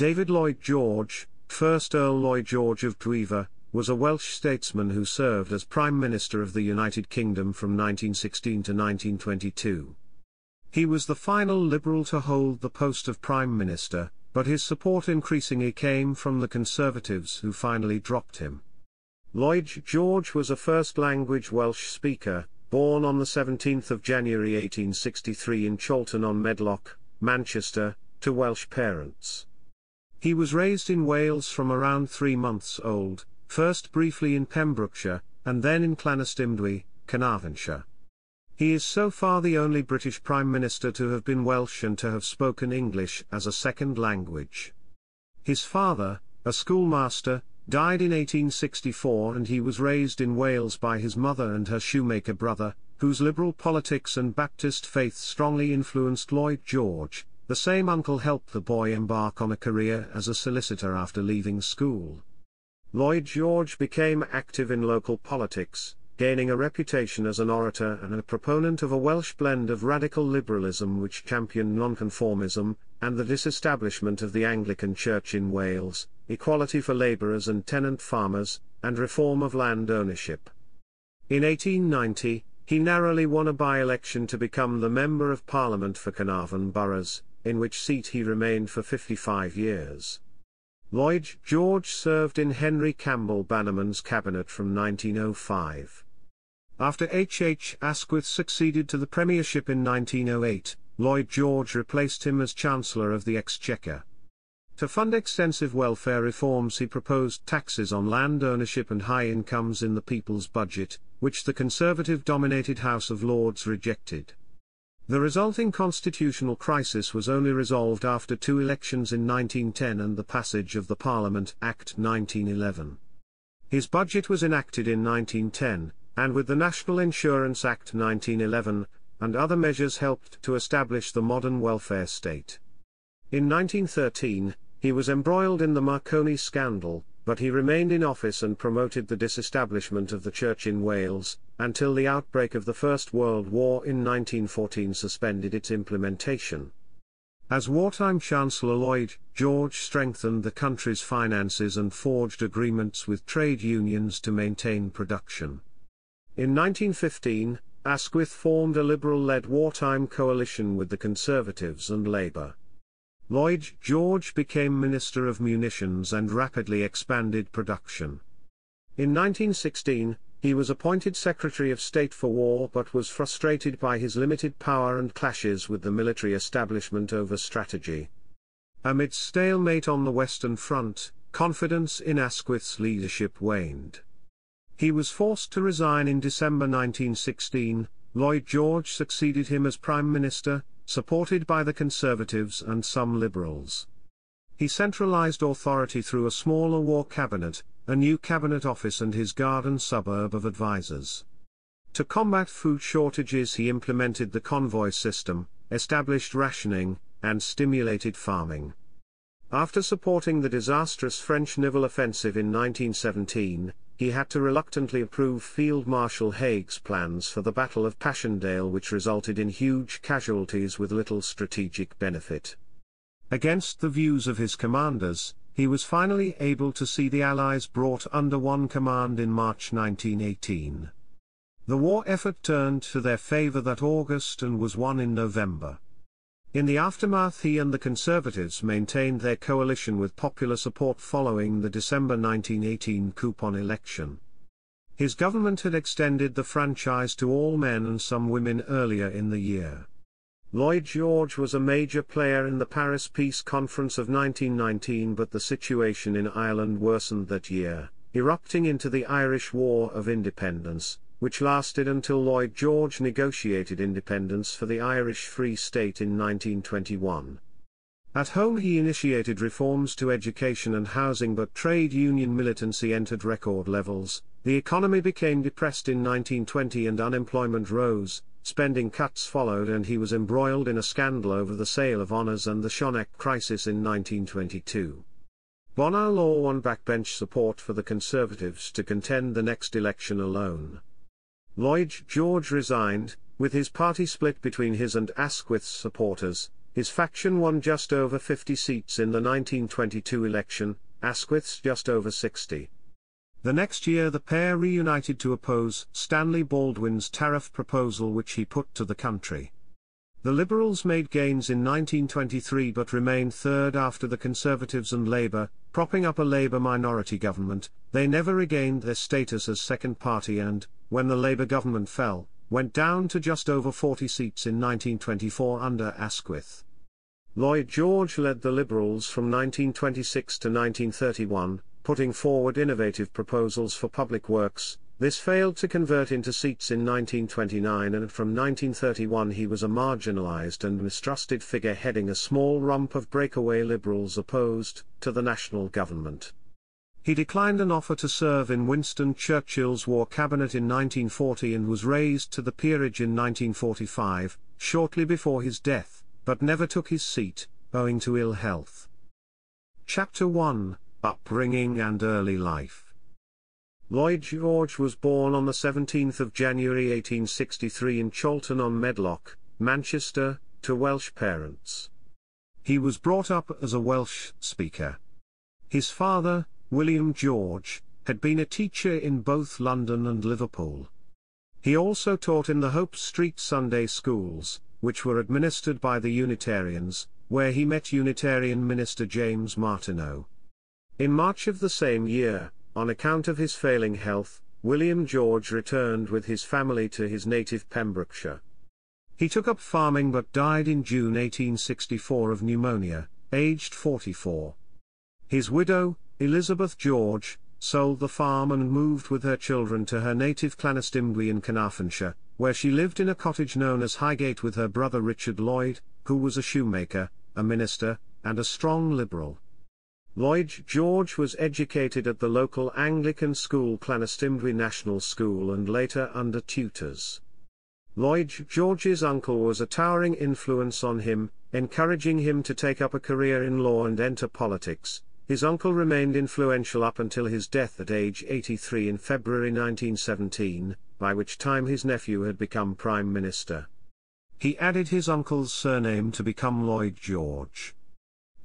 David Lloyd George, 1st Earl Lloyd George of Dwyfor, was a Welsh statesman who served as Prime Minister of the United Kingdom from 1916 to 1922. He was the final Liberal to hold the post of Prime Minister, but his support increasingly came from the Conservatives who finally dropped him. Lloyd George was a first-language Welsh speaker, born on the 17th of January 1863 in Cholton on Medlock, Manchester, to Welsh parents. He was raised in Wales from around three months old, first briefly in Pembrokeshire, and then in Clanestymdwy, Carnarvonshire. He is so far the only British Prime Minister to have been Welsh and to have spoken English as a second language. His father, a schoolmaster, died in 1864 and he was raised in Wales by his mother and her shoemaker brother, whose liberal politics and Baptist faith strongly influenced Lloyd George, the same uncle helped the boy embark on a career as a solicitor after leaving school. Lloyd George became active in local politics, gaining a reputation as an orator and a proponent of a Welsh blend of radical liberalism which championed nonconformism, and the disestablishment of the Anglican Church in Wales, equality for labourers and tenant farmers, and reform of land ownership. In 1890, he narrowly won a by-election to become the Member of Parliament for Carnarvon Boroughs, in which seat he remained for 55 years. Lloyd George served in Henry Campbell Bannerman's cabinet from 1905. After H. H. Asquith succeeded to the premiership in 1908, Lloyd George replaced him as Chancellor of the Exchequer. To fund extensive welfare reforms he proposed taxes on land ownership and high incomes in the people's budget, which the Conservative-dominated House of Lords rejected. The resulting constitutional crisis was only resolved after two elections in 1910 and the passage of the Parliament Act 1911. His budget was enacted in 1910, and with the National Insurance Act 1911, and other measures helped to establish the modern welfare state. In 1913, he was embroiled in the Marconi scandal, but he remained in office and promoted the disestablishment of the Church in Wales, until the outbreak of the First World War in 1914 suspended its implementation. As wartime Chancellor Lloyd George strengthened the country's finances and forged agreements with trade unions to maintain production. In 1915, Asquith formed a Liberal-led wartime coalition with the Conservatives and Labour. Lloyd George became Minister of Munitions and rapidly expanded production. In 1916, he was appointed Secretary of State for War but was frustrated by his limited power and clashes with the military establishment over strategy. Amid stalemate on the Western Front, confidence in Asquith's leadership waned. He was forced to resign in December 1916, Lloyd George succeeded him as Prime Minister, supported by the Conservatives and some Liberals. He centralized authority through a smaller war cabinet, a new cabinet office and his garden suburb of advisers. To combat food shortages he implemented the convoy system, established rationing, and stimulated farming. After supporting the disastrous French Nivelle offensive in 1917, he had to reluctantly approve Field Marshal Haig's plans for the Battle of Passchendaele which resulted in huge casualties with little strategic benefit. Against the views of his commanders, he was finally able to see the Allies brought under one command in March 1918. The war effort turned to their favor that August and was won in November. In the aftermath he and the Conservatives maintained their coalition with popular support following the December 1918 coupon election. His government had extended the franchise to all men and some women earlier in the year. Lloyd George was a major player in the Paris Peace Conference of 1919 but the situation in Ireland worsened that year, erupting into the Irish War of Independence, which lasted until Lloyd George negotiated independence for the Irish Free State in 1921. At home he initiated reforms to education and housing but trade union militancy entered record levels, the economy became depressed in 1920 and unemployment rose, spending cuts followed and he was embroiled in a scandal over the sale of honours and the Schoneck crisis in 1922. Bonner Law won backbench support for the Conservatives to contend the next election alone. Lloyd George resigned, with his party split between his and Asquith's supporters, his faction won just over 50 seats in the 1922 election, Asquith's just over 60. The next year the pair reunited to oppose Stanley Baldwin's tariff proposal which he put to the country. The Liberals made gains in 1923 but remained third after the Conservatives and Labour, propping up a Labour minority government, they never regained their status as second party and, when the Labour government fell, went down to just over 40 seats in 1924 under Asquith. Lloyd George led the Liberals from 1926 to 1931, putting forward innovative proposals for public works, this failed to convert into seats in 1929 and from 1931 he was a marginalized and mistrusted figure heading a small rump of breakaway liberals opposed to the national government. He declined an offer to serve in Winston Churchill's war cabinet in 1940 and was raised to the peerage in 1945, shortly before his death, but never took his seat, owing to ill health. Chapter 1 upbringing and early life. Lloyd George was born on the 17th of January 1863 in Cholton on Medlock, Manchester, to Welsh parents. He was brought up as a Welsh speaker. His father, William George, had been a teacher in both London and Liverpool. He also taught in the Hope Street Sunday schools, which were administered by the Unitarians, where he met Unitarian minister James Martineau. In March of the same year, on account of his failing health, William George returned with his family to his native Pembrokeshire. He took up farming but died in June 1864 of pneumonia, aged 44. His widow, Elizabeth George, sold the farm and moved with her children to her native Clanastimbury in Carnarvonshire, where she lived in a cottage known as Highgate with her brother Richard Lloyd, who was a shoemaker, a minister, and a strong liberal. Lloyd George was educated at the local Anglican school Clanastimdwy National School and later under tutors. Lloyd George's uncle was a towering influence on him, encouraging him to take up a career in law and enter politics. His uncle remained influential up until his death at age 83 in February 1917, by which time his nephew had become Prime Minister. He added his uncle's surname to become Lloyd George.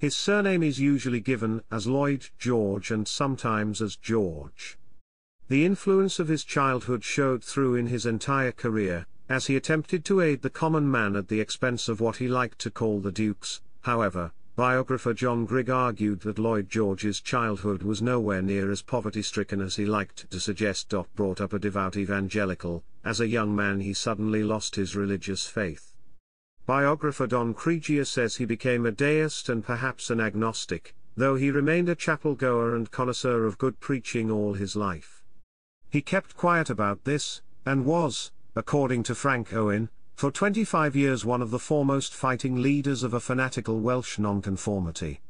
His surname is usually given as Lloyd George and sometimes as George. The influence of his childhood showed through in his entire career, as he attempted to aid the common man at the expense of what he liked to call the dukes, however, biographer John Grigg argued that Lloyd George's childhood was nowhere near as poverty-stricken as he liked to suggest. Brought up a devout evangelical, as a young man he suddenly lost his religious faith. Biographer Don Cregia says he became a deist and perhaps an agnostic, though he remained a chapel goer and connoisseur of good preaching all his life. He kept quiet about this, and was, according to Frank Owen, for 25 years one of the foremost fighting leaders of a fanatical Welsh nonconformity.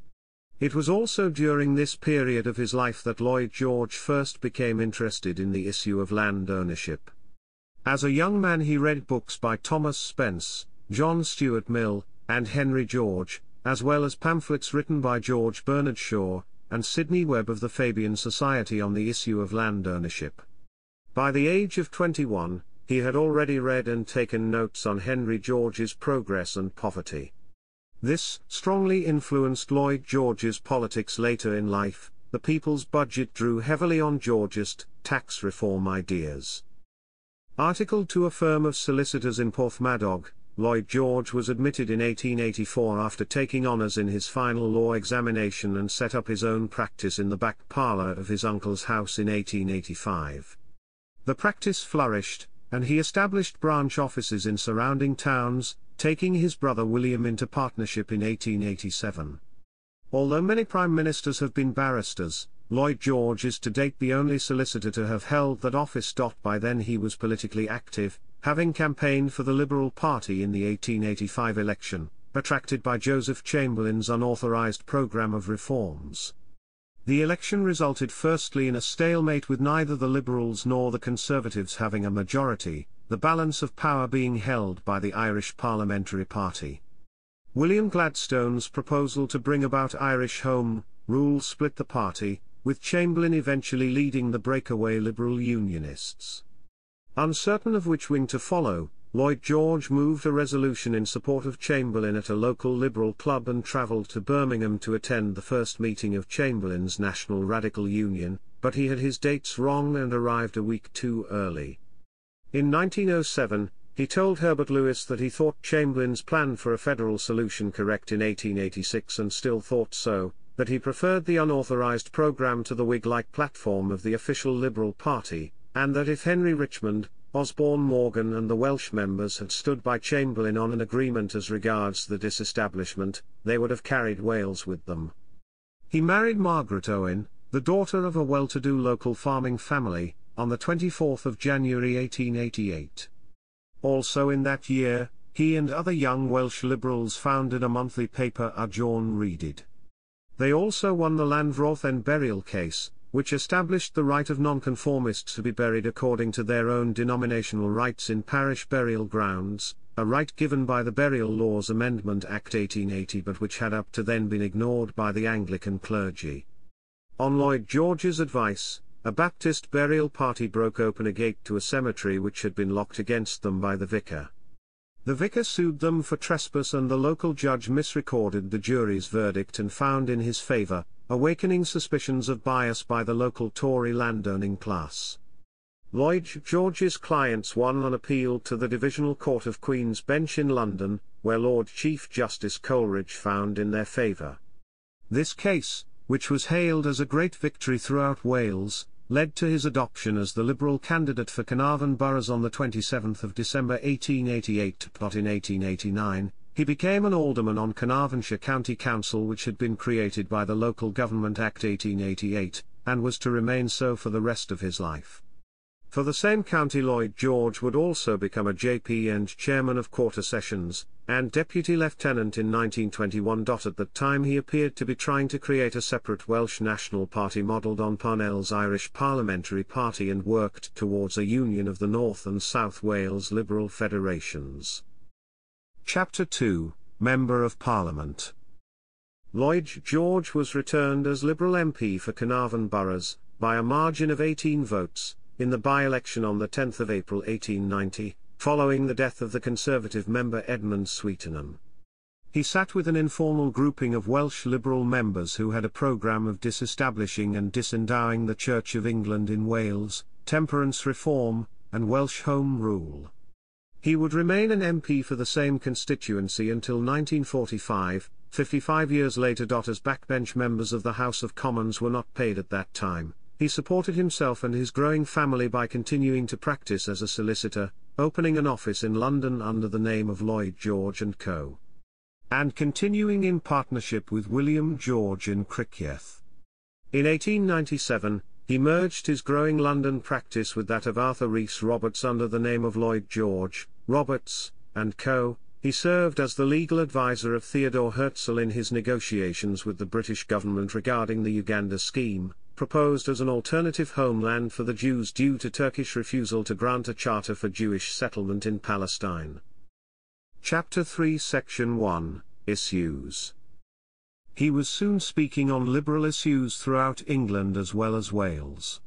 It was also during this period of his life that Lloyd George first became interested in the issue of land ownership. As a young man he read books by Thomas Spence, John Stuart Mill, and Henry George, as well as pamphlets written by George Bernard Shaw, and Sidney Webb of the Fabian Society on the issue of land ownership. By the age of 21, he had already read and taken notes on Henry George's progress and poverty. This strongly influenced Lloyd George's politics later in life, the people's budget drew heavily on Georgist tax reform ideas. Article to a firm of solicitors in Porthmadog, Lloyd George was admitted in 1884 after taking honours in his final law examination and set up his own practice in the back parlour of his uncle's house in 1885. The practice flourished, and he established branch offices in surrounding towns, taking his brother William into partnership in 1887. Although many prime ministers have been barristers, Lloyd George is to date the only solicitor to have held that office. By then he was politically active, having campaigned for the Liberal Party in the 1885 election, attracted by Joseph Chamberlain's unauthorized program of reforms. The election resulted firstly in a stalemate with neither the Liberals nor the Conservatives having a majority, the balance of power being held by the Irish Parliamentary Party. William Gladstone's proposal to bring about Irish Home Rule split the party, with Chamberlain eventually leading the breakaway Liberal Unionists. Uncertain of which wing to follow, Lloyd George moved a resolution in support of Chamberlain at a local Liberal club and travelled to Birmingham to attend the first meeting of Chamberlain's National Radical Union, but he had his dates wrong and arrived a week too early. In 1907, he told Herbert Lewis that he thought Chamberlain's plan for a federal solution correct in 1886 and still thought so, that he preferred the unauthorized program to the Whig-like platform of the official Liberal Party, and that if Henry Richmond, Osborne Morgan and the Welsh members had stood by Chamberlain on an agreement as regards the disestablishment, they would have carried Wales with them. He married Margaret Owen, the daughter of a well-to-do local farming family, on the 24th of January 1888. Also in that year, he and other young Welsh liberals founded a monthly paper Adjawn Readed. They also won the Landroth and Burial case, which established the right of nonconformists to be buried according to their own denominational rites in parish burial grounds, a right given by the Burial Laws Amendment Act 1880 but which had up to then been ignored by the Anglican clergy. On Lloyd George's advice, a Baptist burial party broke open a gate to a cemetery which had been locked against them by the vicar. The vicar sued them for trespass and the local judge misrecorded the jury's verdict and found in his favor, awakening suspicions of bias by the local Tory landowning class. Lloyd George's clients won an appeal to the Divisional Court of Queen's Bench in London, where Lord Chief Justice Coleridge found in their favour. This case, which was hailed as a great victory throughout Wales, led to his adoption as the Liberal candidate for Carnarvon Boroughs on 27 December 1888 to Plot in 1889, he became an alderman on Carnarvonshire County Council which had been created by the Local Government Act 1888, and was to remain so for the rest of his life. For the same county Lloyd George would also become a JP and chairman of quarter sessions, and deputy lieutenant in 1921. At that time he appeared to be trying to create a separate Welsh National Party modelled on Parnell's Irish Parliamentary Party and worked towards a union of the North and South Wales Liberal Federations. Chapter 2, Member of Parliament. Lloyd George was returned as Liberal MP for Carnarvon Boroughs, by a margin of 18 votes, in the by-election on 10 April 1890, following the death of the Conservative member Edmund Sweetenham. He sat with an informal grouping of Welsh Liberal members who had a programme of disestablishing and disendowing the Church of England in Wales, temperance reform, and Welsh Home Rule. He would remain an MP for the same constituency until 1945, 55 years later. As backbench members of the House of Commons were not paid at that time, he supported himself and his growing family by continuing to practice as a solicitor, opening an office in London under the name of Lloyd George and Co. And continuing in partnership with William George in Cricketh. In 1897, he merged his growing London practice with that of Arthur Rees Roberts under the name of Lloyd George, Roberts, and Co. He served as the legal advisor of Theodore Herzl in his negotiations with the British government regarding the Uganda scheme, proposed as an alternative homeland for the Jews due to Turkish refusal to grant a charter for Jewish settlement in Palestine. Chapter 3 Section 1 Issues he was soon speaking on liberal issues throughout England as well as Wales.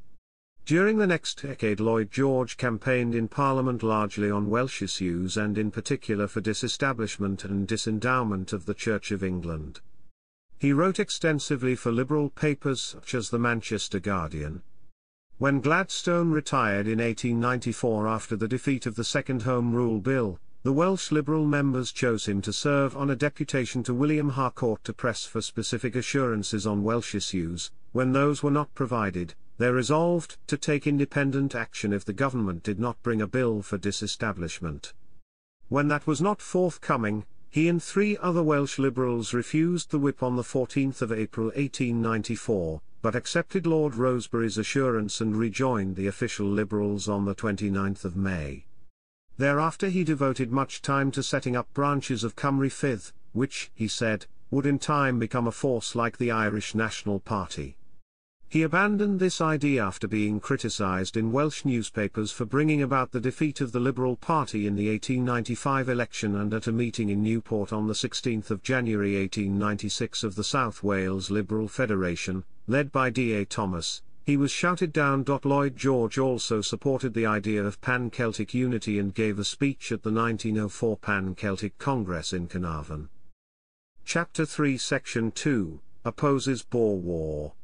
During the next decade Lloyd George campaigned in Parliament largely on Welsh issues and in particular for disestablishment and disendowment of the Church of England. He wrote extensively for liberal papers such as the Manchester Guardian. When Gladstone retired in 1894 after the defeat of the Second Home Rule Bill, the Welsh Liberal members chose him to serve on a deputation to William Harcourt to press for specific assurances on Welsh issues, when those were not provided, they resolved to take independent action if the government did not bring a bill for disestablishment. When that was not forthcoming, he and three other Welsh Liberals refused the whip on the 14th of April 1894, but accepted Lord Rosebery's assurance and rejoined the official Liberals on the 29th of May. Thereafter he devoted much time to setting up branches of Cymru Fydd, which, he said, would in time become a force like the Irish National Party. He abandoned this idea after being criticised in Welsh newspapers for bringing about the defeat of the Liberal Party in the 1895 election and at a meeting in Newport on 16 January 1896 of the South Wales Liberal Federation, led by D.A. Thomas, he was shouted down. Lloyd George also supported the idea of pan Celtic unity and gave a speech at the 1904 Pan Celtic Congress in Carnarvon. Chapter 3, Section 2 Opposes Boer War.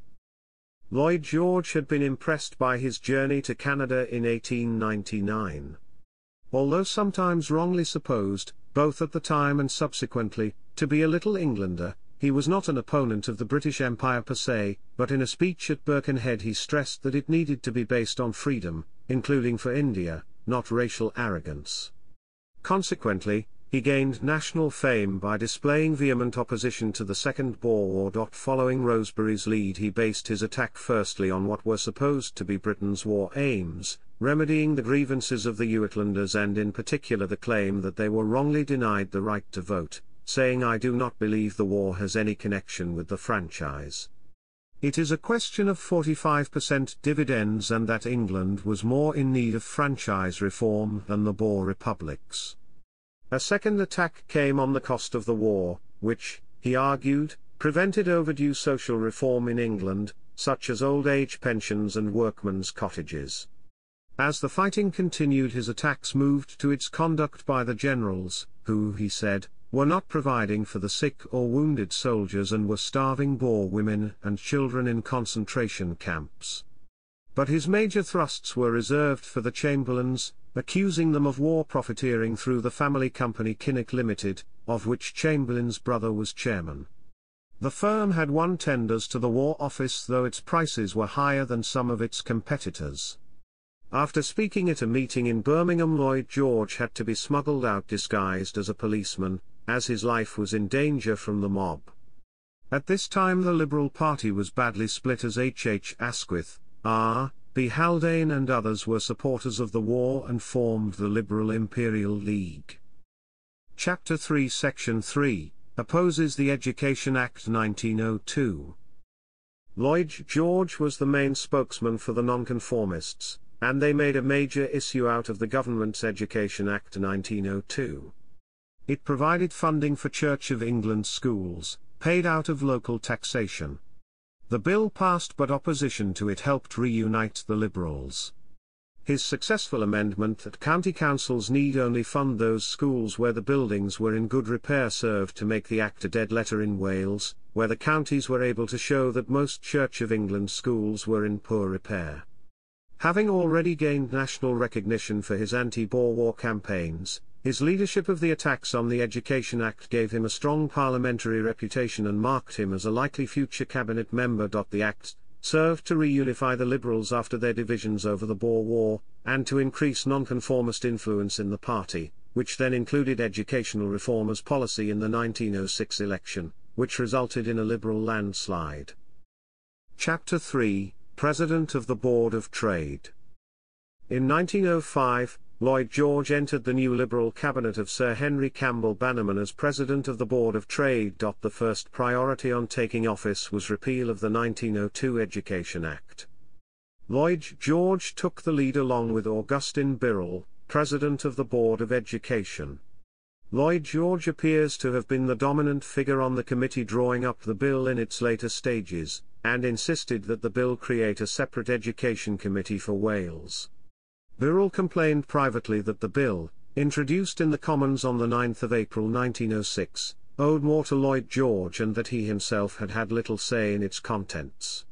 Lloyd George had been impressed by his journey to Canada in 1899. Although sometimes wrongly supposed, both at the time and subsequently, to be a Little Englander, he was not an opponent of the British Empire per se, but in a speech at Birkenhead he stressed that it needed to be based on freedom, including for India, not racial arrogance. Consequently, he gained national fame by displaying vehement opposition to the Second Boer War. Following Rosebery's lead, he based his attack firstly on what were supposed to be Britain's war aims, remedying the grievances of the Uitlanders and in particular the claim that they were wrongly denied the right to vote, saying I do not believe the war has any connection with the franchise. It is a question of 45% dividends and that England was more in need of franchise reform than the Boer republics. A second attack came on the cost of the war, which, he argued, prevented overdue social reform in England, such as old age pensions and workmen's cottages. As the fighting continued his attacks moved to its conduct by the generals, who, he said, were not providing for the sick or wounded soldiers and were starving Boer women and children in concentration camps. But his major thrusts were reserved for the Chamberlains, accusing them of war profiteering through the family company Kinnock Limited, of which Chamberlain's brother was chairman. The firm had won tenders to the War Office though its prices were higher than some of its competitors. After speaking at a meeting in Birmingham Lloyd George had to be smuggled out disguised as a policeman, as his life was in danger from the mob. At this time the Liberal Party was badly split as H. H. Asquith, R. B. Haldane and others were supporters of the war and formed the Liberal Imperial League. Chapter 3 Section 3 opposes the Education Act 1902. Lloyd George was the main spokesman for the nonconformists, and they made a major issue out of the government's Education Act 1902. It provided funding for Church of England schools, paid out of local taxation. The bill passed but opposition to it helped reunite the Liberals. His successful amendment that county councils need only fund those schools where the buildings were in good repair served to make the act a dead letter in Wales, where the counties were able to show that most Church of England schools were in poor repair. Having already gained national recognition for his anti-Boer War campaigns, his leadership of the attacks on the Education Act gave him a strong parliamentary reputation and marked him as a likely future cabinet member. The Act served to reunify the Liberals after their divisions over the Boer War, and to increase nonconformist influence in the party, which then included educational reform as policy in the 1906 election, which resulted in a Liberal landslide. Chapter 3 President of the Board of Trade in 1905, Lloyd George entered the new Liberal cabinet of Sir Henry Campbell Bannerman as President of the Board of Trade. The first priority on taking office was repeal of the 1902 Education Act. Lloyd George took the lead along with Augustin Birrell, President of the Board of Education. Lloyd George appears to have been the dominant figure on the committee drawing up the bill in its later stages, and insisted that the bill create a separate education committee for Wales. Birrell complained privately that the bill, introduced in the Commons on 9 April 1906, owed more to Lloyd George and that he himself had had little say in its contents.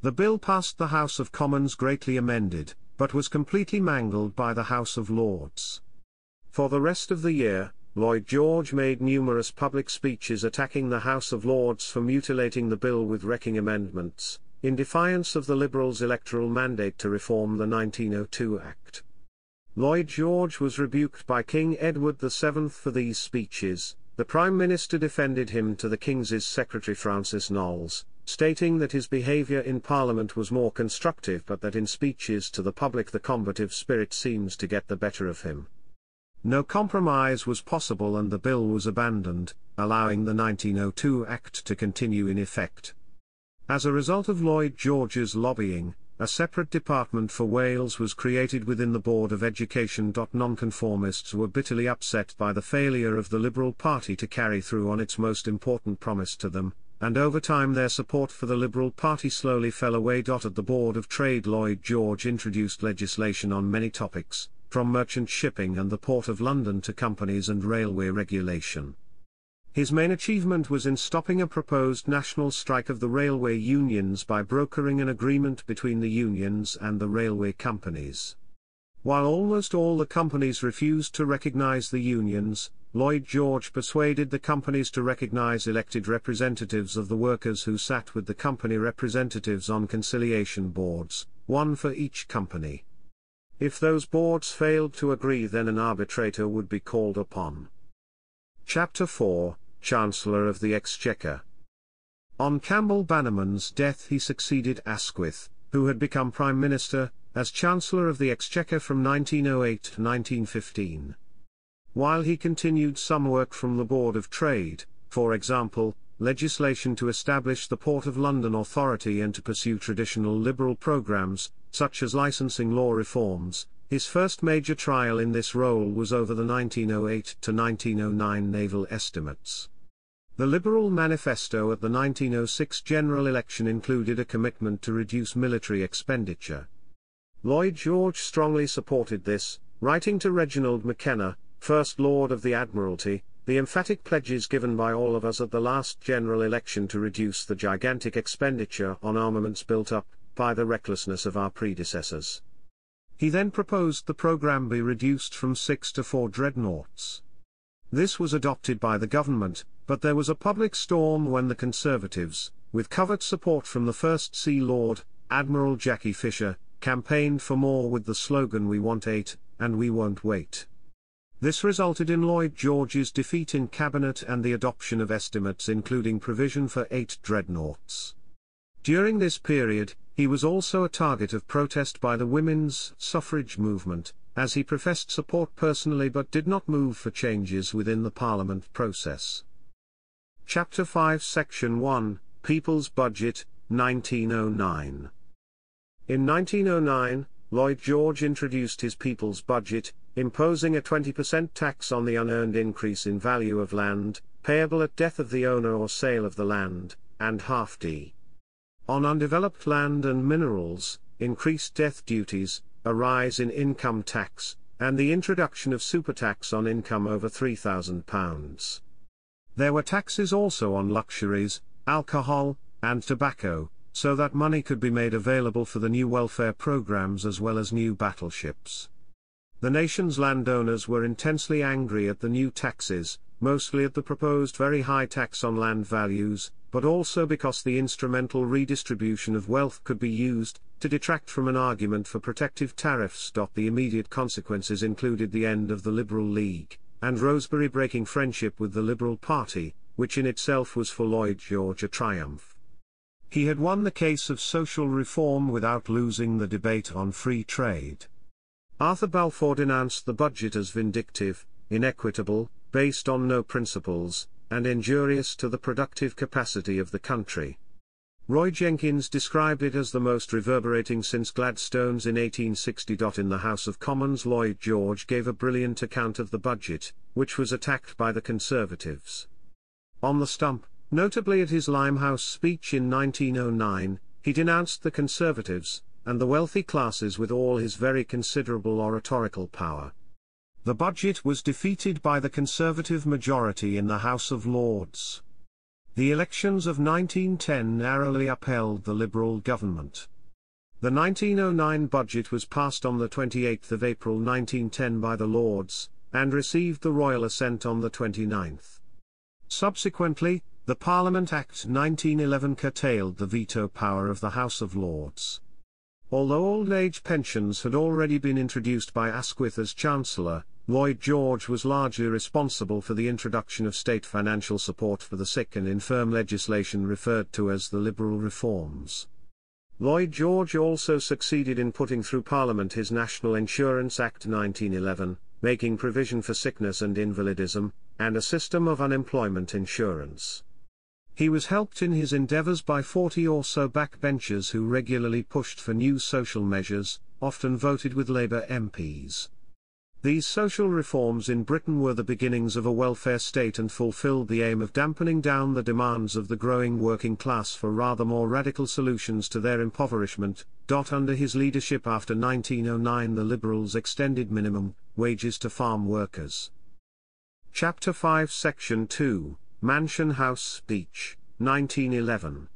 The bill passed the House of Commons greatly amended, but was completely mangled by the House of Lords. For the rest of the year, Lloyd George made numerous public speeches attacking the House of Lords for mutilating the bill with wrecking amendments, in defiance of the Liberals' electoral mandate to reform the 1902 Act. Lloyd George was rebuked by King Edward VII for these speeches, the Prime Minister defended him to the King's Secretary Francis Knowles, stating that his behaviour in Parliament was more constructive but that in speeches to the public the combative spirit seems to get the better of him. No compromise was possible and the bill was abandoned, allowing the 1902 Act to continue in effect. As a result of Lloyd George's lobbying, a separate department for Wales was created within the Board of Education. Nonconformists were bitterly upset by the failure of the Liberal Party to carry through on its most important promise to them, and over time their support for the Liberal Party slowly fell away. At the Board of Trade, Lloyd George introduced legislation on many topics, from merchant shipping and the Port of London to companies and railway regulation. His main achievement was in stopping a proposed national strike of the railway unions by brokering an agreement between the unions and the railway companies. While almost all the companies refused to recognize the unions, Lloyd George persuaded the companies to recognize elected representatives of the workers who sat with the company representatives on conciliation boards, one for each company. If those boards failed to agree then an arbitrator would be called upon. Chapter 4 Chancellor of the Exchequer. On Campbell Bannerman's death he succeeded Asquith, who had become Prime Minister, as Chancellor of the Exchequer from 1908 to 1915. While he continued some work from the Board of Trade, for example, legislation to establish the Port of London Authority and to pursue traditional liberal programs, such as licensing law reforms, his first major trial in this role was over the 1908-1909 naval estimates. The Liberal Manifesto at the 1906 general election included a commitment to reduce military expenditure. Lloyd George strongly supported this, writing to Reginald McKenna, First Lord of the Admiralty, the emphatic pledges given by all of us at the last general election to reduce the gigantic expenditure on armaments built up by the recklessness of our predecessors. He then proposed the program be reduced from six to four dreadnoughts. This was adopted by the government, but there was a public storm when the Conservatives, with covert support from the First Sea Lord, Admiral Jackie Fisher, campaigned for more with the slogan We want eight, and we won't wait. This resulted in Lloyd George's defeat in cabinet and the adoption of estimates including provision for eight dreadnoughts. During this period, he was also a target of protest by the women's suffrage movement, as he professed support personally but did not move for changes within the parliament process. Chapter 5 Section 1 People's Budget, 1909. In 1909, Lloyd George introduced his People's Budget, imposing a 20% tax on the unearned increase in value of land, payable at death of the owner or sale of the land, and half d on undeveloped land and minerals, increased death duties, a rise in income tax, and the introduction of supertax on income over £3,000. There were taxes also on luxuries, alcohol, and tobacco, so that money could be made available for the new welfare programs as well as new battleships. The nation's landowners were intensely angry at the new taxes, mostly at the proposed very high tax on land values, but also because the instrumental redistribution of wealth could be used to detract from an argument for protective tariffs. The immediate consequences included the end of the Liberal League, and Rosebery breaking friendship with the Liberal Party, which in itself was for Lloyd George a triumph. He had won the case of social reform without losing the debate on free trade. Arthur Balfour denounced the budget as vindictive, inequitable, based on no principles, and injurious to the productive capacity of the country. Roy Jenkins described it as the most reverberating since Gladstone's in 1860. In the House of Commons, Lloyd George gave a brilliant account of the budget, which was attacked by the Conservatives. On the stump, notably at his Limehouse speech in 1909, he denounced the Conservatives and the wealthy classes with all his very considerable oratorical power. The budget was defeated by the Conservative majority in the House of Lords. The elections of 1910 narrowly upheld the Liberal government. The 1909 budget was passed on 28 April 1910 by the Lords, and received the royal assent on 29. Subsequently, the Parliament Act 1911 curtailed the veto power of the House of Lords. Although old age pensions had already been introduced by Asquith as Chancellor, Lloyd George was largely responsible for the introduction of state financial support for the sick and infirm legislation referred to as the Liberal reforms. Lloyd George also succeeded in putting through Parliament his National Insurance Act 1911, making provision for sickness and invalidism, and a system of unemployment insurance. He was helped in his endeavours by 40 or so backbenchers who regularly pushed for new social measures, often voted with Labour MPs. These social reforms in Britain were the beginnings of a welfare state and fulfilled the aim of dampening down the demands of the growing working class for rather more radical solutions to their impoverishment. Under his leadership after 1909 the Liberals extended minimum wages to farm workers. Chapter 5 Section 2, Mansion House Speech, 1911.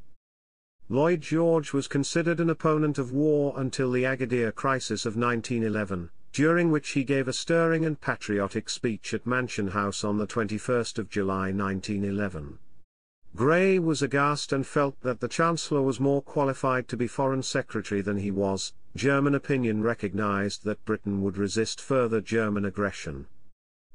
Lloyd George was considered an opponent of war until the Agadir crisis of 1911 during which he gave a stirring and patriotic speech at Mansion House on the 21st of July 1911. Grey was aghast and felt that the Chancellor was more qualified to be Foreign Secretary than he was. German opinion recognised that Britain would resist further German aggression.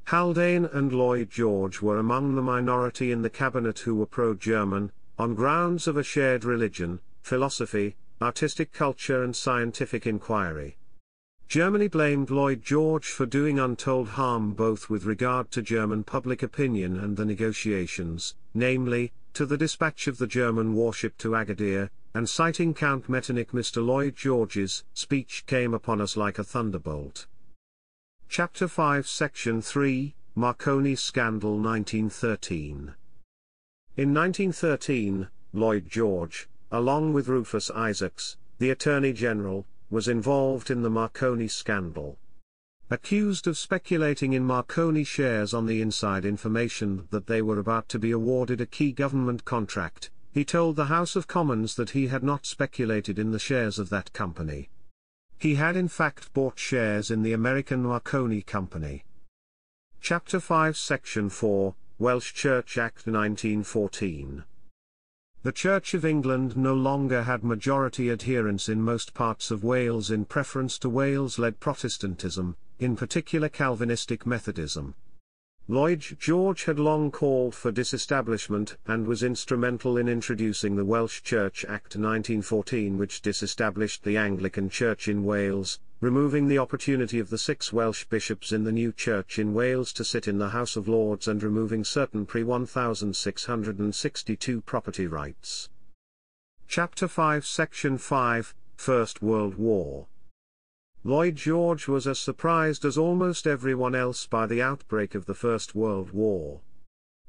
Haldane and Lloyd George were among the minority in the cabinet who were pro-German, on grounds of a shared religion, philosophy, artistic culture and scientific inquiry. Germany blamed Lloyd George for doing untold harm both with regard to German public opinion and the negotiations, namely, to the dispatch of the German warship to Agadir, and citing Count Metternich Mr. Lloyd George's speech came upon us like a thunderbolt. Chapter 5 Section 3 Marconi Scandal 1913 In 1913, Lloyd George, along with Rufus Isaacs, the Attorney General, was involved in the Marconi scandal. Accused of speculating in Marconi shares on the inside information that they were about to be awarded a key government contract, he told the House of Commons that he had not speculated in the shares of that company. He had in fact bought shares in the American Marconi Company. Chapter 5 Section 4, Welsh Church Act 1914 the Church of England no longer had majority adherents in most parts of Wales in preference to Wales-led Protestantism, in particular Calvinistic Methodism. Lloyd George had long called for disestablishment and was instrumental in introducing the Welsh Church Act 1914 which disestablished the Anglican Church in Wales, removing the opportunity of the six Welsh bishops in the new church in Wales to sit in the House of Lords and removing certain pre-1662 property rights. Chapter 5 Section 5, First World War Lloyd George was as surprised as almost everyone else by the outbreak of the First World War.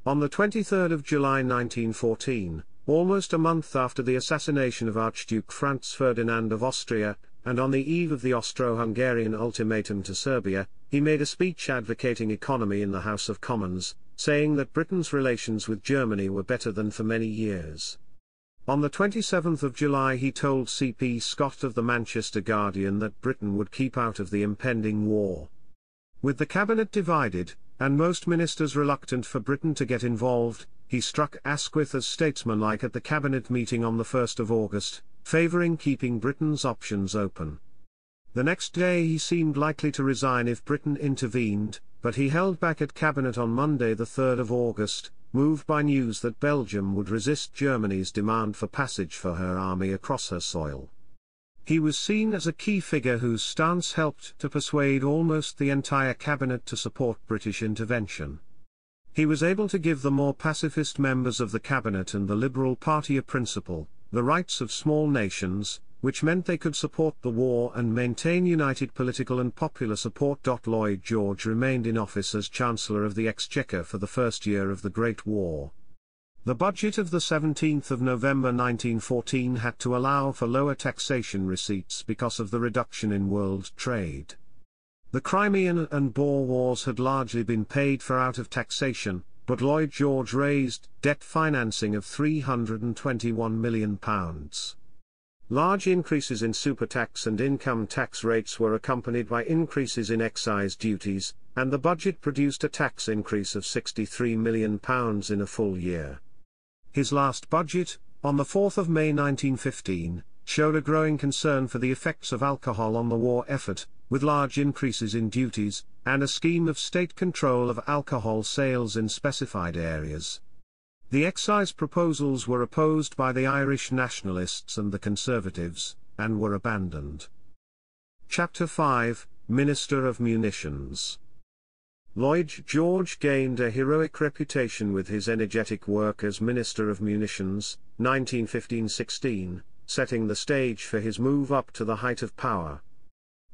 On the 23rd of July 1914, almost a month after the assassination of Archduke Franz Ferdinand of Austria, and on the eve of the Austro-Hungarian ultimatum to Serbia, he made a speech advocating economy in the House of Commons, saying that Britain's relations with Germany were better than for many years. On the 27th of July he told C.P. Scott of the Manchester Guardian that Britain would keep out of the impending war. With the cabinet divided, and most ministers reluctant for Britain to get involved, he struck Asquith as statesmanlike at the cabinet meeting on the 1st of August, favouring keeping Britain's options open. The next day he seemed likely to resign if Britain intervened, but he held back at Cabinet on Monday 3 August, moved by news that Belgium would resist Germany's demand for passage for her army across her soil. He was seen as a key figure whose stance helped to persuade almost the entire cabinet to support British intervention. He was able to give the more pacifist members of the cabinet and the Liberal Party a principle, the rights of small nations, which meant they could support the war and maintain united political and popular support. Lloyd George remained in office as Chancellor of the Exchequer for the first year of the Great War. The budget of the 17th of November 1914 had to allow for lower taxation receipts because of the reduction in world trade. The Crimean and Boer Wars had largely been paid for out of taxation, but Lloyd George raised debt financing of £321 million. Large increases in super tax and income tax rates were accompanied by increases in excise duties, and the budget produced a tax increase of £63 million in a full year. His last budget, on 4 May 1915, showed a growing concern for the effects of alcohol on the war effort, with large increases in duties, and a scheme of state control of alcohol sales in specified areas. The excise proposals were opposed by the Irish nationalists and the conservatives, and were abandoned. Chapter 5 Minister of Munitions Lloyd George gained a heroic reputation with his energetic work as Minister of Munitions, 1915 16, setting the stage for his move up to the height of power.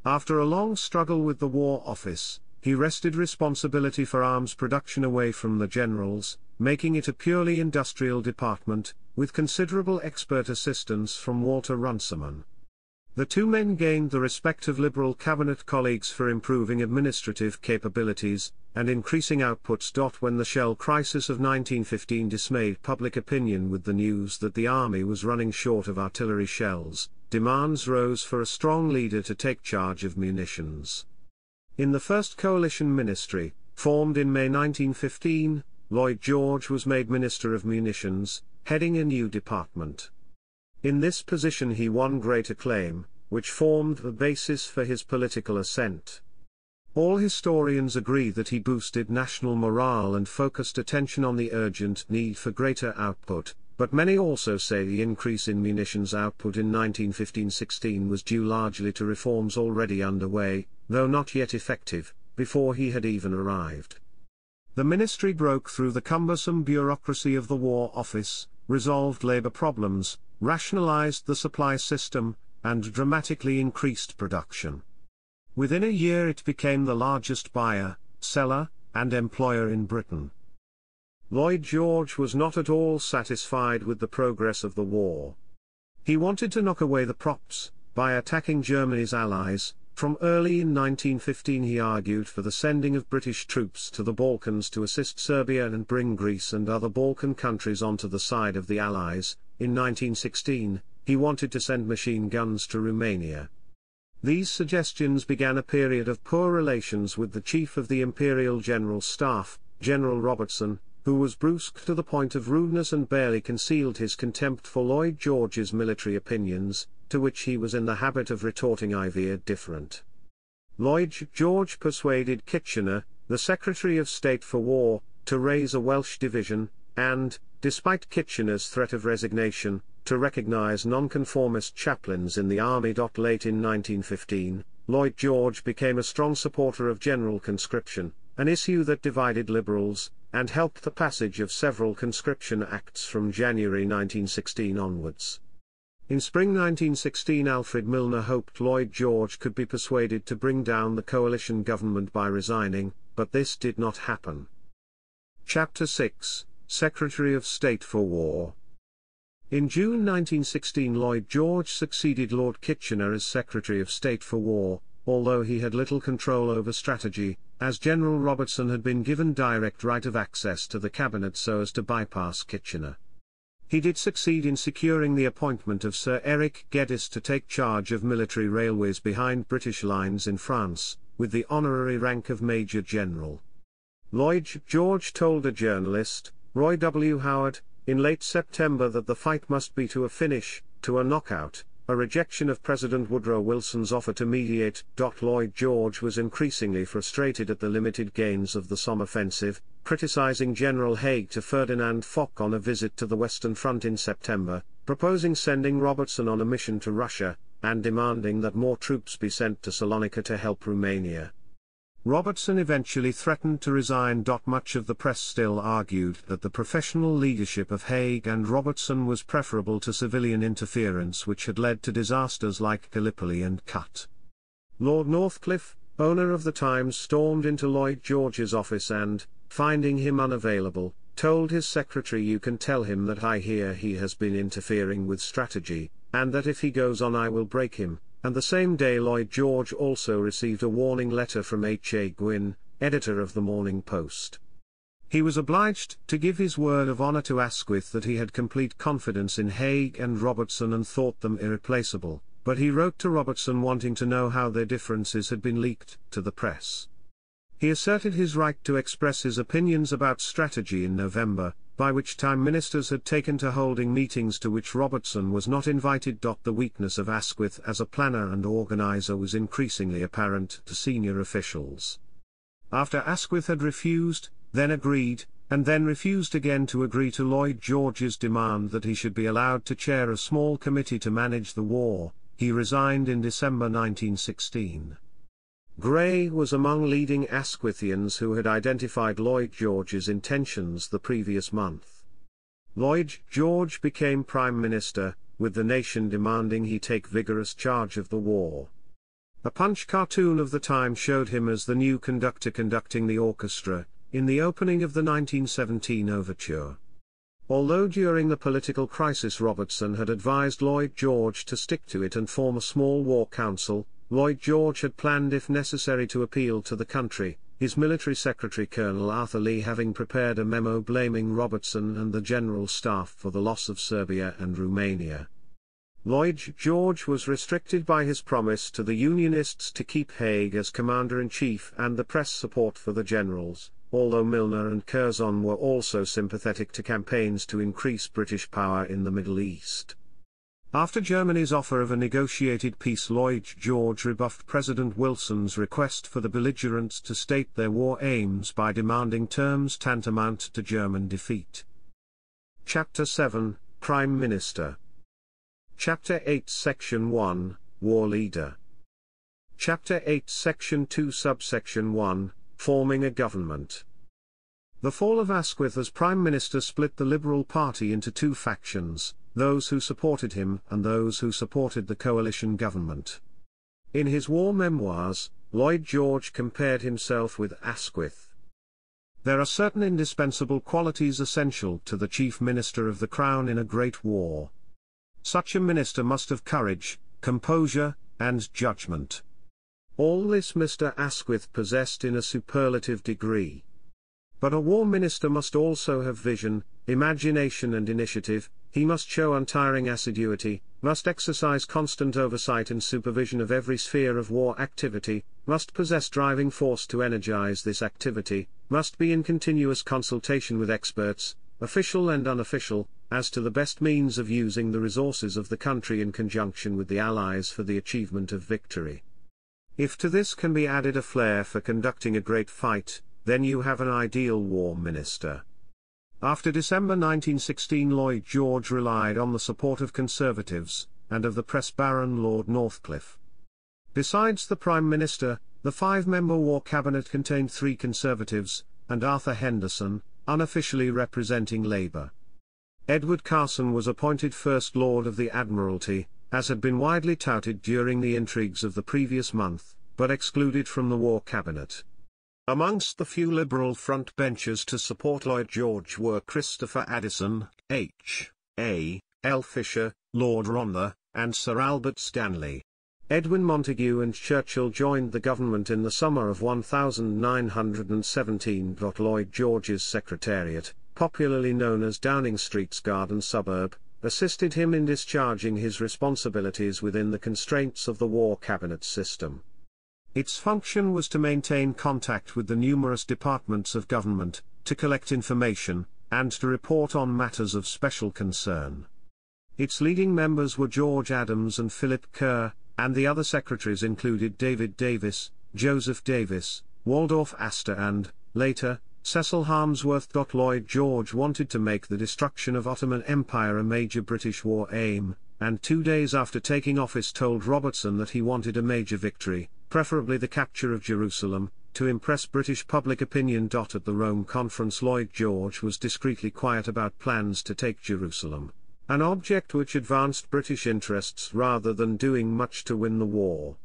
After a long struggle with the War Office, he wrested responsibility for arms production away from the generals, making it a purely industrial department, with considerable expert assistance from Walter Runciman. The two men gained the respect of Liberal cabinet colleagues for improving administrative capabilities and increasing outputs. When the Shell crisis of 1915 dismayed public opinion with the news that the Army was running short of artillery shells, demands rose for a strong leader to take charge of munitions. In the first coalition ministry, formed in May 1915, Lloyd George was made Minister of Munitions, heading a new department. In this position he won great acclaim, which formed the basis for his political ascent. All historians agree that he boosted national morale and focused attention on the urgent need for greater output, but many also say the increase in munitions output in 1915-16 was due largely to reforms already underway, though not yet effective, before he had even arrived. The ministry broke through the cumbersome bureaucracy of the War Office, resolved labor problems, rationalized the supply system, and dramatically increased production. Within a year it became the largest buyer, seller, and employer in Britain. Lloyd George was not at all satisfied with the progress of the war. He wanted to knock away the props, by attacking Germany's allies, from early in 1915 he argued for the sending of British troops to the Balkans to assist Serbia and bring Greece and other Balkan countries onto the side of the Allies, in 1916, he wanted to send machine guns to Romania. These suggestions began a period of poor relations with the chief of the Imperial General Staff, General Robertson, who was brusque to the point of rudeness and barely concealed his contempt for Lloyd George's military opinions, to which he was in the habit of retorting I veer different. Lloyd George persuaded Kitchener, the Secretary of State for War, to raise a Welsh division, and, despite Kitchener's threat of resignation, to recognize nonconformist chaplains in the army. Late in 1915, Lloyd George became a strong supporter of general conscription, an issue that divided liberals, and helped the passage of several conscription acts from January 1916 onwards. In spring 1916 Alfred Milner hoped Lloyd George could be persuaded to bring down the coalition government by resigning, but this did not happen. Chapter 6, Secretary of State for War In June 1916 Lloyd George succeeded Lord Kitchener as Secretary of State for War, although he had little control over strategy, as General Robertson had been given direct right of access to the cabinet so as to bypass Kitchener. He did succeed in securing the appointment of Sir Eric Geddes to take charge of military railways behind British lines in France, with the honorary rank of Major General. Lloyd George told a journalist, Roy W. Howard, in late September that the fight must be to a finish, to a knockout, a rejection of President Woodrow Wilson's offer to mediate. Lloyd George was increasingly frustrated at the limited gains of the Somme offensive, criticizing General Haig to Ferdinand Foch on a visit to the Western Front in September, proposing sending Robertson on a mission to Russia, and demanding that more troops be sent to Salonika to help Romania. Robertson eventually threatened to resign. Much of the press still argued that the professional leadership of Haig and Robertson was preferable to civilian interference which had led to disasters like Gallipoli and Kut. Lord Northcliffe, owner of the Times stormed into Lloyd George's office and, finding him unavailable, told his secretary you can tell him that I hear he has been interfering with strategy, and that if he goes on I will break him, and the same day Lloyd George also received a warning letter from H. A. Gwynne, editor of the Morning Post. He was obliged to give his word of honour to Asquith that he had complete confidence in Haig and Robertson and thought them irreplaceable, but he wrote to Robertson wanting to know how their differences had been leaked to the press. He asserted his right to express his opinions about strategy in November, by which time ministers had taken to holding meetings to which Robertson was not invited. The weakness of Asquith as a planner and organizer was increasingly apparent to senior officials. After Asquith had refused, then agreed, and then refused again to agree to Lloyd George's demand that he should be allowed to chair a small committee to manage the war, he resigned in December 1916. Gray was among leading Asquithians who had identified Lloyd George's intentions the previous month. Lloyd George became Prime Minister, with the nation demanding he take vigorous charge of the war. A Punch cartoon of the time showed him as the new conductor conducting the orchestra, in the opening of the 1917 overture. Although during the political crisis Robertson had advised Lloyd George to stick to it and form a small war council, Lloyd George had planned if necessary to appeal to the country, his military secretary Colonel Arthur Lee having prepared a memo blaming Robertson and the General Staff for the loss of Serbia and Romania. Lloyd George was restricted by his promise to the Unionists to keep Haig as commander-in-chief and the press support for the generals, although Milner and Curzon were also sympathetic to campaigns to increase British power in the Middle East. After Germany's offer of a negotiated peace Lloyd George rebuffed President Wilson's request for the belligerents to state their war aims by demanding terms tantamount to German defeat. Chapter 7, Prime Minister Chapter 8 Section 1, War Leader Chapter 8 Section 2 Subsection 1, Forming a Government The fall of Asquith as Prime Minister split the Liberal Party into two factions, those who supported him and those who supported the coalition government. In his war memoirs, Lloyd George compared himself with Asquith. There are certain indispensable qualities essential to the chief minister of the crown in a great war. Such a minister must have courage, composure, and judgment. All this Mr. Asquith possessed in a superlative degree. But a war minister must also have vision, imagination and initiative, he must show untiring assiduity, must exercise constant oversight and supervision of every sphere of war activity, must possess driving force to energize this activity, must be in continuous consultation with experts, official and unofficial, as to the best means of using the resources of the country in conjunction with the Allies for the achievement of victory. If to this can be added a flair for conducting a great fight, then you have an ideal war minister. After December 1916 Lloyd George relied on the support of conservatives, and of the press baron Lord Northcliffe. Besides the Prime Minister, the five-member war cabinet contained three conservatives, and Arthur Henderson, unofficially representing Labour. Edward Carson was appointed First Lord of the Admiralty, as had been widely touted during the intrigues of the previous month, but excluded from the war cabinet. Amongst the few Liberal frontbenchers to support Lloyd George were Christopher Addison, H. A. L. Fisher, Lord Rother, and Sir Albert Stanley. Edwin Montagu and Churchill joined the government in the summer of 1917. Lloyd George's secretariat, popularly known as Downing Street's garden suburb, assisted him in discharging his responsibilities within the constraints of the war cabinet system. Its function was to maintain contact with the numerous departments of government, to collect information, and to report on matters of special concern. Its leading members were George Adams and Philip Kerr, and the other secretaries included David Davis, Joseph Davis, Waldorf Astor and, later, Cecil Harmsworth. Lloyd George wanted to make the destruction of Ottoman Empire a major British war aim, and two days after taking office told Robertson that he wanted a major victory, preferably the capture of Jerusalem, to impress British public opinion. At the Rome conference Lloyd George was discreetly quiet about plans to take Jerusalem, an object which advanced British interests rather than doing much to win the war.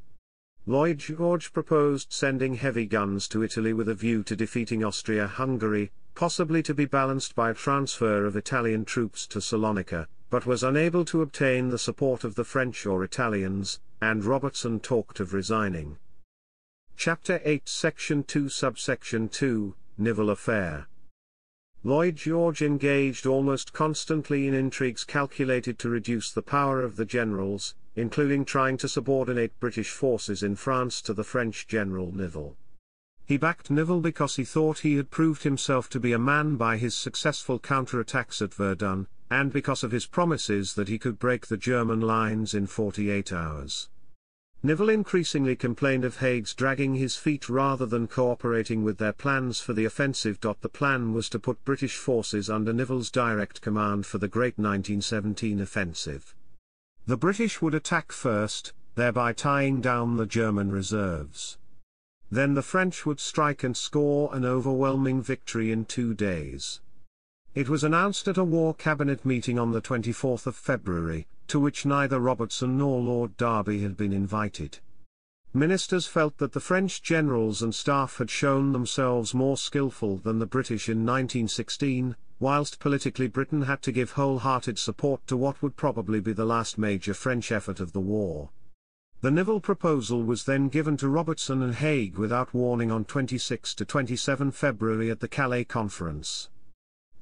Lloyd George proposed sending heavy guns to Italy with a view to defeating Austria-Hungary, possibly to be balanced by a transfer of Italian troops to Salonika, but was unable to obtain the support of the French or Italians, and Robertson talked of resigning. Chapter 8 Section 2 Subsection 2, Nivelle Affair Lloyd George engaged almost constantly in intrigues calculated to reduce the power of the generals, including trying to subordinate British forces in France to the French general Nivelle. He backed Nivelle because he thought he had proved himself to be a man by his successful counterattacks at Verdun, and because of his promises that he could break the German lines in 48 hours. Nivelle increasingly complained of Haig's dragging his feet rather than cooperating with their plans for the offensive. The plan was to put British forces under Nivelle's direct command for the Great 1917 offensive. The British would attack first, thereby tying down the German reserves. Then the French would strike and score an overwhelming victory in two days. It was announced at a war cabinet meeting on the 24th of February, to which neither Robertson nor Lord Derby had been invited. Ministers felt that the French generals and staff had shown themselves more skilful than the British in 1916, whilst politically Britain had to give wholehearted support to what would probably be the last major French effort of the war. The Nivelle proposal was then given to Robertson and Haig without warning on 26 to 27 February at the Calais conference.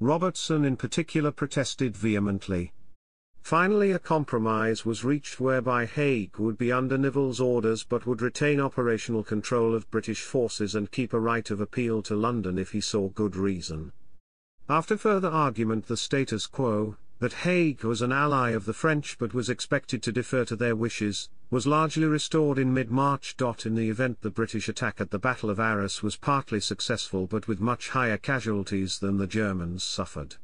Robertson in particular protested vehemently. Finally a compromise was reached whereby Haig would be under Nivelle's orders but would retain operational control of British forces and keep a right of appeal to London if he saw good reason. After further argument the status quo, that Haig was an ally of the French but was expected to defer to their wishes, was largely restored in mid-March. In the event the British attack at the Battle of Arras was partly successful but with much higher casualties than the Germans suffered.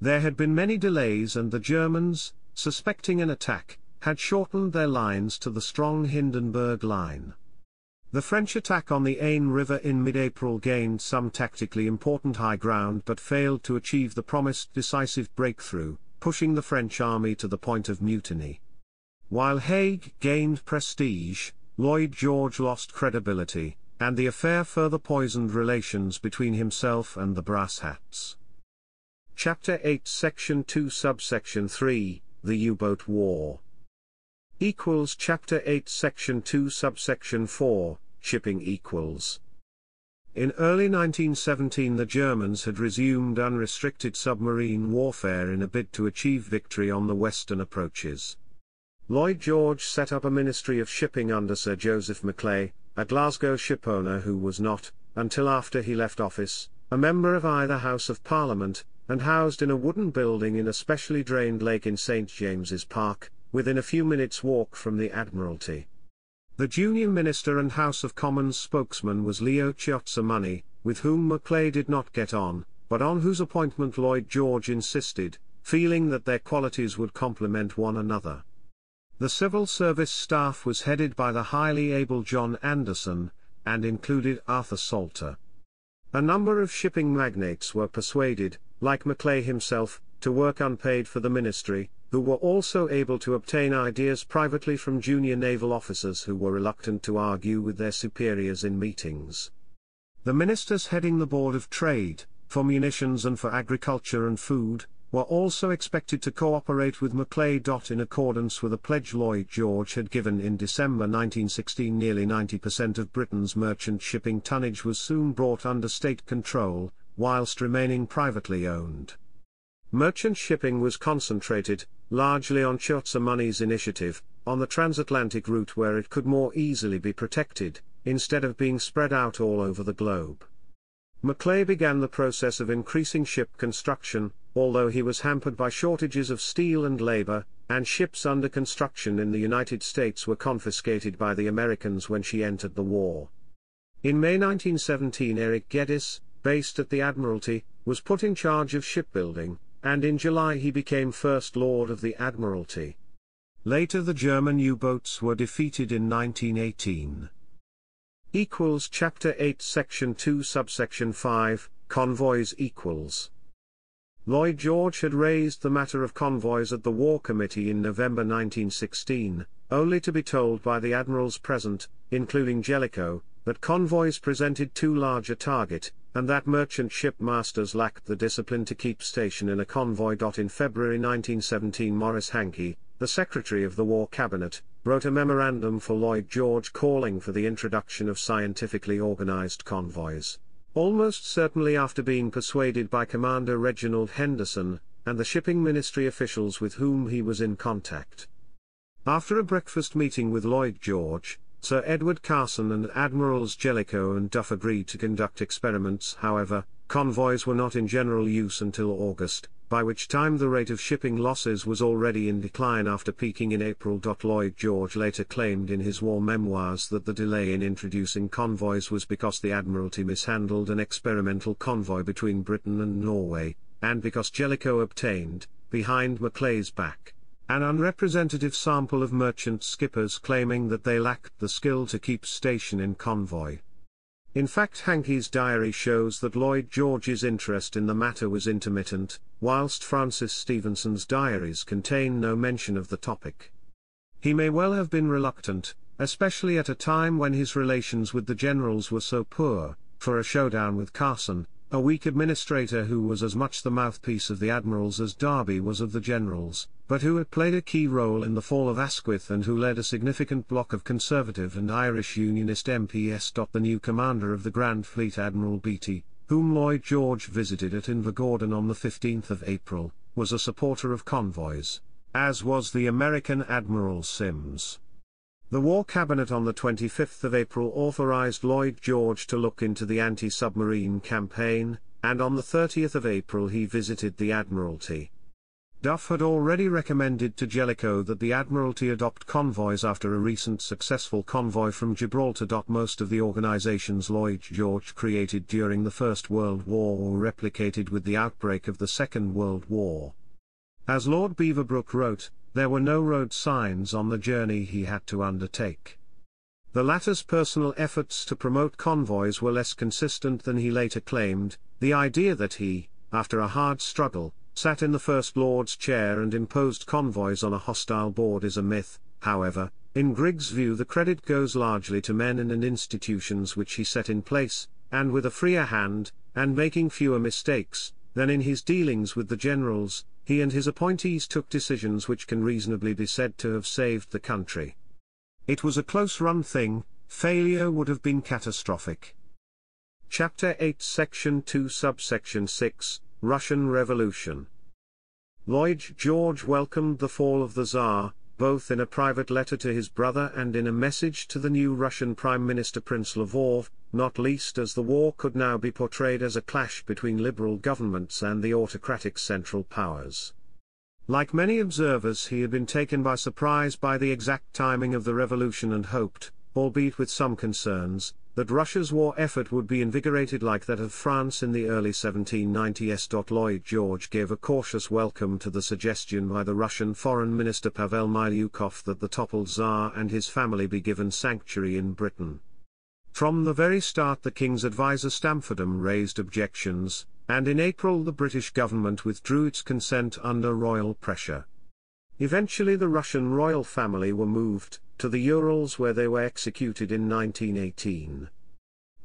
There had been many delays and the Germans, suspecting an attack, had shortened their lines to the strong Hindenburg line. The French attack on the Aisne River in mid-April gained some tactically important high ground but failed to achieve the promised decisive breakthrough, pushing the French army to the point of mutiny. While Haig gained prestige, Lloyd George lost credibility, and the affair further poisoned relations between himself and the Brass Hats. Chapter 8 Section 2 Subsection 3, The U-Boat War equals Chapter 8 Section 2 Subsection 4, Shipping equals in early 1917 the Germans had resumed unrestricted submarine warfare in a bid to achieve victory on the western approaches. Lloyd George set up a ministry of shipping under Sir Joseph Maclay, a Glasgow shipowner who was not, until after he left office, a member of either House of Parliament, and housed in a wooden building in a specially drained lake in St James's Park, within a few minutes' walk from the Admiralty. The junior minister and House of Commons spokesman was Leo Chiozza Money, with whom Maclay did not get on, but on whose appointment Lloyd George insisted, feeling that their qualities would complement one another. The civil service staff was headed by the highly able John Anderson, and included Arthur Salter. A number of shipping magnates were persuaded, like Maclay himself, to work unpaid for the ministry, who were also able to obtain ideas privately from junior naval officers who were reluctant to argue with their superiors in meetings. The ministers heading the Board of Trade, for munitions and for agriculture and food, were also expected to cooperate with Maclay. In accordance with a pledge Lloyd George had given in December 1916 nearly 90% of Britain's merchant shipping tonnage was soon brought under state control, whilst remaining privately owned. Merchant shipping was concentrated, largely on Chiozza Money's initiative, on the transatlantic route where it could more easily be protected, instead of being spread out all over the globe. Maclay began the process of increasing ship construction, although he was hampered by shortages of steel and labor, and ships under construction in the United States were confiscated by the Americans when she entered the war. In May 1917 Eric Geddes, based at the Admiralty, was put in charge of shipbuilding, and in July he became First Lord of the Admiralty. Later the German U-boats were defeated in 1918. Equals Chapter 8 Section 2 Subsection 5, Convoys equals Lloyd George had raised the matter of convoys at the War Committee in November 1916, only to be told by the admirals present, including Jellicoe, that convoys presented too large a target, and that merchant ship masters lacked the discipline to keep station in a convoy. In February 1917 Morris Hankey, the Secretary of the War Cabinet, wrote a memorandum for Lloyd George calling for the introduction of scientifically organized convoys. Almost certainly after being persuaded by Commander Reginald Henderson, and the shipping ministry officials with whom he was in contact. After a breakfast meeting with Lloyd George, Sir Edward Carson and Admirals Jellicoe and Duff agreed to conduct experiments however, convoys were not in general use until August, by which time the rate of shipping losses was already in decline after peaking in April. Lloyd George later claimed in his war memoirs that the delay in introducing convoys was because the Admiralty mishandled an experimental convoy between Britain and Norway, and because Jellicoe obtained, behind Maclay's back, an unrepresentative sample of merchant skippers claiming that they lacked the skill to keep station in convoy. In fact Hankey's diary shows that Lloyd George's interest in the matter was intermittent, whilst Francis Stevenson's diaries contain no mention of the topic. He may well have been reluctant, especially at a time when his relations with the generals were so poor, for a showdown with Carson, a weak administrator who was as much the mouthpiece of the admirals as Derby was of the generals, but who had played a key role in the fall of Asquith and who led a significant block of Conservative and Irish Unionist MPs. The new commander of the Grand Fleet Admiral Beatty, whom Lloyd George visited at Invergordon on the 15th of April, was a supporter of convoys, as was the American Admiral Sims. The War Cabinet on 25 April authorized Lloyd George to look into the anti-submarine campaign, and on 30 April he visited the Admiralty. Duff had already recommended to Jellicoe that the Admiralty adopt convoys after a recent successful convoy from Gibraltar. Most of the organizations Lloyd George created during the First World War were replicated with the outbreak of the Second World War. As Lord Beaverbrook wrote, there were no road signs on the journey he had to undertake. The latter's personal efforts to promote convoys were less consistent than he later claimed, the idea that he, after a hard struggle, sat in the First Lord's chair and imposed convoys on a hostile board is a myth, however, in Griggs' view the credit goes largely to men and institutions which he set in place, and with a freer hand, and making fewer mistakes, than in his dealings with the generals, he and his appointees took decisions which can reasonably be said to have saved the country. It was a close-run thing, failure would have been catastrophic. Chapter 8 Section 2 Subsection 6, Russian Revolution Lloyd George welcomed the fall of the Tsar, both in a private letter to his brother and in a message to the new Russian Prime Minister Prince Lvov, not least as the war could now be portrayed as a clash between liberal governments and the autocratic Central Powers. Like many observers he had been taken by surprise by the exact timing of the revolution and hoped, albeit with some concerns, that Russia's war effort would be invigorated like that of France in the early 1790s. Lloyd George gave a cautious welcome to the suggestion by the Russian Foreign Minister Pavel Milyukov that the toppled Tsar and his family be given sanctuary in Britain. From the very start the King's advisor Stamfordham raised objections, and in April the British government withdrew its consent under royal pressure. Eventually the Russian royal family were moved, to the Urals where they were executed in 1918.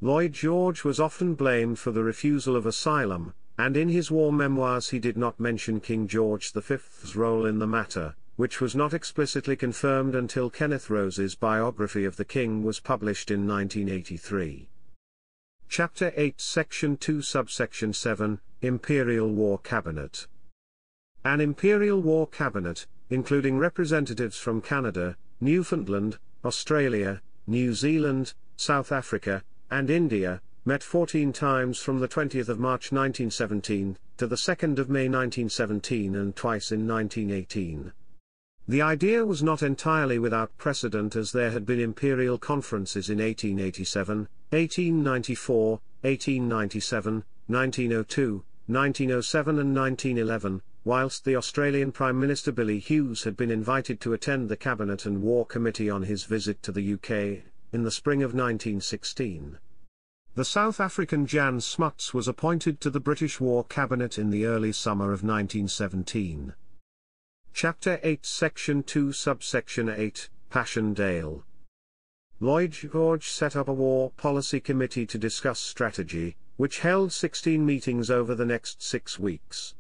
Lloyd George was often blamed for the refusal of asylum, and in his war memoirs he did not mention King George V's role in the matter, which was not explicitly confirmed until Kenneth Rose's biography of the king was published in 1983. Chapter 8 Section 2 Subsection 7 Imperial War Cabinet An Imperial War Cabinet, including representatives from Canada, Newfoundland, Australia, New Zealand, South Africa, and India, met 14 times from the 20th of March 1917 to the 2nd of May 1917 and twice in 1918. The idea was not entirely without precedent as there had been imperial conferences in 1887, 1894, 1897, 1902, 1907 and 1911, whilst the Australian Prime Minister Billy Hughes had been invited to attend the Cabinet and War Committee on his visit to the UK, in the spring of 1916. The South African Jan Smuts was appointed to the British War Cabinet in the early summer of 1917. Chapter 8 Section 2 Subsection 8, Passchendaele. Lloyd George set up a war policy committee to discuss strategy, which held 16 meetings over the next six weeks.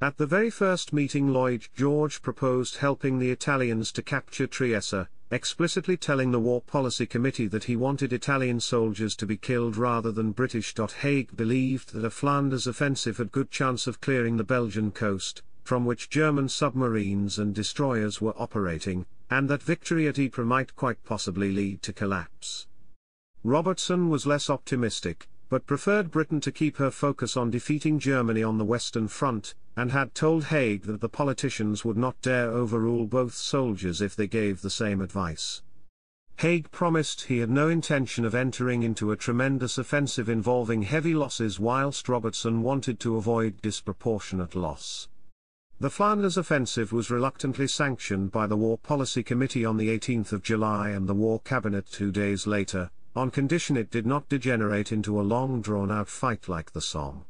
At the very first meeting Lloyd George proposed helping the Italians to capture Trieste, explicitly telling the War Policy Committee that he wanted Italian soldiers to be killed rather than British. Haig believed that a Flanders offensive had good chance of clearing the Belgian coast, from which German submarines and destroyers were operating, and that victory at Ypres might quite possibly lead to collapse. Robertson was less optimistic, but preferred Britain to keep her focus on defeating Germany on the Western Front, and had told Haig that the politicians would not dare overrule both soldiers if they gave the same advice. Haig promised he had no intention of entering into a tremendous offensive involving heavy losses whilst Robertson wanted to avoid disproportionate loss. The Flanders offensive was reluctantly sanctioned by the War Policy Committee on the 18th of July and the War Cabinet two days later, on condition it did not degenerate into a long drawn-out fight like the Somme.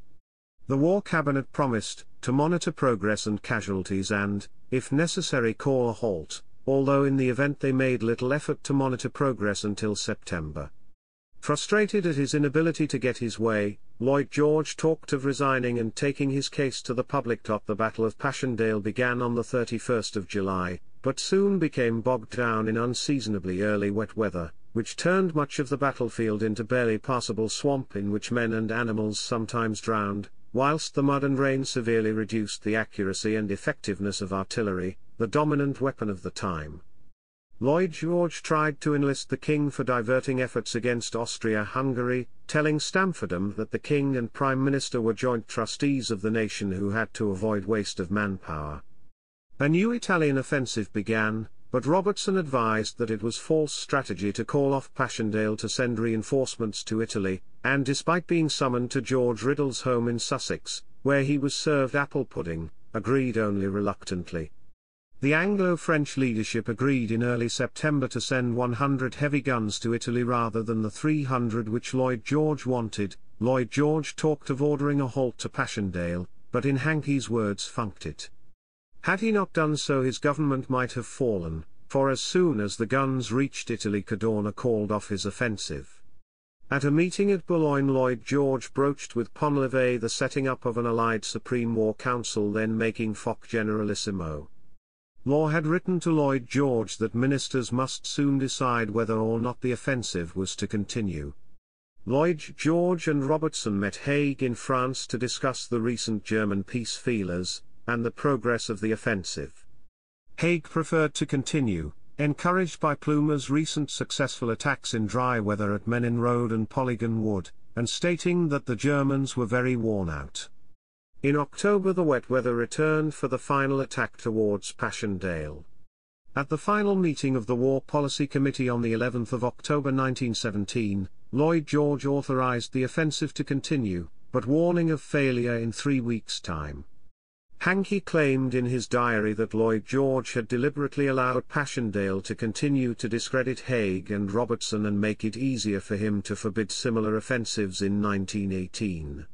The War Cabinet promised, to monitor progress and casualties and, if necessary call a halt, although in the event they made little effort to monitor progress until September. Frustrated at his inability to get his way, Lloyd George talked of resigning and taking his case to the public. The Battle of Passchendaele began on the 31st of July, but soon became bogged down in unseasonably early wet weather, which turned much of the battlefield into barely passable swamp in which men and animals sometimes drowned, whilst the mud and rain severely reduced the accuracy and effectiveness of artillery, the dominant weapon of the time. Lloyd George tried to enlist the king for diverting efforts against Austria-Hungary, telling Stamfordham that the king and prime minister were joint trustees of the nation who had to avoid waste of manpower. A new Italian offensive began, but Robertson advised that it was false strategy to call off Passchendaele to send reinforcements to Italy, and despite being summoned to George Riddle's home in Sussex, where he was served apple pudding, agreed only reluctantly. The Anglo-French leadership agreed in early September to send 100 heavy guns to Italy rather than the 300 which Lloyd George wanted. Lloyd George talked of ordering a halt to Passchendaele, but in Hankey's words funked it. Had he not done so his government might have fallen, for as soon as the guns reached Italy Cadorna called off his offensive. At a meeting at Boulogne Lloyd George broached with Ponlevet the setting up of an allied Supreme War Council then making Foch generalissimo. Law had written to Lloyd George that ministers must soon decide whether or not the offensive was to continue. Lloyd George and Robertson met Haig in France to discuss the recent German peace feelers, and the progress of the offensive. Haig preferred to continue, encouraged by Plumer's recent successful attacks in dry weather at Menin Road and Polygon Wood, and stating that the Germans were very worn out. In October the wet weather returned for the final attack towards Passchendaele. At the final meeting of the War Policy Committee on the 11th of October 1917, Lloyd George authorized the offensive to continue, but warning of failure in three weeks' time. Hankey claimed in his diary that Lloyd George had deliberately allowed Passchendaele to continue to discredit Haig and Robertson and make it easier for him to forbid similar offensives in 1918.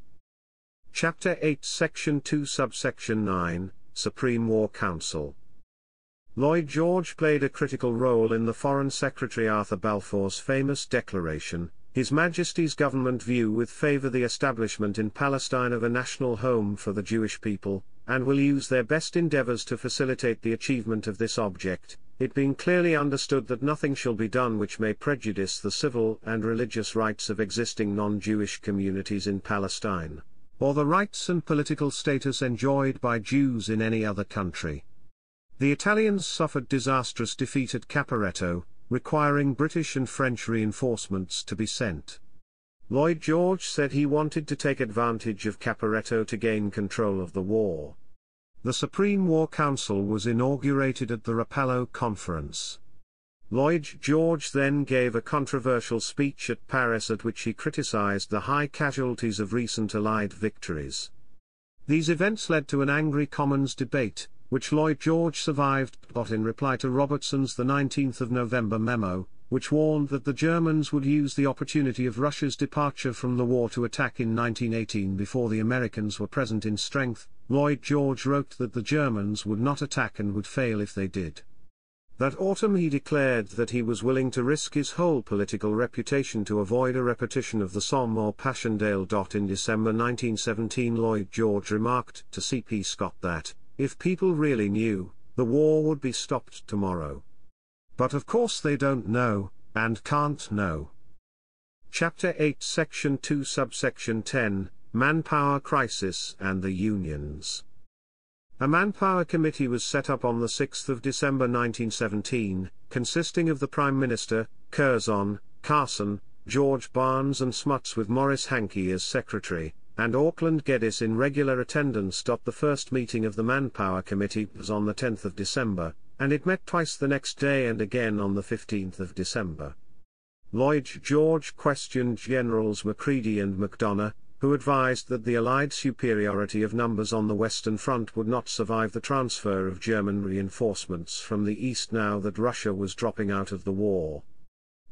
Chapter 8 Section 2 Subsection 9, Supreme War Council Lloyd George played a critical role in the Foreign Secretary Arthur Balfour's famous declaration, His Majesty's government view with favor the establishment in Palestine of a national home for the Jewish people, and will use their best endeavors to facilitate the achievement of this object, it being clearly understood that nothing shall be done which may prejudice the civil and religious rights of existing non-Jewish communities in Palestine or the rights and political status enjoyed by Jews in any other country. The Italians suffered disastrous defeat at Caporetto, requiring British and French reinforcements to be sent. Lloyd George said he wanted to take advantage of Caporetto to gain control of the war. The Supreme War Council was inaugurated at the Rapallo Conference. Lloyd George then gave a controversial speech at Paris at which he criticized the high casualties of recent Allied victories. These events led to an angry Commons debate, which Lloyd George survived but in reply to Robertson's 19 November memo, which warned that the Germans would use the opportunity of Russia's departure from the war to attack in 1918 before the Americans were present in strength, Lloyd George wrote that the Germans would not attack and would fail if they did. That autumn he declared that he was willing to risk his whole political reputation to avoid a repetition of the Somme or Passchendaele. In December 1917 Lloyd George remarked to C.P. Scott that, if people really knew, the war would be stopped tomorrow. But of course they don't know, and can't know. Chapter 8 Section 2 Subsection 10, Manpower Crisis and the Unions a manpower committee was set up on 6 December 1917, consisting of the Prime Minister, Curzon, Carson, George Barnes and Smuts with Morris Hankey as secretary, and Auckland Geddes in regular attendance. The first meeting of the Manpower Committee was on 10 December, and it met twice the next day and again on 15 December. Lloyd George questioned Generals Macready and McDonough, who advised that the Allied superiority of numbers on the Western Front would not survive the transfer of German reinforcements from the East now that Russia was dropping out of the war.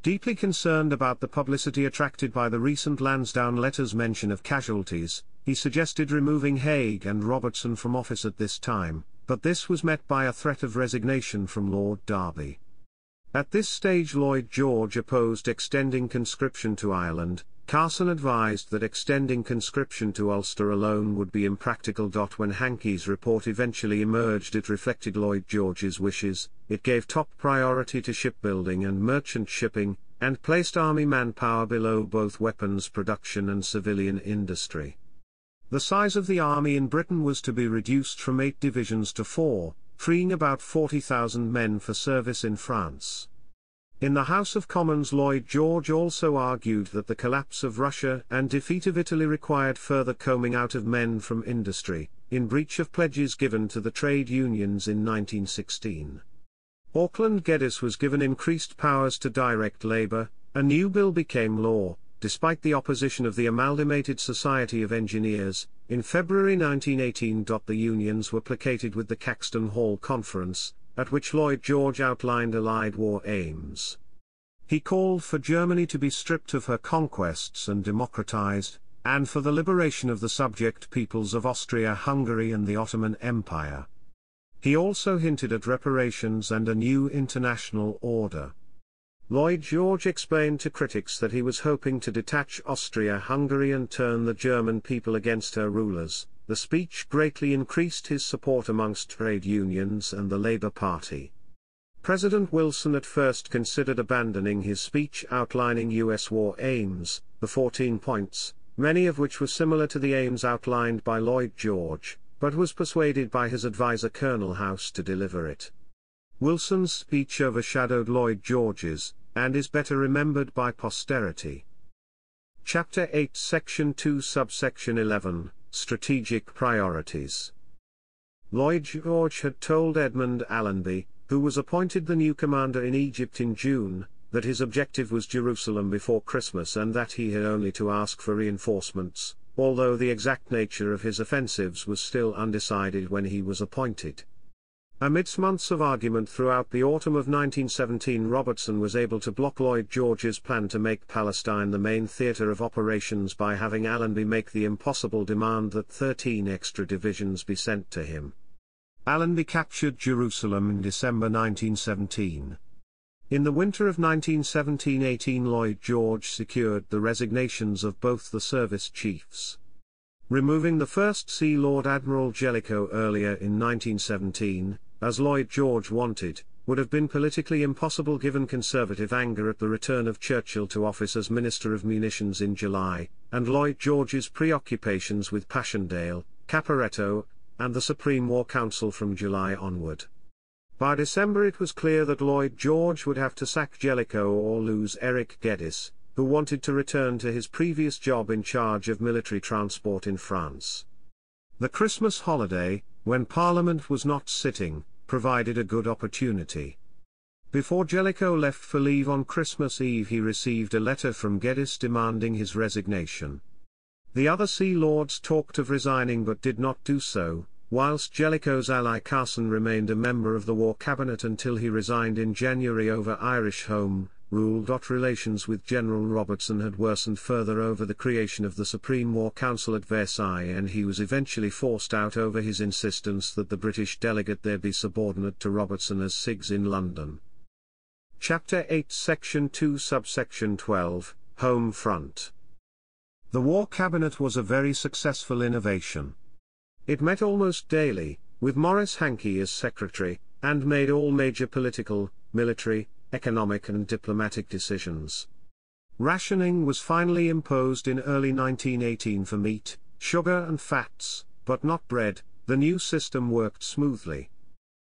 Deeply concerned about the publicity attracted by the recent Lansdowne letters mention of casualties, he suggested removing Haig and Robertson from office at this time, but this was met by a threat of resignation from Lord Derby. At this stage Lloyd George opposed extending conscription to Ireland, Carson advised that extending conscription to Ulster alone would be impractical. When Hankey's report eventually emerged, it reflected Lloyd George's wishes, it gave top priority to shipbuilding and merchant shipping, and placed army manpower below both weapons production and civilian industry. The size of the army in Britain was to be reduced from eight divisions to four, freeing about 40,000 men for service in France. In the House of Commons Lloyd George also argued that the collapse of Russia and defeat of Italy required further combing out of men from industry, in breach of pledges given to the trade unions in 1916. Auckland Geddes was given increased powers to direct labour, a new bill became law, despite the opposition of the Amalgamated Society of Engineers, in February 1918. The unions were placated with the Caxton Hall Conference, at which Lloyd George outlined Allied war aims. He called for Germany to be stripped of her conquests and democratized, and for the liberation of the subject peoples of Austria-Hungary and the Ottoman Empire. He also hinted at reparations and a new international order. Lloyd George explained to critics that he was hoping to detach Austria-Hungary and turn the German people against her rulers, the speech greatly increased his support amongst trade unions and the Labour Party. President Wilson at first considered abandoning his speech outlining U.S. war aims, the 14 points, many of which were similar to the aims outlined by Lloyd George, but was persuaded by his adviser Colonel House to deliver it. Wilson's speech overshadowed Lloyd George's, and is better remembered by posterity. Chapter 8 Section 2 Subsection 11 strategic priorities. Lloyd George had told Edmund Allenby, who was appointed the new commander in Egypt in June, that his objective was Jerusalem before Christmas and that he had only to ask for reinforcements, although the exact nature of his offensives was still undecided when he was appointed. Amidst months of argument throughout the autumn of 1917 Robertson was able to block Lloyd George's plan to make Palestine the main theatre of operations by having Allenby make the impossible demand that 13 extra divisions be sent to him. Allenby captured Jerusalem in December 1917. In the winter of 1917-18 Lloyd George secured the resignations of both the service chiefs. Removing the first Sea Lord Admiral Jellicoe earlier in 1917, as Lloyd George wanted, would have been politically impossible given Conservative anger at the return of Churchill to office as Minister of Munitions in July, and Lloyd George's preoccupations with Passchendaele, Caporetto, and the Supreme War Council from July onward. By December it was clear that Lloyd George would have to sack Jellicoe or lose Eric Geddes, who wanted to return to his previous job in charge of military transport in France. The Christmas holiday, when Parliament was not sitting, provided a good opportunity. Before Jellicoe left for leave on Christmas Eve he received a letter from Geddes demanding his resignation. The other Sea Lords talked of resigning but did not do so, whilst Jellicoe's ally Carson remained a member of the War Cabinet until he resigned in January over Irish Home, rule. Relations with General Robertson had worsened further over the creation of the Supreme War Council at Versailles and he was eventually forced out over his insistence that the British delegate there be subordinate to Robertson as SIGS in London. Chapter 8 Section 2 Subsection 12, Home Front The War Cabinet was a very successful innovation. It met almost daily, with Maurice Hankey as secretary, and made all major political, military, economic and diplomatic decisions. Rationing was finally imposed in early 1918 for meat, sugar and fats, but not bread, the new system worked smoothly.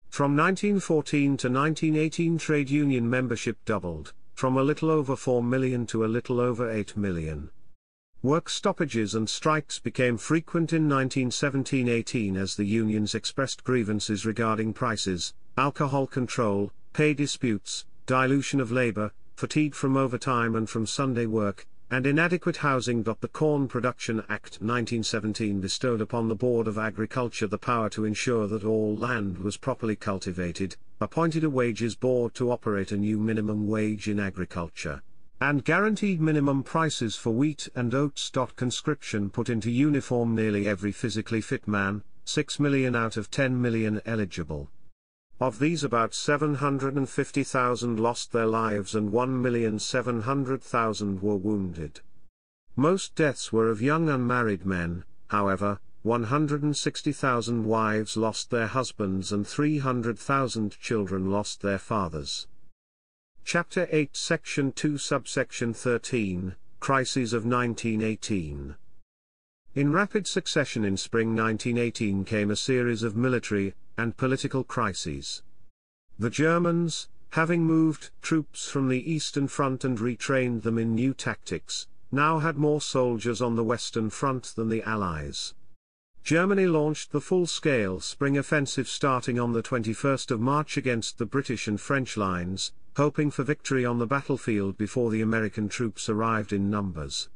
From 1914 to 1918 trade union membership doubled, from a little over 4 million to a little over 8 million. Work stoppages and strikes became frequent in 1917-18 as the unions expressed grievances regarding prices, alcohol control, pay disputes, dilution of labor, fatigue from overtime and from Sunday work, and inadequate housing. The Corn Production Act 1917 bestowed upon the Board of Agriculture the power to ensure that all land was properly cultivated, appointed a wages board to operate a new minimum wage in agriculture and guaranteed minimum prices for wheat and oats. Conscription put into uniform nearly every physically fit man, 6 million out of 10 million eligible. Of these about 750,000 lost their lives and 1,700,000 were wounded. Most deaths were of young unmarried men, however, 160,000 wives lost their husbands and 300,000 children lost their fathers. Chapter 8 Section 2 Subsection 13, Crises of 1918 In rapid succession in spring 1918 came a series of military, and political crises. The Germans, having moved troops from the Eastern Front and retrained them in new tactics, now had more soldiers on the Western Front than the Allies. Germany launched the full-scale spring offensive starting on the 21st of March against the British and French lines, hoping for victory on the battlefield before the American troops arrived in numbers.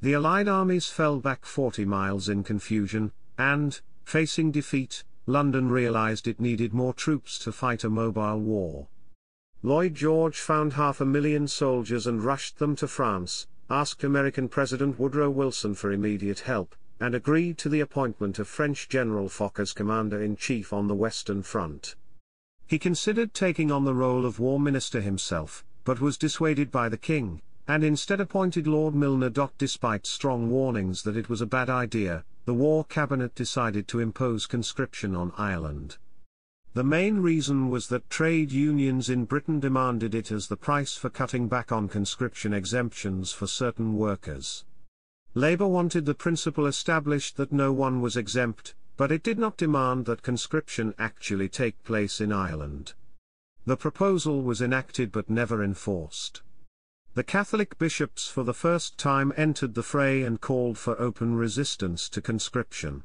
The Allied armies fell back 40 miles in confusion, and, facing defeat, London realized it needed more troops to fight a mobile war. Lloyd George found half a million soldiers and rushed them to France, asked American President Woodrow Wilson for immediate help, and agreed to the appointment of French General Foch as Commander-in-Chief on the Western Front. He considered taking on the role of War Minister himself, but was dissuaded by the King, and instead appointed Lord Milner. Despite strong warnings that it was a bad idea, the War Cabinet decided to impose conscription on Ireland. The main reason was that trade unions in Britain demanded it as the price for cutting back on conscription exemptions for certain workers. Labour wanted the principle established that no one was exempt, but it did not demand that conscription actually take place in Ireland. The proposal was enacted but never enforced the Catholic bishops for the first time entered the fray and called for open resistance to conscription.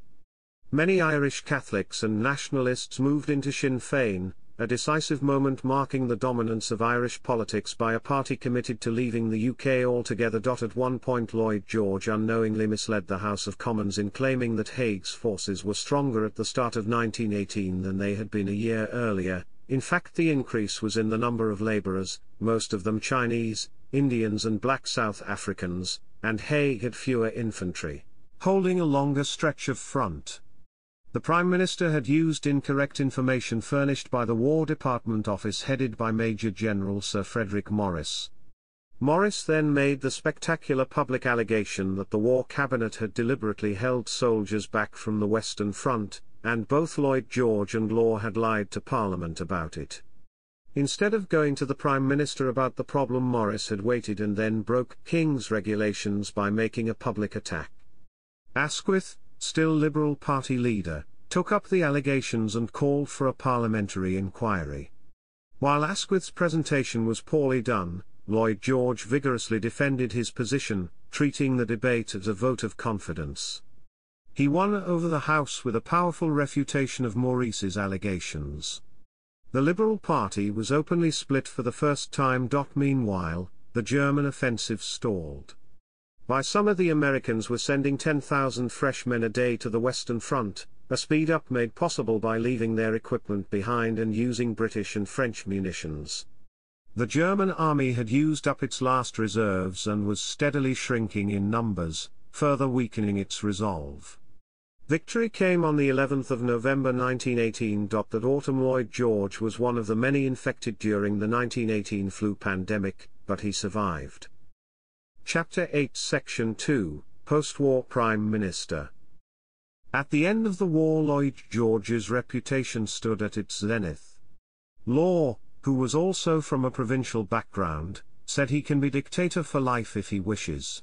Many Irish Catholics and nationalists moved into Sinn Féin, a decisive moment marking the dominance of Irish politics by a party committed to leaving the UK altogether. At one point Lloyd George unknowingly misled the House of Commons in claiming that Haig's forces were stronger at the start of 1918 than they had been a year earlier, in fact the increase was in the number of labourers, most of them Chinese, Indians and black South Africans, and Haig had fewer infantry, holding a longer stretch of front. The Prime Minister had used incorrect information furnished by the War Department office headed by Major General Sir Frederick Morris. Morris then made the spectacular public allegation that the War Cabinet had deliberately held soldiers back from the Western Front, and both Lloyd George and Law had lied to Parliament about it. Instead of going to the Prime Minister about the problem Morris had waited and then broke King's regulations by making a public attack. Asquith, still Liberal Party leader, took up the allegations and called for a parliamentary inquiry. While Asquith's presentation was poorly done, Lloyd George vigorously defended his position, treating the debate as a vote of confidence. He won over the House with a powerful refutation of Maurice's allegations. The Liberal Party was openly split for the first time. Meanwhile, the German offensive stalled. By summer the Americans were sending 10,000 fresh men a day to the Western Front, a speed up made possible by leaving their equipment behind and using British and French munitions. The German army had used up its last reserves and was steadily shrinking in numbers, further weakening its resolve. Victory came on the 11th of November 1918. That autumn Lloyd George was one of the many infected during the 1918 flu pandemic, but he survived. Chapter 8 Section 2, Post-War Prime Minister At the end of the war Lloyd George's reputation stood at its zenith. Law, who was also from a provincial background, said he can be dictator for life if he wishes.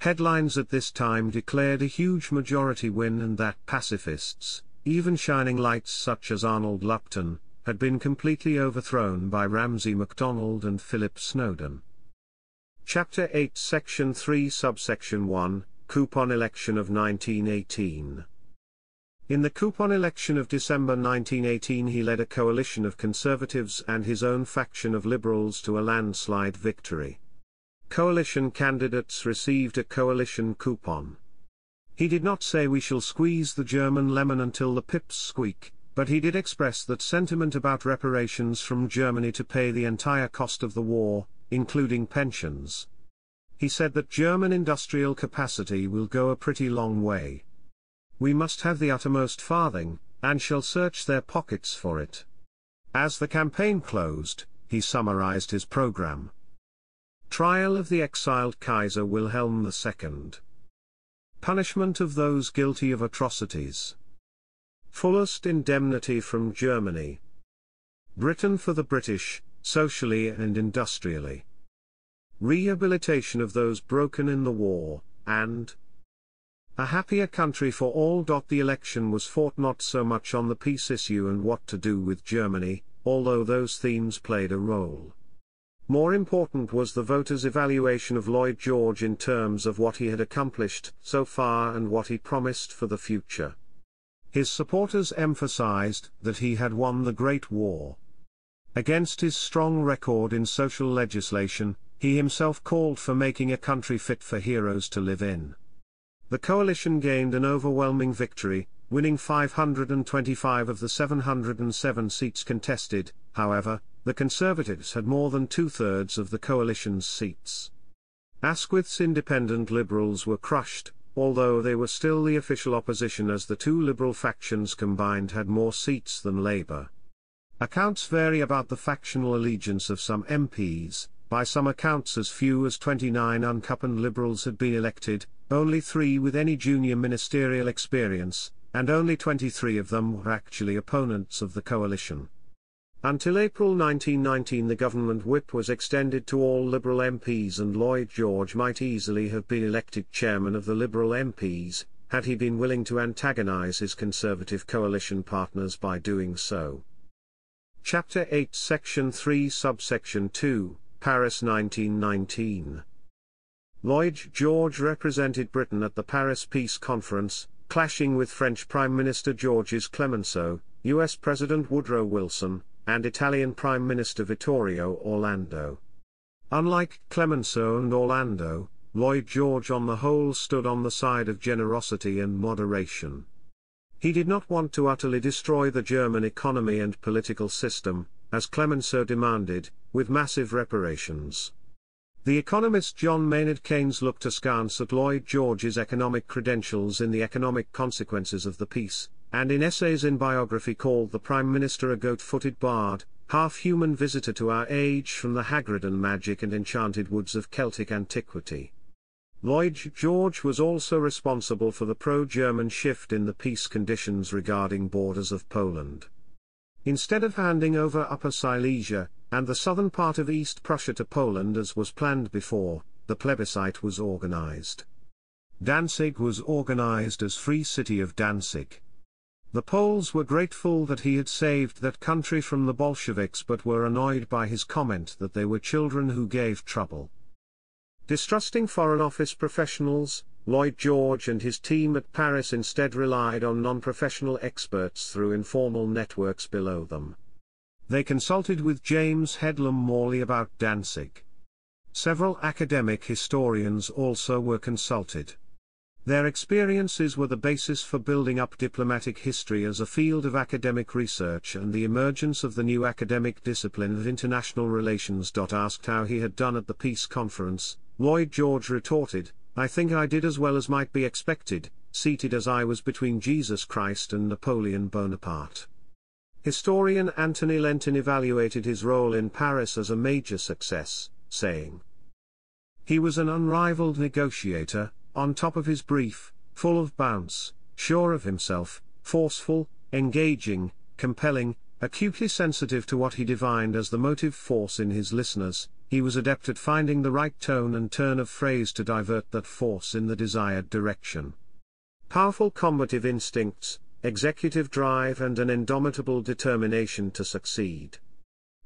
Headlines at this time declared a huge majority win and that pacifists, even shining lights such as Arnold Lupton, had been completely overthrown by Ramsay MacDonald and Philip Snowden. Chapter 8 Section 3 Subsection 1 Coupon Election of 1918 In the coupon election of December 1918 he led a coalition of conservatives and his own faction of liberals to a landslide victory. Coalition candidates received a coalition coupon. He did not say we shall squeeze the German lemon until the pips squeak, but he did express that sentiment about reparations from Germany to pay the entire cost of the war, including pensions. He said that German industrial capacity will go a pretty long way. We must have the uttermost farthing, and shall search their pockets for it. As the campaign closed, he summarized his program. Trial of the exiled Kaiser Wilhelm II. Punishment of those guilty of atrocities. Fullest indemnity from Germany. Britain for the British, socially and industrially. Rehabilitation of those broken in the war, and a happier country for all. The election was fought not so much on the peace issue and what to do with Germany, although those themes played a role. More important was the voters' evaluation of Lloyd George in terms of what he had accomplished so far and what he promised for the future. His supporters emphasized that he had won the Great War. Against his strong record in social legislation, he himself called for making a country fit for heroes to live in. The coalition gained an overwhelming victory, winning 525 of the 707 seats contested, however, the Conservatives had more than two-thirds of the coalition's seats. Asquith's independent Liberals were crushed, although they were still the official opposition as the two Liberal factions combined had more seats than Labour. Accounts vary about the factional allegiance of some MPs, by some accounts as few as 29 Uncupen Liberals had been elected, only three with any junior ministerial experience, and only 23 of them were actually opponents of the coalition. Until April 1919 the government whip was extended to all Liberal MPs and Lloyd George might easily have been elected chairman of the Liberal MPs, had he been willing to antagonise his Conservative coalition partners by doing so. Chapter 8 Section 3 Subsection 2, Paris 1919 Lloyd George represented Britain at the Paris Peace Conference, clashing with French Prime Minister Georges Clemenceau, US President Woodrow Wilson, and Italian Prime Minister Vittorio Orlando. Unlike Clemenceau and Orlando, Lloyd George on the whole stood on the side of generosity and moderation. He did not want to utterly destroy the German economy and political system, as Clemenceau demanded, with massive reparations. The economist John Maynard Keynes looked askance at Lloyd George's economic credentials in The Economic Consequences of the Peace, and in essays in biography called the Prime Minister a goat-footed bard, half-human visitor to our age from the Hagridan magic and enchanted woods of Celtic antiquity. Lloyd George was also responsible for the pro-German shift in the peace conditions regarding borders of Poland. Instead of handing over Upper Silesia, and the southern part of East Prussia to Poland as was planned before, the plebiscite was organized. Danzig was organized as Free City of Danzig. The Poles were grateful that he had saved that country from the Bolsheviks but were annoyed by his comment that they were children who gave trouble. Distrusting Foreign Office professionals, Lloyd George and his team at Paris instead relied on non-professional experts through informal networks below them. They consulted with James Headlam Morley about Danzig. Several academic historians also were consulted. Their experiences were the basis for building up diplomatic history as a field of academic research and the emergence of the new academic discipline of international relations. Asked how he had done at the peace conference, Lloyd George retorted, I think I did as well as might be expected, seated as I was between Jesus Christ and Napoleon Bonaparte. Historian Anthony Lenton evaluated his role in Paris as a major success, saying, He was an unrivaled negotiator, on top of his brief, full of bounce, sure of himself, forceful, engaging, compelling, acutely sensitive to what he divined as the motive force in his listeners, he was adept at finding the right tone and turn of phrase to divert that force in the desired direction. Powerful combative instincts, executive drive and an indomitable determination to succeed.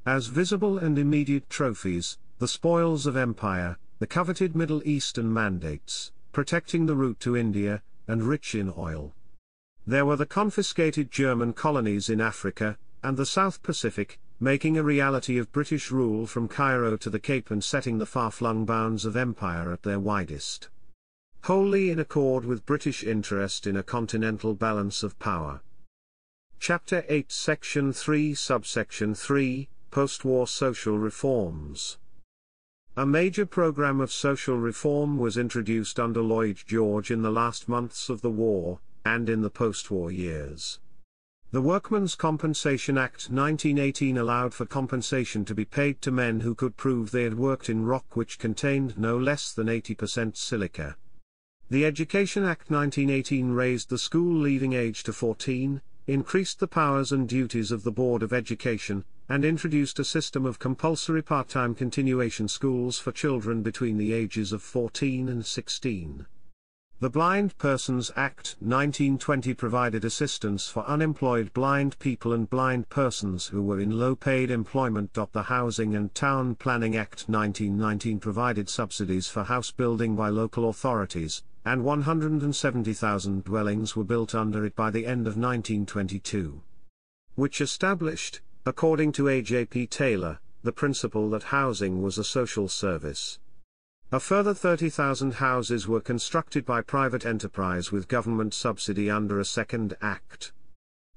As visible and immediate trophies, the spoils of empire, the coveted Middle Eastern mandates protecting the route to India, and rich in oil. There were the confiscated German colonies in Africa, and the South Pacific, making a reality of British rule from Cairo to the Cape and setting the far-flung bounds of empire at their widest. Wholly in accord with British interest in a continental balance of power. Chapter 8 Section 3 Subsection 3 Post-war Social Reforms a major program of social reform was introduced under Lloyd George in the last months of the war, and in the post-war years. The Workmen's Compensation Act 1918 allowed for compensation to be paid to men who could prove they had worked in rock which contained no less than 80% silica. The Education Act 1918 raised the school leaving age to 14, increased the powers and duties of the Board of Education, and introduced a system of compulsory part-time continuation schools for children between the ages of 14 and 16. The Blind Persons Act 1920 provided assistance for unemployed blind people and blind persons who were in low-paid employment. The Housing and Town Planning Act 1919 provided subsidies for house building by local authorities, and 170,000 dwellings were built under it by the end of 1922. Which established, according to A.J.P. Taylor, the principle that housing was a social service. A further 30,000 houses were constructed by private enterprise with government subsidy under a second act.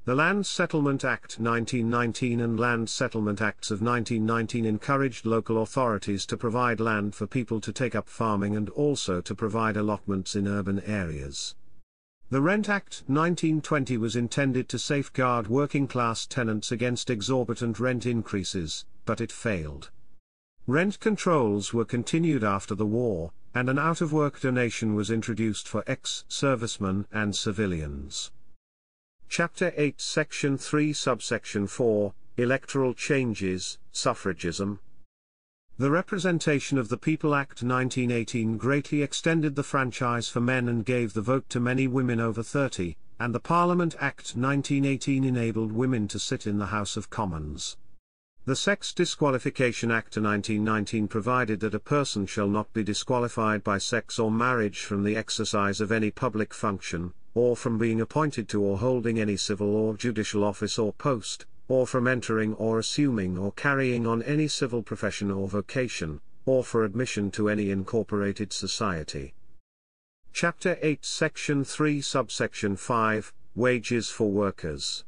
The Land Settlement Act 1919 and Land Settlement Acts of 1919 encouraged local authorities to provide land for people to take up farming and also to provide allotments in urban areas. The Rent Act 1920 was intended to safeguard working class tenants against exorbitant rent increases, but it failed. Rent controls were continued after the war, and an out of work donation was introduced for ex servicemen and civilians. Chapter 8 Section 3 Subsection 4, Electoral Changes, Suffragism, the Representation of the People Act 1918 greatly extended the franchise for men and gave the vote to many women over 30, and the Parliament Act 1918 enabled women to sit in the House of Commons. The Sex Disqualification Act 1919 provided that a person shall not be disqualified by sex or marriage from the exercise of any public function, or from being appointed to or holding any civil or judicial office or post, or from entering or assuming or carrying on any civil profession or vocation, or for admission to any incorporated society. Chapter 8 Section 3 Subsection 5 Wages for Workers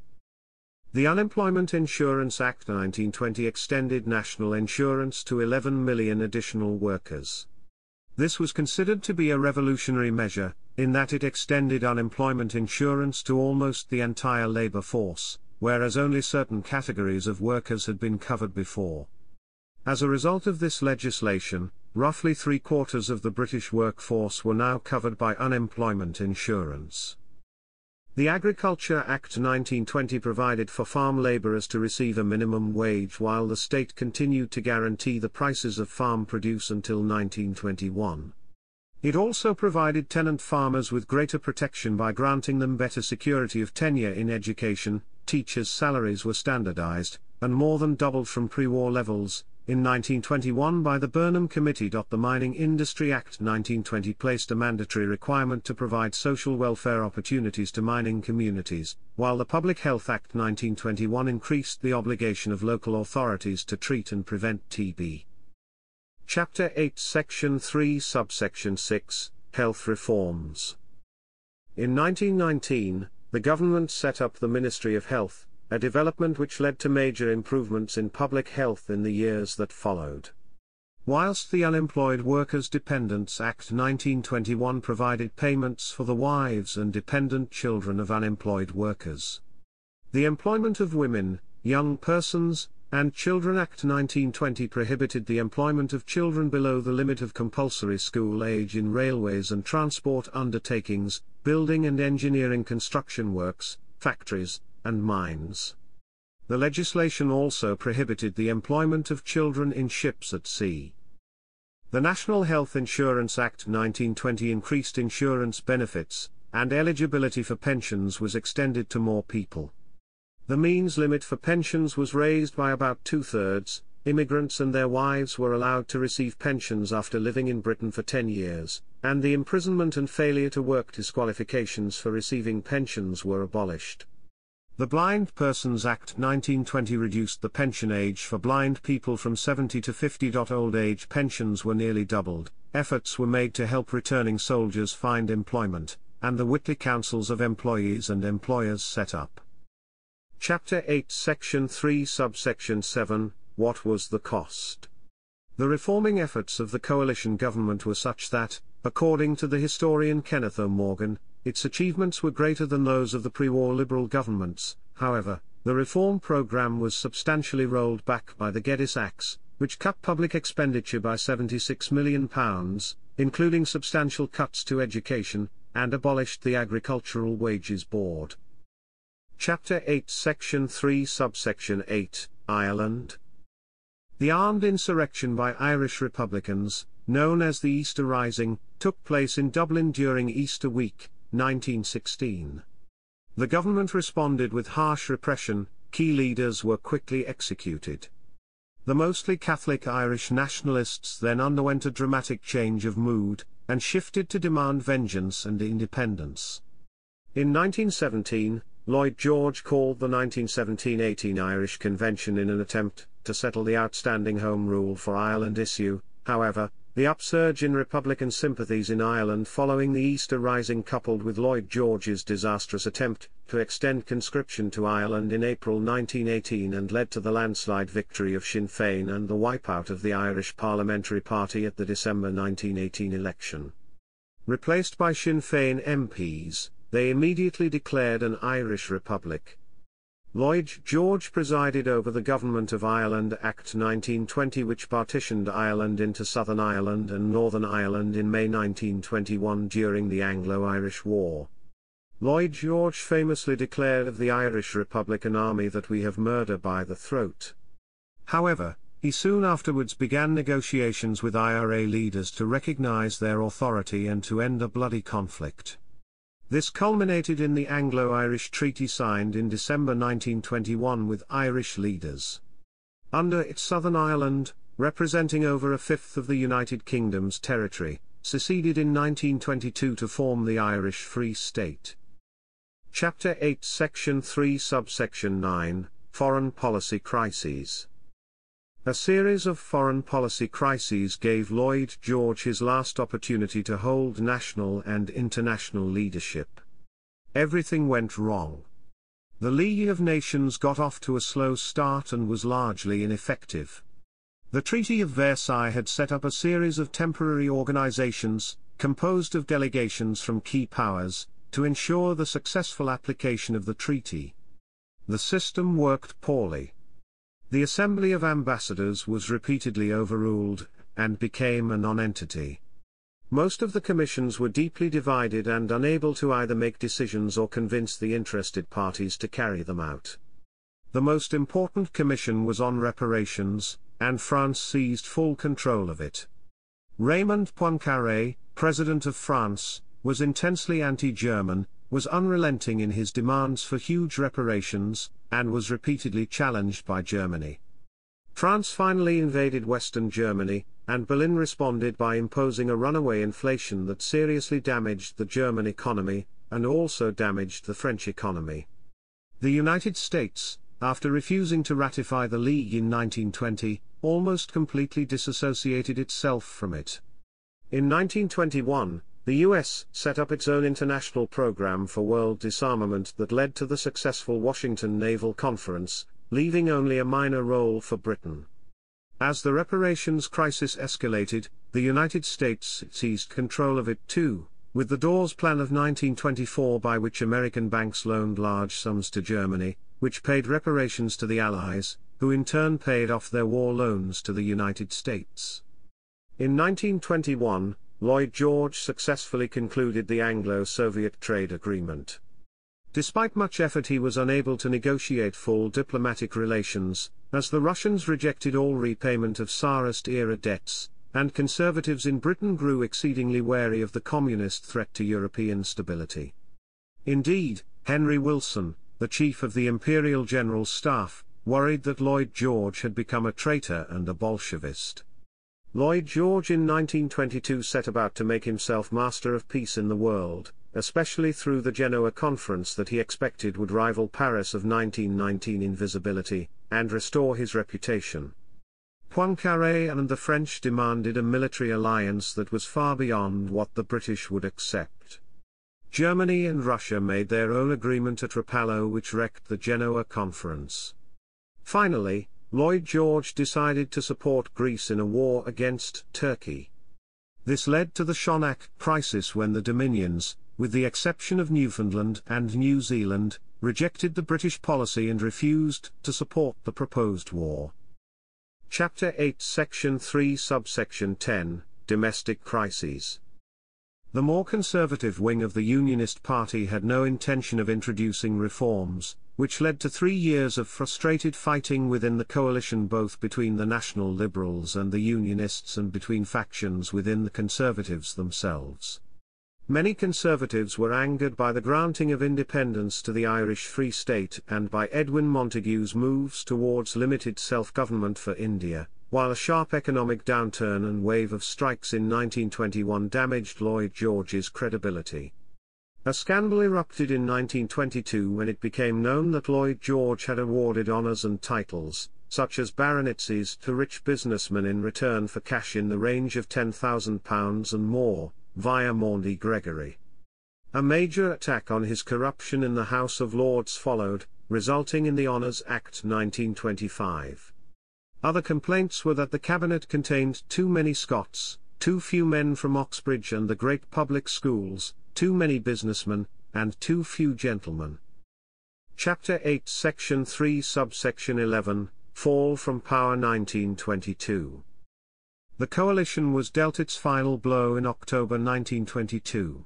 The Unemployment Insurance Act 1920 extended national insurance to 11 million additional workers. This was considered to be a revolutionary measure, in that it extended unemployment insurance to almost the entire labor force, whereas only certain categories of workers had been covered before. As a result of this legislation, roughly three quarters of the British workforce were now covered by unemployment insurance. The Agriculture Act 1920 provided for farm laborers to receive a minimum wage while the state continued to guarantee the prices of farm produce until 1921. It also provided tenant farmers with greater protection by granting them better security of tenure in education, teachers' salaries were standardized, and more than doubled from pre-war levels, in 1921 by the Burnham Committee. The Mining Industry Act 1920 placed a mandatory requirement to provide social welfare opportunities to mining communities, while the Public Health Act 1921 increased the obligation of local authorities to treat and prevent TB. Chapter 8, Section 3, Subsection 6 Health Reforms. In 1919, the government set up the Ministry of Health, a development which led to major improvements in public health in the years that followed. Whilst the Unemployed Workers Dependents Act 1921 provided payments for the wives and dependent children of unemployed workers, the Employment of Women, Young Persons, and Children Act 1920 prohibited the employment of children below the limit of compulsory school age in railways and transport undertakings, building and engineering construction works, factories, and mines. The legislation also prohibited the employment of children in ships at sea. The National Health Insurance Act 1920 increased insurance benefits, and eligibility for pensions was extended to more people. The means limit for pensions was raised by about two thirds, immigrants and their wives were allowed to receive pensions after living in Britain for 10 years, and the imprisonment and failure to work disqualifications for receiving pensions were abolished. The Blind Persons Act 1920 reduced the pension age for blind people from 70 to 50. Old age pensions were nearly doubled, efforts were made to help returning soldiers find employment, and the Whitley Councils of Employees and Employers set up. Chapter 8 Section 3 Subsection 7 What was the cost? The reforming efforts of the coalition government were such that, according to the historian Kenneth O. Morgan, its achievements were greater than those of the pre-war liberal governments, however, the reform program was substantially rolled back by the Geddes Acts, which cut public expenditure by £76 million, including substantial cuts to education, and abolished the Agricultural Wages Board. Chapter 8 Section 3 Subsection 8, Ireland The armed insurrection by Irish Republicans, known as the Easter Rising, took place in Dublin during Easter week, 1916. The government responded with harsh repression, key leaders were quickly executed. The mostly Catholic Irish nationalists then underwent a dramatic change of mood, and shifted to demand vengeance and independence. In 1917, Lloyd George called the 1917-18 Irish Convention in an attempt to settle the outstanding Home Rule for Ireland issue, however, the upsurge in Republican sympathies in Ireland following the Easter Rising coupled with Lloyd George's disastrous attempt to extend conscription to Ireland in April 1918 and led to the landslide victory of Sinn Féin and the wipeout of the Irish Parliamentary Party at the December 1918 election. Replaced by Sinn Féin MPs, they immediately declared an Irish Republic. Lloyd George presided over the Government of Ireland Act 1920 which partitioned Ireland into Southern Ireland and Northern Ireland in May 1921 during the Anglo-Irish War. Lloyd George famously declared of the Irish Republican Army that we have murder by the throat. However, he soon afterwards began negotiations with IRA leaders to recognize their authority and to end a bloody conflict. This culminated in the Anglo-Irish Treaty signed in December 1921 with Irish leaders. Under it Southern Ireland, representing over a fifth of the United Kingdom's territory, seceded in 1922 to form the Irish Free State. Chapter 8 Section 3 Subsection 9 Foreign Policy Crises a series of foreign policy crises gave Lloyd George his last opportunity to hold national and international leadership. Everything went wrong. The League of Nations got off to a slow start and was largely ineffective. The Treaty of Versailles had set up a series of temporary organizations, composed of delegations from key powers, to ensure the successful application of the treaty. The system worked poorly. The Assembly of Ambassadors was repeatedly overruled, and became a nonentity. Most of the commissions were deeply divided and unable to either make decisions or convince the interested parties to carry them out. The most important commission was on reparations, and France seized full control of it. Raymond Poincaré, President of France, was intensely anti-German, was unrelenting in his demands for huge reparations, and was repeatedly challenged by Germany. France finally invaded Western Germany, and Berlin responded by imposing a runaway inflation that seriously damaged the German economy, and also damaged the French economy. The United States, after refusing to ratify the League in 1920, almost completely disassociated itself from it. In 1921, the US set up its own international program for world disarmament that led to the successful Washington Naval Conference, leaving only a minor role for Britain. As the reparations crisis escalated, the United States seized control of it too, with the Dawes Plan of 1924 by which American banks loaned large sums to Germany, which paid reparations to the Allies, who in turn paid off their war loans to the United States. In 1921, Lloyd George successfully concluded the Anglo-Soviet trade agreement. Despite much effort he was unable to negotiate full diplomatic relations, as the Russians rejected all repayment of Tsarist-era debts, and conservatives in Britain grew exceedingly wary of the communist threat to European stability. Indeed, Henry Wilson, the chief of the Imperial General Staff, worried that Lloyd George had become a traitor and a Bolshevist. Lloyd George in 1922 set about to make himself master of peace in the world, especially through the Genoa Conference that he expected would rival Paris of 1919 in visibility, and restore his reputation. Poincaré and the French demanded a military alliance that was far beyond what the British would accept. Germany and Russia made their own agreement at Rapallo which wrecked the Genoa Conference. Finally, Lloyd George decided to support Greece in a war against Turkey. This led to the Shonak crisis when the Dominions, with the exception of Newfoundland and New Zealand, rejected the British policy and refused to support the proposed war. Chapter 8 Section 3 Subsection 10 Domestic Crises The more conservative wing of the Unionist Party had no intention of introducing reforms, which led to three years of frustrated fighting within the coalition both between the National Liberals and the Unionists and between factions within the Conservatives themselves. Many Conservatives were angered by the granting of independence to the Irish Free State and by Edwin Montagu's moves towards limited self-government for India, while a sharp economic downturn and wave of strikes in 1921 damaged Lloyd George's credibility. A scandal erupted in 1922 when it became known that Lloyd George had awarded honors and titles, such as baronetcies, to rich businessmen in return for cash in the range of £10,000 and more, via Maundy Gregory. A major attack on his corruption in the House of Lords followed, resulting in the Honours Act 1925. Other complaints were that the cabinet contained too many Scots, too few men from Oxbridge and the great public schools, too many businessmen, and too few gentlemen. Chapter 8 Section 3 Subsection 11, Fall from Power 1922. The coalition was dealt its final blow in October 1922.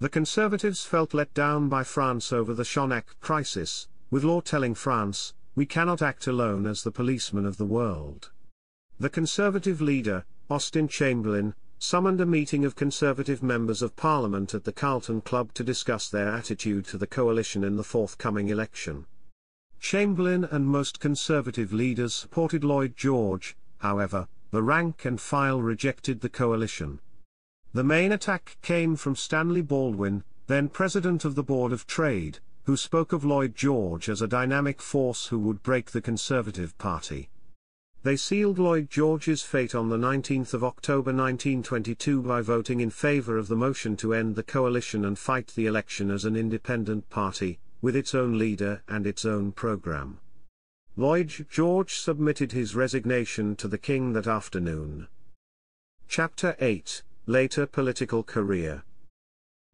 The Conservatives felt let down by France over the Chonac crisis, with law telling France, we cannot act alone as the policemen of the world. The Conservative leader, Austin Chamberlain, summoned a meeting of Conservative members of Parliament at the Carlton Club to discuss their attitude to the coalition in the forthcoming election. Chamberlain and most Conservative leaders supported Lloyd George, however, the rank and file rejected the coalition. The main attack came from Stanley Baldwin, then President of the Board of Trade, who spoke of Lloyd George as a dynamic force who would break the Conservative Party. They sealed Lloyd George's fate on 19 October 1922 by voting in favor of the motion to end the coalition and fight the election as an independent party, with its own leader and its own program. Lloyd George submitted his resignation to the King that afternoon. Chapter 8 Later Political Career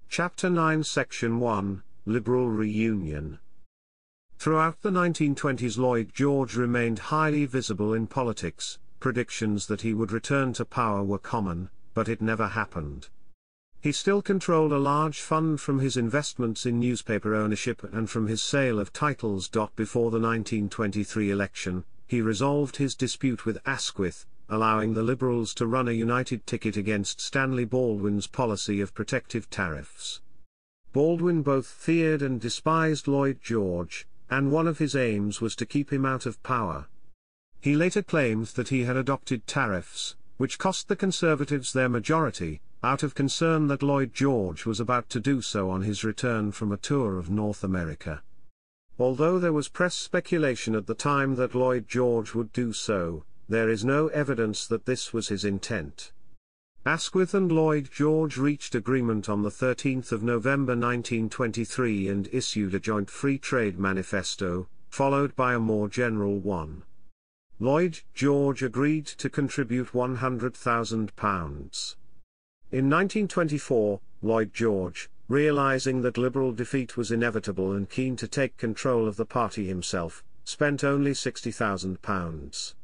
Chapter 9 Section 1 Liberal Reunion Throughout the 1920s Lloyd George remained highly visible in politics, predictions that he would return to power were common, but it never happened. He still controlled a large fund from his investments in newspaper ownership and from his sale of titles. Before the 1923 election, he resolved his dispute with Asquith, allowing the Liberals to run a united ticket against Stanley Baldwin's policy of protective tariffs. Baldwin both feared and despised Lloyd George, and one of his aims was to keep him out of power. He later claimed that he had adopted tariffs, which cost the Conservatives their majority, out of concern that Lloyd George was about to do so on his return from a tour of North America. Although there was press speculation at the time that Lloyd George would do so, there is no evidence that this was his intent. Asquith and Lloyd George reached agreement on 13 November 1923 and issued a joint free trade manifesto, followed by a more general one. Lloyd George agreed to contribute £100,000. In 1924, Lloyd George, realizing that Liberal defeat was inevitable and keen to take control of the party himself, spent only £60,000.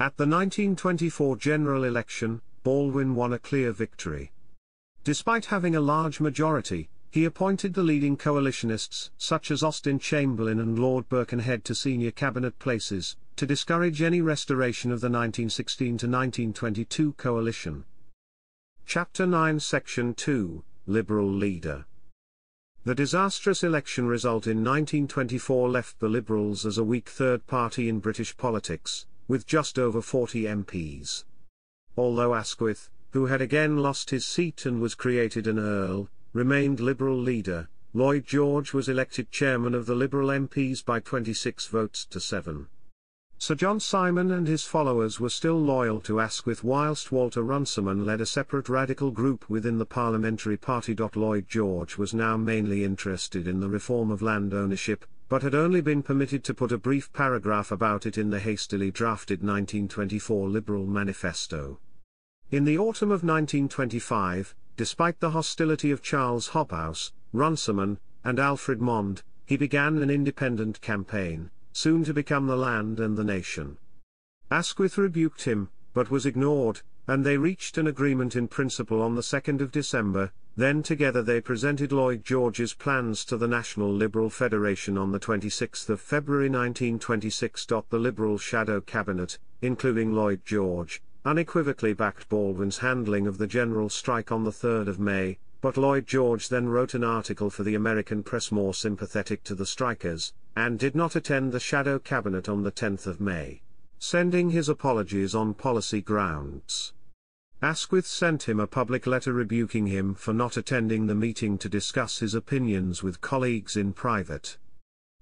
At the 1924 general election, Baldwin won a clear victory. Despite having a large majority, he appointed the leading coalitionists, such as Austin Chamberlain and Lord Birkenhead to senior cabinet places, to discourage any restoration of the 1916-1922 coalition. Chapter 9 Section 2, Liberal Leader The disastrous election result in 1924 left the Liberals as a weak third party in British politics, with just over 40 MPs although Asquith, who had again lost his seat and was created an Earl, remained Liberal leader, Lloyd George was elected chairman of the Liberal MPs by 26 votes to 7. Sir John Simon and his followers were still loyal to Asquith whilst Walter Runciman led a separate radical group within the parliamentary party. Lloyd George was now mainly interested in the reform of land ownership, but had only been permitted to put a brief paragraph about it in the hastily drafted 1924 Liberal Manifesto. In the autumn of 1925, despite the hostility of Charles Hophouse, Runciman, and Alfred Mond, he began an independent campaign, soon to become the land and the nation. Asquith rebuked him, but was ignored, and they reached an agreement in principle on the 2nd of December, then together they presented Lloyd George's plans to the National Liberal Federation on the 26th of February 1926. The Liberal Shadow Cabinet, including Lloyd George, unequivocally backed Baldwin's handling of the general strike on the 3rd of May, but Lloyd George then wrote an article for the American press more sympathetic to the strikers, and did not attend the shadow cabinet on the 10th of May, sending his apologies on policy grounds. Asquith sent him a public letter rebuking him for not attending the meeting to discuss his opinions with colleagues in private.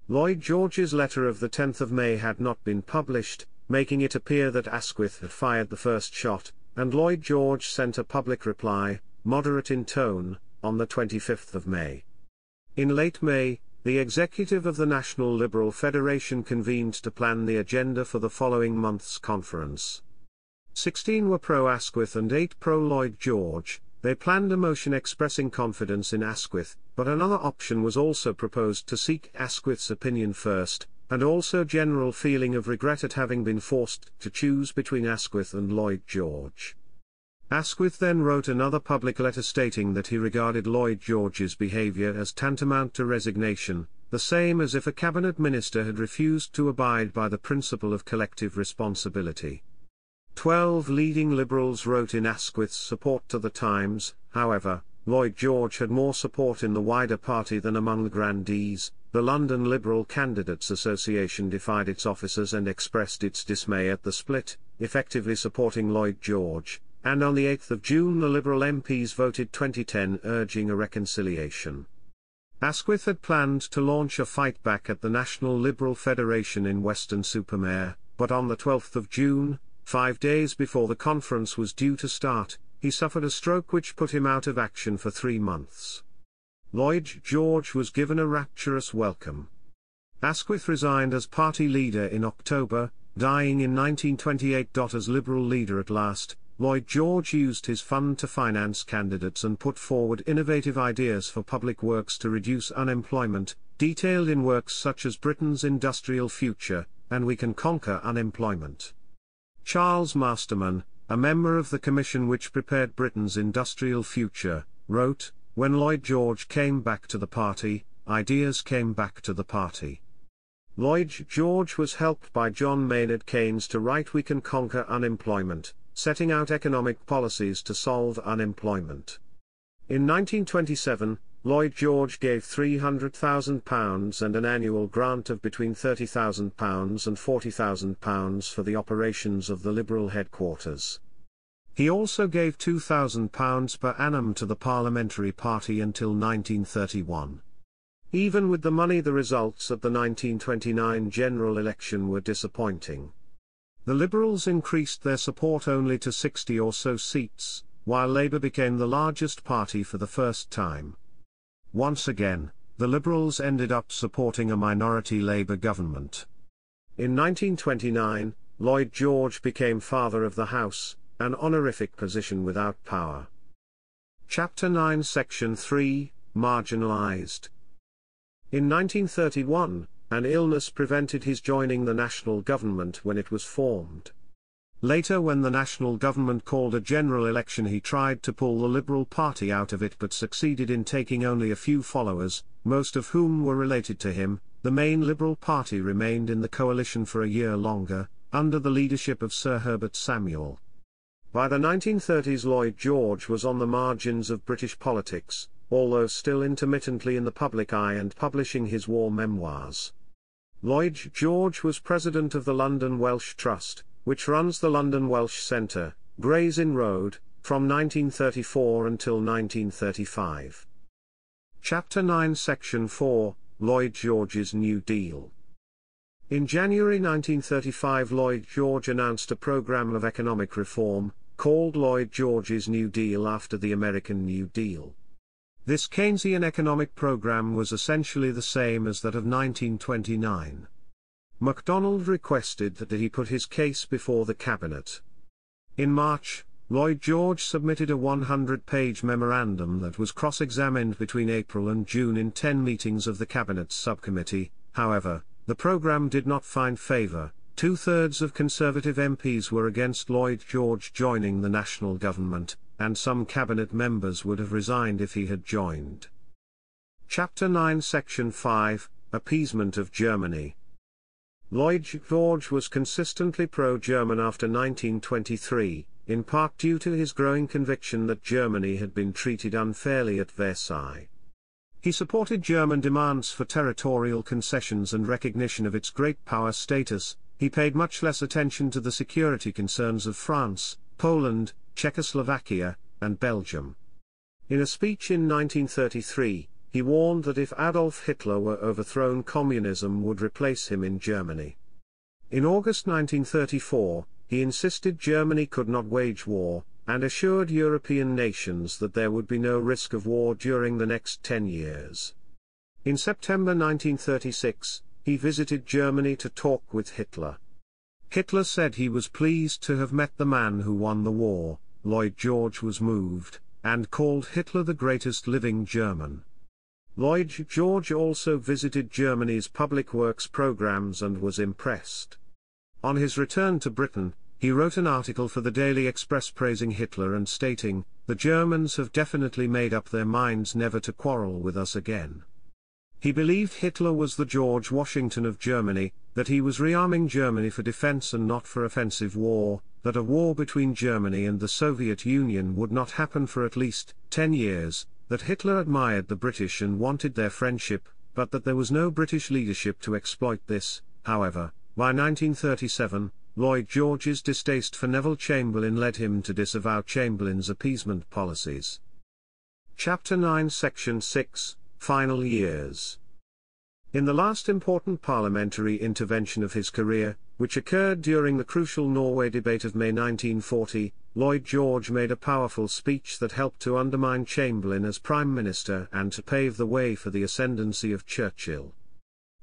Lloyd George's letter of the 10th of May had not been published, making it appear that Asquith had fired the first shot, and Lloyd George sent a public reply, moderate in tone, on the 25th of May. In late May, the executive of the National Liberal Federation convened to plan the agenda for the following month's conference. 16 were pro Asquith and 8 pro Lloyd George. They planned a motion expressing confidence in Asquith, but another option was also proposed to seek Asquith's opinion first, and also general feeling of regret at having been forced to choose between Asquith and Lloyd George. Asquith then wrote another public letter stating that he regarded Lloyd George's behavior as tantamount to resignation, the same as if a cabinet minister had refused to abide by the principle of collective responsibility. Twelve leading liberals wrote in Asquith's support to the Times, however, Lloyd George had more support in the wider party than among the grandees, the London Liberal Candidates Association defied its officers and expressed its dismay at the split, effectively supporting Lloyd George, and on the 8th of June the Liberal MPs voted 2010 urging a reconciliation. Asquith had planned to launch a fight back at the National Liberal Federation in Western Supermare, but on the 12th of June, five days before the conference was due to start, he suffered a stroke which put him out of action for three months. Lloyd George was given a rapturous welcome. Asquith resigned as party leader in October, dying in 1928. As Liberal leader at last, Lloyd George used his fund to finance candidates and put forward innovative ideas for public works to reduce unemployment, detailed in works such as Britain's Industrial Future, and We Can Conquer Unemployment. Charles Masterman, a member of the commission which prepared Britain's industrial future, wrote, when Lloyd George came back to the party, ideas came back to the party. Lloyd George was helped by John Maynard Keynes to write We Can Conquer Unemployment, setting out economic policies to solve unemployment. In 1927, Lloyd George gave £300,000 and an annual grant of between £30,000 and £40,000 for the operations of the Liberal headquarters. He also gave £2,000 per annum to the Parliamentary Party until 1931. Even with the money the results of the 1929 general election were disappointing. The Liberals increased their support only to 60 or so seats, while Labour became the largest party for the first time. Once again, the Liberals ended up supporting a minority Labour government. In 1929, Lloyd George became Father of the House, an honorific position without power. Chapter 9 Section 3, Marginalized. In 1931, an illness prevented his joining the national government when it was formed. Later when the national government called a general election he tried to pull the Liberal Party out of it but succeeded in taking only a few followers, most of whom were related to him, the main Liberal Party remained in the coalition for a year longer, under the leadership of Sir Herbert Samuel. By the 1930s Lloyd George was on the margins of British politics, although still intermittently in the public eye and publishing his war memoirs. Lloyd George was president of the London Welsh Trust, which runs the London Welsh Centre, Gray's Inn Road, from 1934 until 1935. Chapter 9 Section 4, Lloyd George's New Deal in January 1935 Lloyd George announced a program of economic reform, called Lloyd George's New Deal after the American New Deal. This Keynesian economic program was essentially the same as that of 1929. MacDonald requested that he put his case before the cabinet. In March, Lloyd George submitted a 100-page memorandum that was cross-examined between April and June in 10 meetings of the cabinet's subcommittee, however, the program did not find favor, two-thirds of Conservative MPs were against Lloyd George joining the national government, and some cabinet members would have resigned if he had joined. Chapter 9 Section 5, Appeasement of Germany Lloyd George was consistently pro-German after 1923, in part due to his growing conviction that Germany had been treated unfairly at Versailles. He supported German demands for territorial concessions and recognition of its great power status, he paid much less attention to the security concerns of France, Poland, Czechoslovakia, and Belgium. In a speech in 1933, he warned that if Adolf Hitler were overthrown communism would replace him in Germany. In August 1934, he insisted Germany could not wage war, and assured European nations that there would be no risk of war during the next 10 years. In September 1936, he visited Germany to talk with Hitler. Hitler said he was pleased to have met the man who won the war, Lloyd George was moved, and called Hitler the greatest living German. Lloyd George also visited Germany's public works programs and was impressed. On his return to Britain, he wrote an article for the Daily Express praising Hitler and stating, The Germans have definitely made up their minds never to quarrel with us again. He believed Hitler was the George Washington of Germany, that he was rearming Germany for defense and not for offensive war, that a war between Germany and the Soviet Union would not happen for at least 10 years, that Hitler admired the British and wanted their friendship, but that there was no British leadership to exploit this, however, by 1937, Lloyd George's distaste for Neville Chamberlain led him to disavow Chamberlain's appeasement policies. Chapter 9 Section 6 Final Years In the last important parliamentary intervention of his career, which occurred during the crucial Norway debate of May 1940, Lloyd George made a powerful speech that helped to undermine Chamberlain as Prime Minister and to pave the way for the ascendancy of Churchill.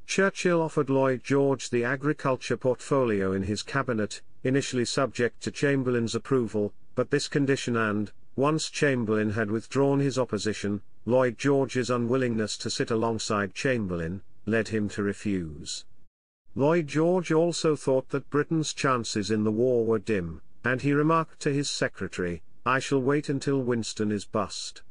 Churchill offered Lloyd George the agriculture portfolio in his cabinet, initially subject to Chamberlain's approval, but this condition and, once Chamberlain had withdrawn his opposition, Lloyd George's unwillingness to sit alongside Chamberlain, led him to refuse. Lloyd George also thought that Britain's chances in the war were dim, and he remarked to his secretary, I shall wait until Winston is bust.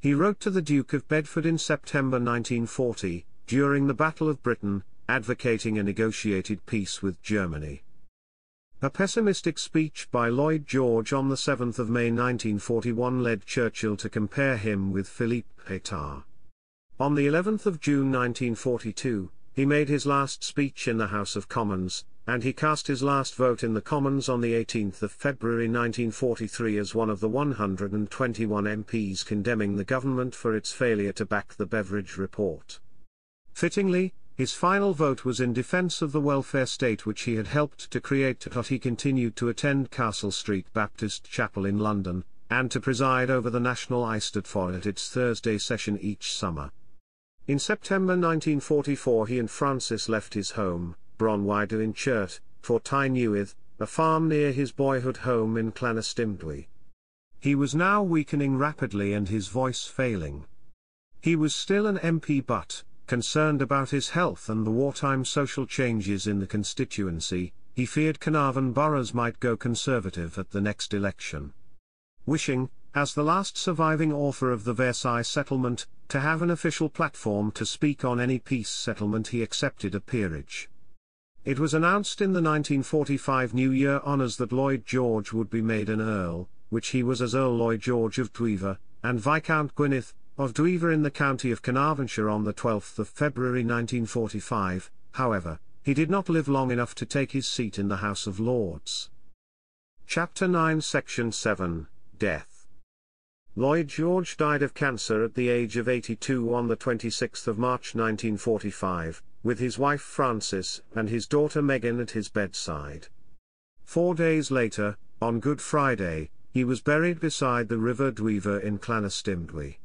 He wrote to the Duke of Bedford in September 1940, during the Battle of Britain, advocating a negotiated peace with Germany. A pessimistic speech by Lloyd George on 7 May 1941 led Churchill to compare him with Philippe Pétard. On the 11th of June 1942, he made his last speech in the House of Commons, and he cast his last vote in the Commons on the 18th of February 1943 as one of the 121 MPs condemning the government for its failure to back the Beveridge report. Fittingly, his final vote was in defense of the welfare state which he had helped to create but he continued to attend Castle Street Baptist Chapel in London, and to preside over the National Eisteddfod at its Thursday session each summer. In September 1944 he and Francis left his home, Bronwyder in Chert, for Tynewydd, a farm near his boyhood home in Clanastimdwy. He was now weakening rapidly and his voice failing. He was still an MP but, concerned about his health and the wartime social changes in the constituency, he feared Carnarvon boroughs might go conservative at the next election. Wishing, as the last surviving author of the Versailles settlement, to have an official platform to speak on any peace settlement he accepted a peerage. It was announced in the 1945 New Year honours that Lloyd George would be made an Earl, which he was as Earl Lloyd George of Tweaver, and Viscount Gwynedd, of Duiva in the county of Carnarvonshire on the 12th of February 1945, however, he did not live long enough to take his seat in the House of Lords. Chapter 9 Section 7, Death Lloyd George died of cancer at the age of 82 on the 26th of March 1945, with his wife Frances and his daughter Megan at his bedside. Four days later, on Good Friday, he was buried beside the River Dweaver in Clanastimdwy.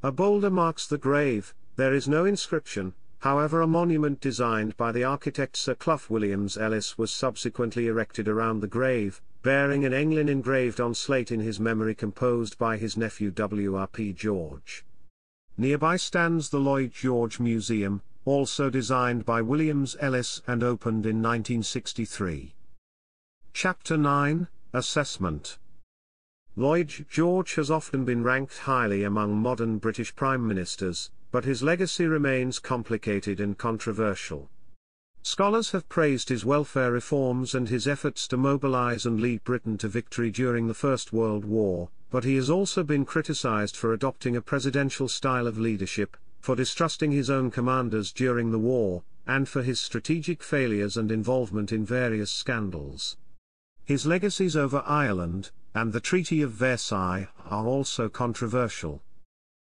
A boulder marks the grave, there is no inscription, however a monument designed by the architect Sir Clough Williams Ellis was subsequently erected around the grave, bearing an englin engraved on slate in his memory composed by his nephew W.R.P. George. Nearby stands the Lloyd George Museum, also designed by Williams Ellis and opened in 1963. Chapter 9, Assessment Lloyd George has often been ranked highly among modern British prime ministers, but his legacy remains complicated and controversial. Scholars have praised his welfare reforms and his efforts to mobilize and lead Britain to victory during the First World War, but he has also been criticized for adopting a presidential style of leadership, for distrusting his own commanders during the war, and for his strategic failures and involvement in various scandals. His legacies over Ireland, and the Treaty of Versailles, are also controversial.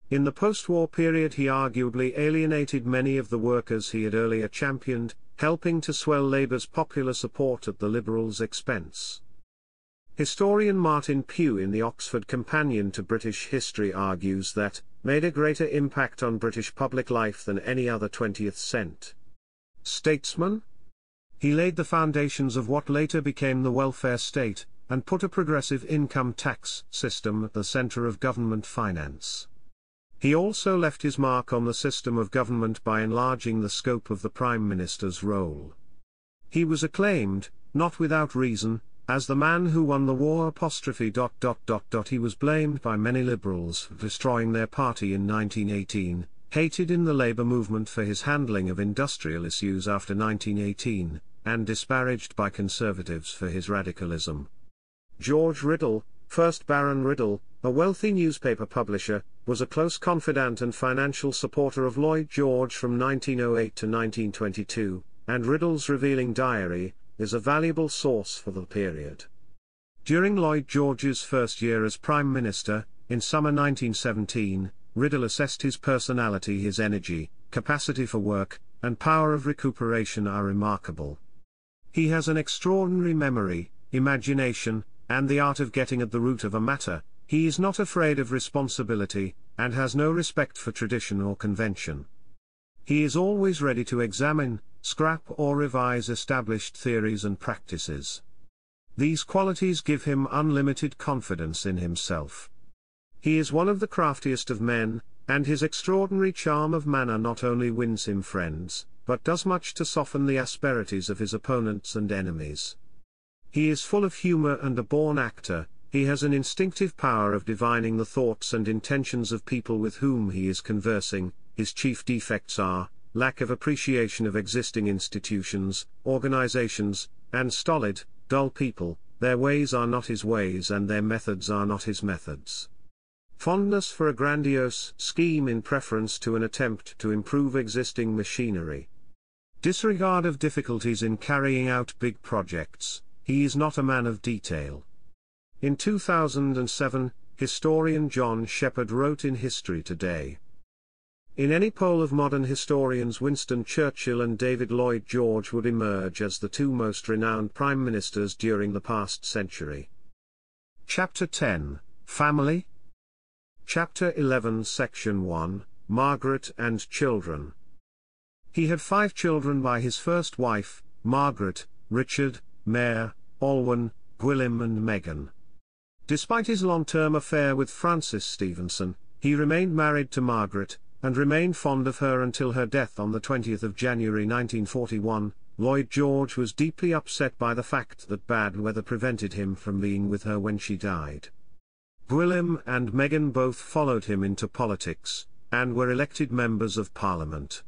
In the post-war period he arguably alienated many of the workers he had earlier championed, helping to swell Labour's popular support at the Liberals' expense. Historian Martin Pugh in the Oxford Companion to British History argues that, made a greater impact on British public life than any other 20th cent. statesman. He laid the foundations of what later became the welfare state, and put a progressive income tax system at the center of government finance. He also left his mark on the system of government by enlarging the scope of the Prime Minister's role. He was acclaimed, not without reason, as the man who won the war apostrophe dot dot dot dot he was blamed by many liberals for destroying their party in 1918, hated in the labor movement for his handling of industrial issues after 1918, and disparaged by conservatives for his radicalism. George Riddle, 1st Baron Riddle, a wealthy newspaper publisher, was a close confidant and financial supporter of Lloyd George from 1908 to 1922, and Riddle's revealing diary is a valuable source for the period. During Lloyd George's first year as Prime Minister, in summer 1917, Riddle assessed his personality, his energy, capacity for work, and power of recuperation are remarkable. He has an extraordinary memory, imagination, and the art of getting at the root of a matter, he is not afraid of responsibility, and has no respect for tradition or convention. He is always ready to examine, scrap or revise established theories and practices. These qualities give him unlimited confidence in himself. He is one of the craftiest of men, and his extraordinary charm of manner not only wins him friends, but does much to soften the asperities of his opponents and enemies. He is full of humor and a born actor, he has an instinctive power of divining the thoughts and intentions of people with whom he is conversing, his chief defects are, lack of appreciation of existing institutions, organizations, and stolid, dull people, their ways are not his ways and their methods are not his methods. Fondness for a grandiose scheme in preference to an attempt to improve existing machinery. Disregard of difficulties in carrying out big projects, he is not a man of detail. In 2007, historian John Shepard wrote in History Today. In any poll of modern historians Winston Churchill and David Lloyd George would emerge as the two most renowned prime ministers during the past century. Chapter 10, Family Chapter 11 Section 1, Margaret and Children He had five children by his first wife, Margaret, Richard, Mare, Alwyn, Gwilym and Meghan. Despite his long-term affair with Frances Stevenson, he remained married to Margaret, and remained fond of her until her death on the 20th of January 1941. Lloyd George was deeply upset by the fact that bad weather prevented him from being with her when she died. Gwilym and Meghan both followed him into politics, and were elected members of parliament.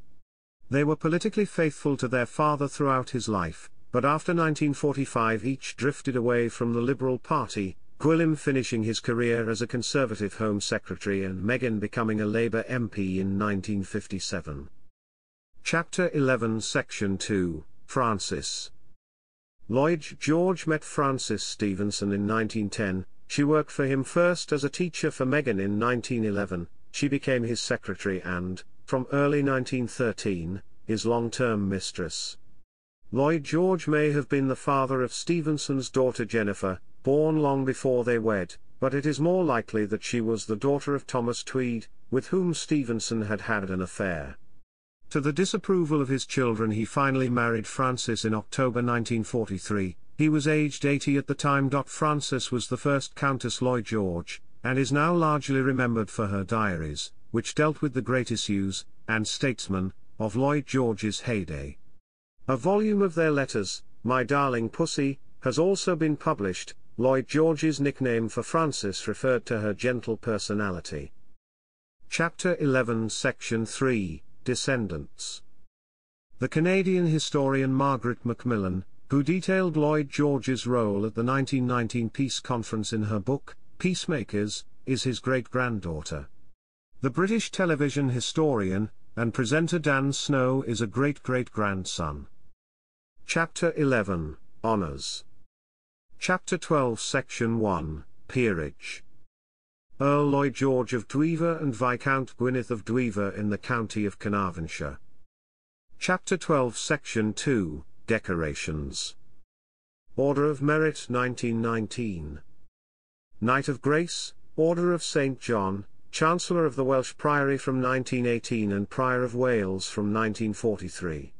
They were politically faithful to their father throughout his life, but after 1945 each drifted away from the Liberal Party, Quillim finishing his career as a Conservative Home Secretary and Megan becoming a Labour MP in 1957. Chapter 11 Section 2, Francis Lloyd George met Francis Stevenson in 1910, she worked for him first as a teacher for Megan in 1911, she became his secretary and, from early 1913, his long-term mistress. Lloyd George may have been the father of Stevenson's daughter Jennifer, born long before they wed, but it is more likely that she was the daughter of Thomas Tweed, with whom Stevenson had had an affair. To the disapproval of his children he finally married Frances in October 1943, he was aged 80 at the time. Frances was the first Countess Lloyd George, and is now largely remembered for her diaries, which dealt with the great issues, and statesmen, of Lloyd George's heyday. A volume of their letters, My Darling Pussy, has also been published. Lloyd George's nickname for Frances referred to her gentle personality. Chapter 11, Section 3 Descendants. The Canadian historian Margaret Macmillan, who detailed Lloyd George's role at the 1919 Peace Conference in her book, Peacemakers, is his great granddaughter. The British television historian and presenter Dan Snow is a great great grandson. Chapter 11 Honours. Chapter 12, Section 1 Peerage. Earl Lloyd George of Dwever and Viscount Gwynedd of Dwever in the county of Carnarvonshire. Chapter 12, Section 2 Decorations. Order of Merit 1919. Knight of Grace, Order of St. John, Chancellor of the Welsh Priory from 1918 and Prior of Wales from 1943.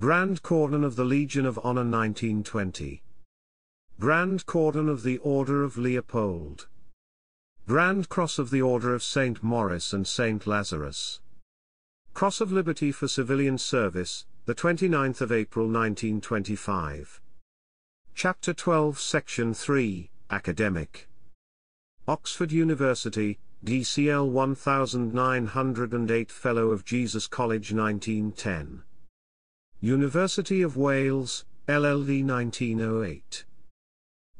Grand Cordon of the Legion of Honor 1920. Grand Cordon of the Order of Leopold. Grand Cross of the Order of St. Maurice and St. Lazarus. Cross of Liberty for Civilian Service, the 29th of April 1925. Chapter 12 Section 3, Academic. Oxford University, DCL 1908 Fellow of Jesus College 1910. University of Wales, LLD 1908.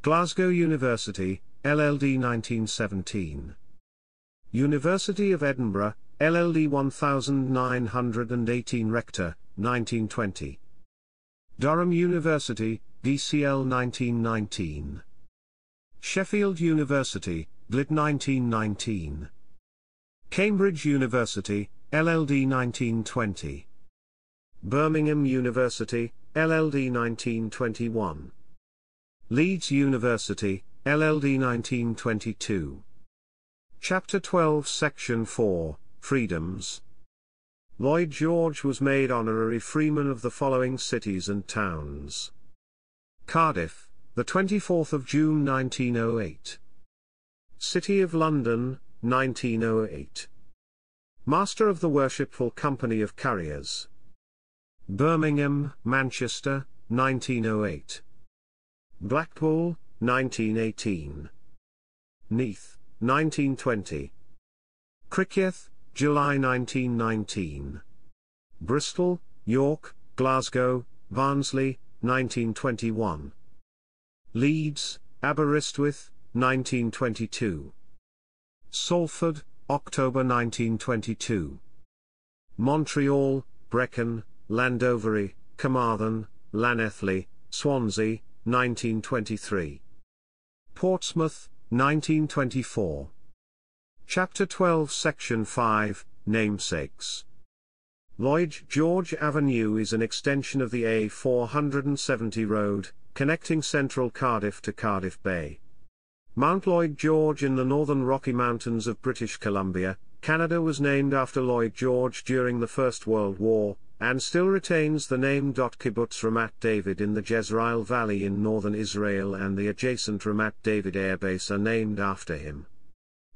Glasgow University, LLD 1917. University of Edinburgh, LLD 1918 Rector, 1920. Durham University, DCL 1919. Sheffield University, Blit 1919. Cambridge University, LLD 1920. Birmingham University, LLD 1921. Leeds University, LLD 1922. Chapter 12, Section 4 Freedoms. Lloyd George was made honorary freeman of the following cities and towns Cardiff, the 24th of June 1908. City of London, 1908. Master of the Worshipful Company of Carriers. Birmingham, Manchester, 1908. Blackpool, 1918. Neath, 1920. Cricketh, July 1919. Bristol, York, Glasgow, Barnsley, 1921. Leeds, Aberystwyth, 1922. Salford, October 1922. Montreal, Brecon, Landovery, Carmarthen, Lanethley, Swansea, 1923. Portsmouth, 1924. Chapter 12, Section 5, Namesakes. Lloyd George Avenue is an extension of the A470 road, connecting central Cardiff to Cardiff Bay. Mount Lloyd George in the northern Rocky Mountains of British Columbia, Canada was named after Lloyd George during the First World War, and still retains the name. Kibbutz Ramat David in the Jezreel Valley in northern Israel and the adjacent Ramat David Air Base are named after him.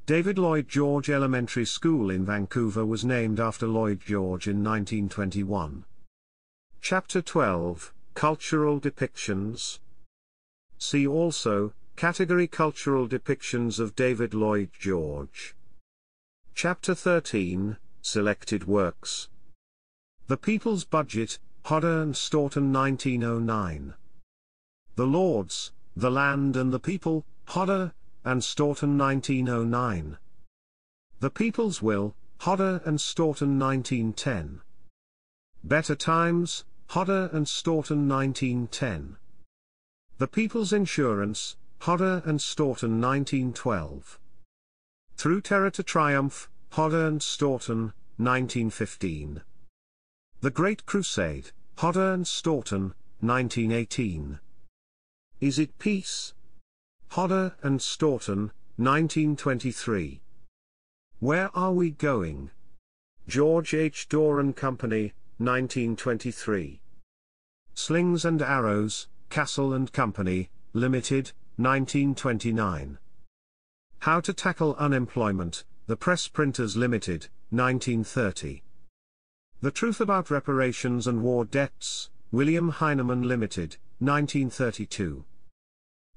David Lloyd George Elementary School in Vancouver was named after Lloyd George in 1921. Chapter 12 Cultural Depictions See also Category Cultural Depictions of David Lloyd George. Chapter 13 Selected Works the People's Budget, Hodder and Stoughton 1909. The Lords, The Land and the People, Hodder, and Stoughton 1909. The People's Will, Hodder and Stoughton 1910. Better Times, Hodder and Stoughton 1910. The People's Insurance, Hodder and Stoughton 1912. Through Terror to Triumph, Hodder and Stoughton, 1915. The Great Crusade, Hodder and Staunton, 1918. Is it peace? Hodder and Staunton, 1923. Where are we going? George H. Doran Company, 1923. Slings and Arrows, Castle and Company, Limited, 1929. How to Tackle Unemployment, The Press Printers Limited, 1930. The Truth About Reparations and War Debts, William Heinemann Limited, 1932.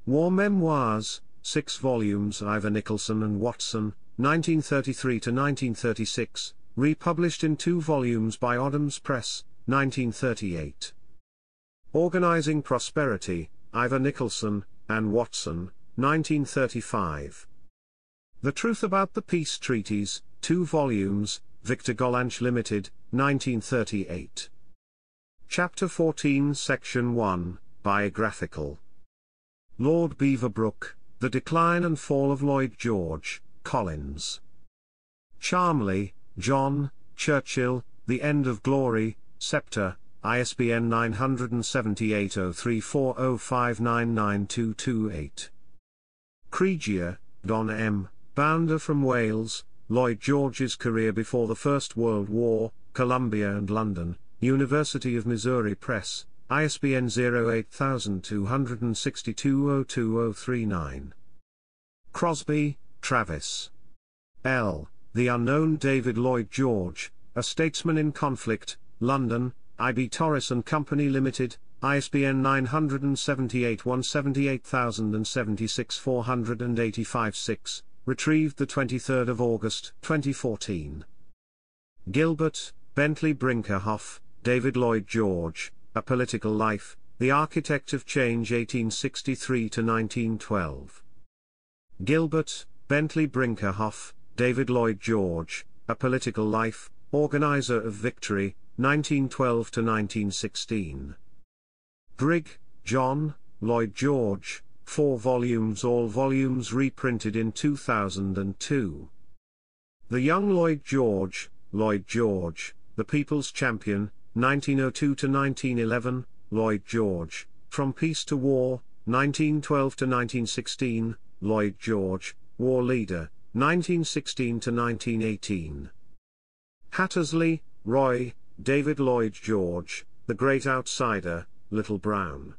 War Memoirs, 6 volumes Ivor Nicholson and Watson, 1933 to 1936, republished in two volumes by Odom's Press, 1938. Organizing Prosperity, Ivor Nicholson, and Watson, 1935. The Truth About the Peace Treaties, two volumes, Victor Golanch Limited, 1938. Chapter 14 Section 1, Biographical. Lord Beaverbrook, The Decline and Fall of Lloyd George, Collins. Charmley, John, Churchill, The End of Glory, Scepter, ISBN 978 0340599228. Cregia, Don M., Bounder from Wales, Lloyd George's Career Before the First World War, Columbia and London, University of Missouri Press, ISBN 08262-02039. Crosby, Travis. L. The Unknown David Lloyd George, A Statesman in Conflict, London, IB Torres and Company Limited, ISBN 978 178076 485 6, retrieved 23 August 2014. Gilbert, Bentley Brinkerhoff, David Lloyd George, A Political Life, The Architect of Change 1863 to 1912. Gilbert, Bentley Brinkerhoff, David Lloyd George, A Political Life, Organizer of Victory, 1912 to 1916. Grigg, John, Lloyd George, four volumes, all volumes reprinted in 2002. The Young Lloyd George, Lloyd George, the People's Champion, 1902 to 1911, Lloyd George, From Peace to War, 1912 to 1916, Lloyd George, War Leader, 1916 to 1918. Hattersley, Roy, David Lloyd George, The Great Outsider, Little Brown.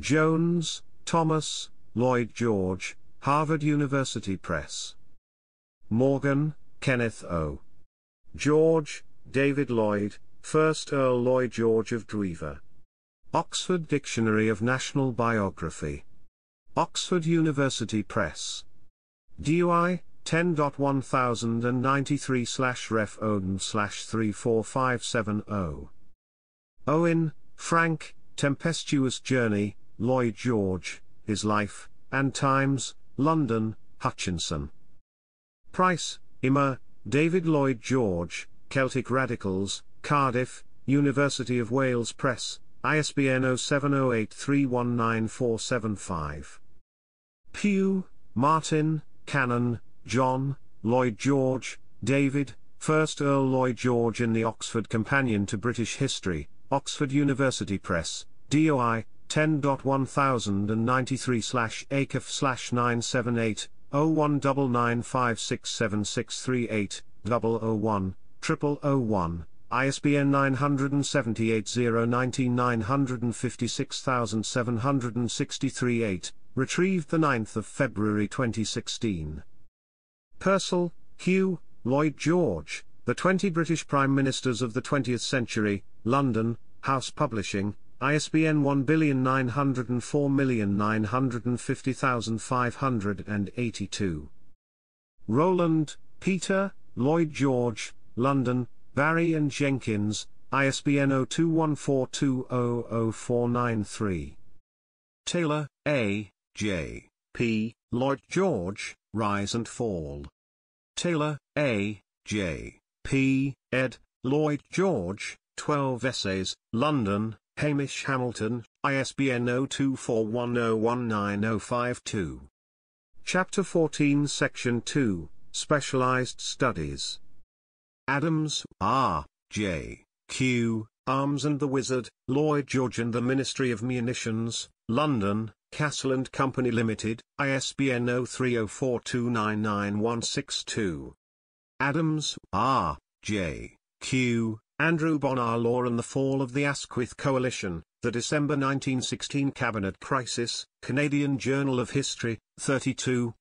Jones, Thomas, Lloyd George, Harvard University Press. Morgan, Kenneth O. George, David Lloyd, 1st Earl Lloyd George of Drever. Oxford Dictionary of National Biography. Oxford University Press. DUI 10.1093 ref Odin 34570. Owen, Frank, Tempestuous Journey, Lloyd George, His Life, and Times, London, Hutchinson. Price, Immer, David Lloyd George, Celtic Radicals, Cardiff, University of Wales Press, ISBN 0708319475. Pugh, Martin, Cannon, John, Lloyd George, David, 1st Earl Lloyd George in the Oxford Companion to British History, Oxford University Press, DOI, 10.1093 slash acf 978, 0199567638, 001, ISBN 978 19 8 retrieved 9 February 2016. Purcell, Hugh, Lloyd George, The Twenty British Prime Ministers of the Twentieth Century, London, House Publishing, ISBN 19049505582. Roland, Peter, Lloyd George, London, Barry and Jenkins, ISBN 0214200493. Taylor, A. J. P. Lloyd George, Rise and Fall. Taylor, A. J. P. Ed. Lloyd George, 12 Essays, London, Hamish Hamilton, ISBN 0241019052. Chapter 14 Section 2, Specialized Studies. Adams, R. J. Q. Arms and the Wizard, Lloyd George and the Ministry of Munitions, London, Castle and Company Limited, ISBN 0304299162. Adams, R. J. Q. Andrew Bonar Law and the Fall of the Asquith Coalition, The December 1916 Cabinet Crisis, Canadian Journal of History, 32,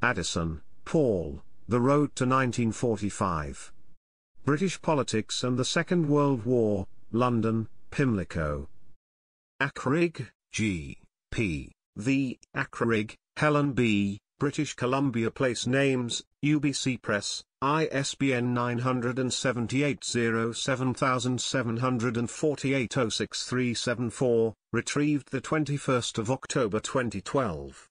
Addison, Paul, The Road to 1945. British Politics and the Second World War, London, Pimlico. Ackrig, The Ackrig, Helen B., British Columbia Place Names, UBC Press, ISBN 978 07748 06374, retrieved 21 October 2012.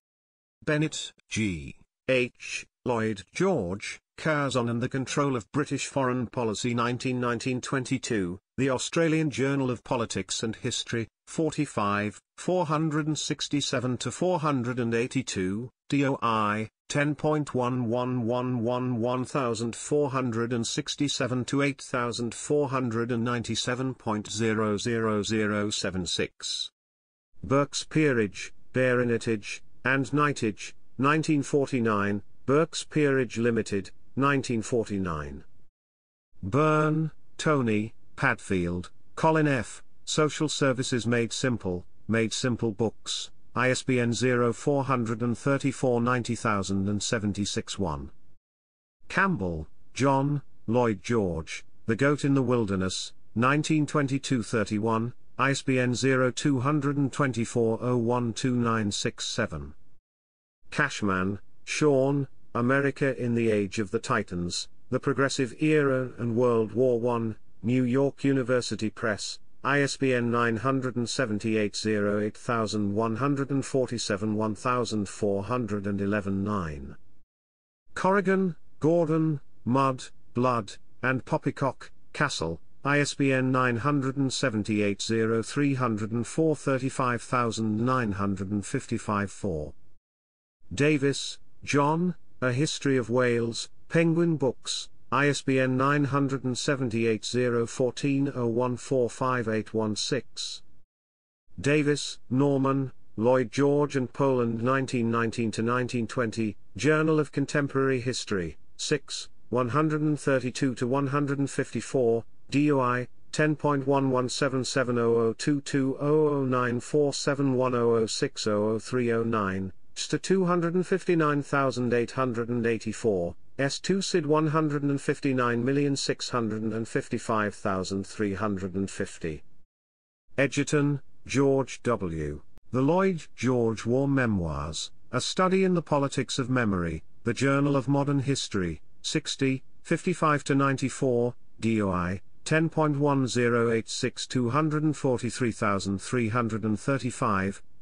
Bennett, G. H. Lloyd George, Curzon, and the Control of British Foreign Policy 1919-22, The Australian Journal of Politics and History, 45, 467-482, DOI, 101111 10.1111467-8497.00076. Burke's Peerage, Baronetage, and Knightage, 1949, Burke's Peerage Limited, 1949. Byrne, Tony, Padfield, Colin F., Social Services Made Simple, Made Simple Books, ISBN 0434 90076 1. Campbell, John, Lloyd George, The Goat in the Wilderness, 1922 31, ISBN 0224 7. Cashman, Sean, America in the Age of the Titans, The Progressive Era and World War I, New York University Press, ISBN 978 1411 9 Corrigan, Gordon, Mudd, Blood, and Poppycock, Castle, ISBN 978 0 4. Davis, John, A History of Wales, Penguin Books, ISBN 978 014 Davis, Norman, Lloyd George and Poland 1919-1920, Journal of Contemporary History, 6, 132-154, DOI, 10.11770022009471006003009, H to 259,884, S 2 SID 159,655,350. Edgerton, George W. The Lloyd George War Memoirs, A Study in the Politics of Memory, The Journal of Modern History, 60, 55 to 94, DOI, 10.1086/243335.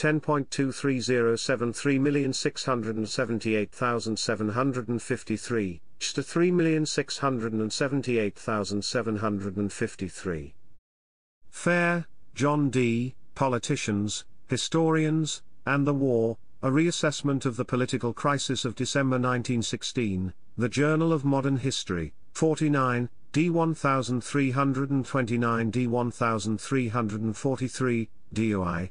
10.23073678753, to 3678753. Fair, John D., Politicians, Historians, and the War, A Reassessment of the Political Crisis of December 1916, The Journal of Modern History, 49, D1329 D1343, DOI,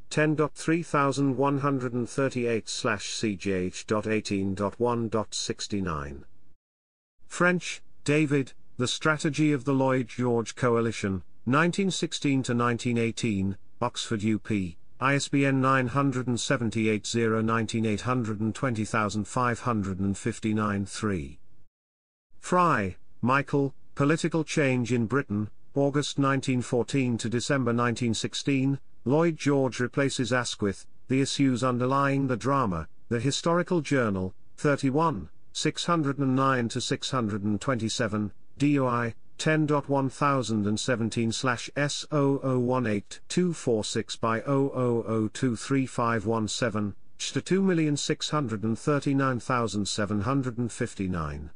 10.3138/cjh.18.1.69. French, David, The Strategy of the Lloyd George Coalition, 1916 to 1918, Oxford UP. ISBN 978-0-19820559-3. Fry, Michael, Political Change in Britain, August 1914 to December 1916, Lloyd George replaces Asquith, the issues underlying the drama, The Historical Journal, 31, 609 to 627, DOI 10.1017/S0018246 by 000235117 to 2639759.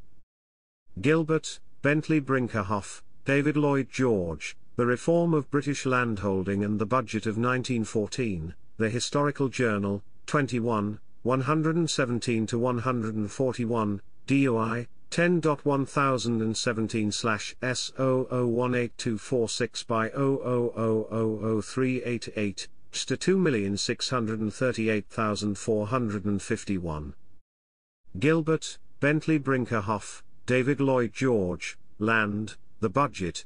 Gilbert, Bentley Brinkerhoff, David Lloyd George, the Reform of British Landholding and the Budget of 1914, The Historical Journal, 21, 117 to 141, DOI 101017s 18246 by 0000388 to 2638451. Gilbert, Bentley Brinkerhoff, David Lloyd George, Land, The Budget,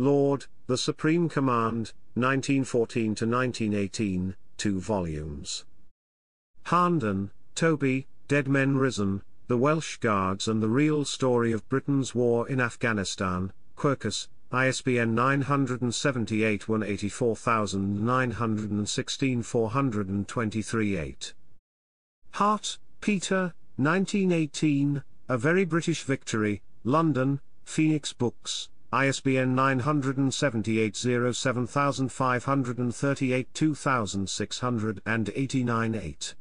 Lord, The Supreme Command, 1914 to 1918, 2 volumes. Handon, Toby, Dead Men Risen, The Welsh Guards and the Real Story of Britain's War in Afghanistan, Quirkus, ISBN 978 184916 423 8. Hart, Peter, 1918, A Very British Victory, London, Phoenix Books. ISBN 978 7 2689 8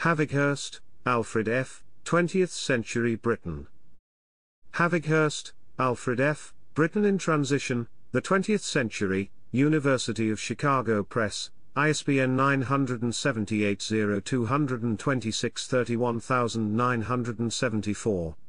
Havighurst, Alfred F., 20th Century Britain. Havighurst, Alfred F., Britain in Transition, The 20th Century, University of Chicago Press, ISBN 978 0 226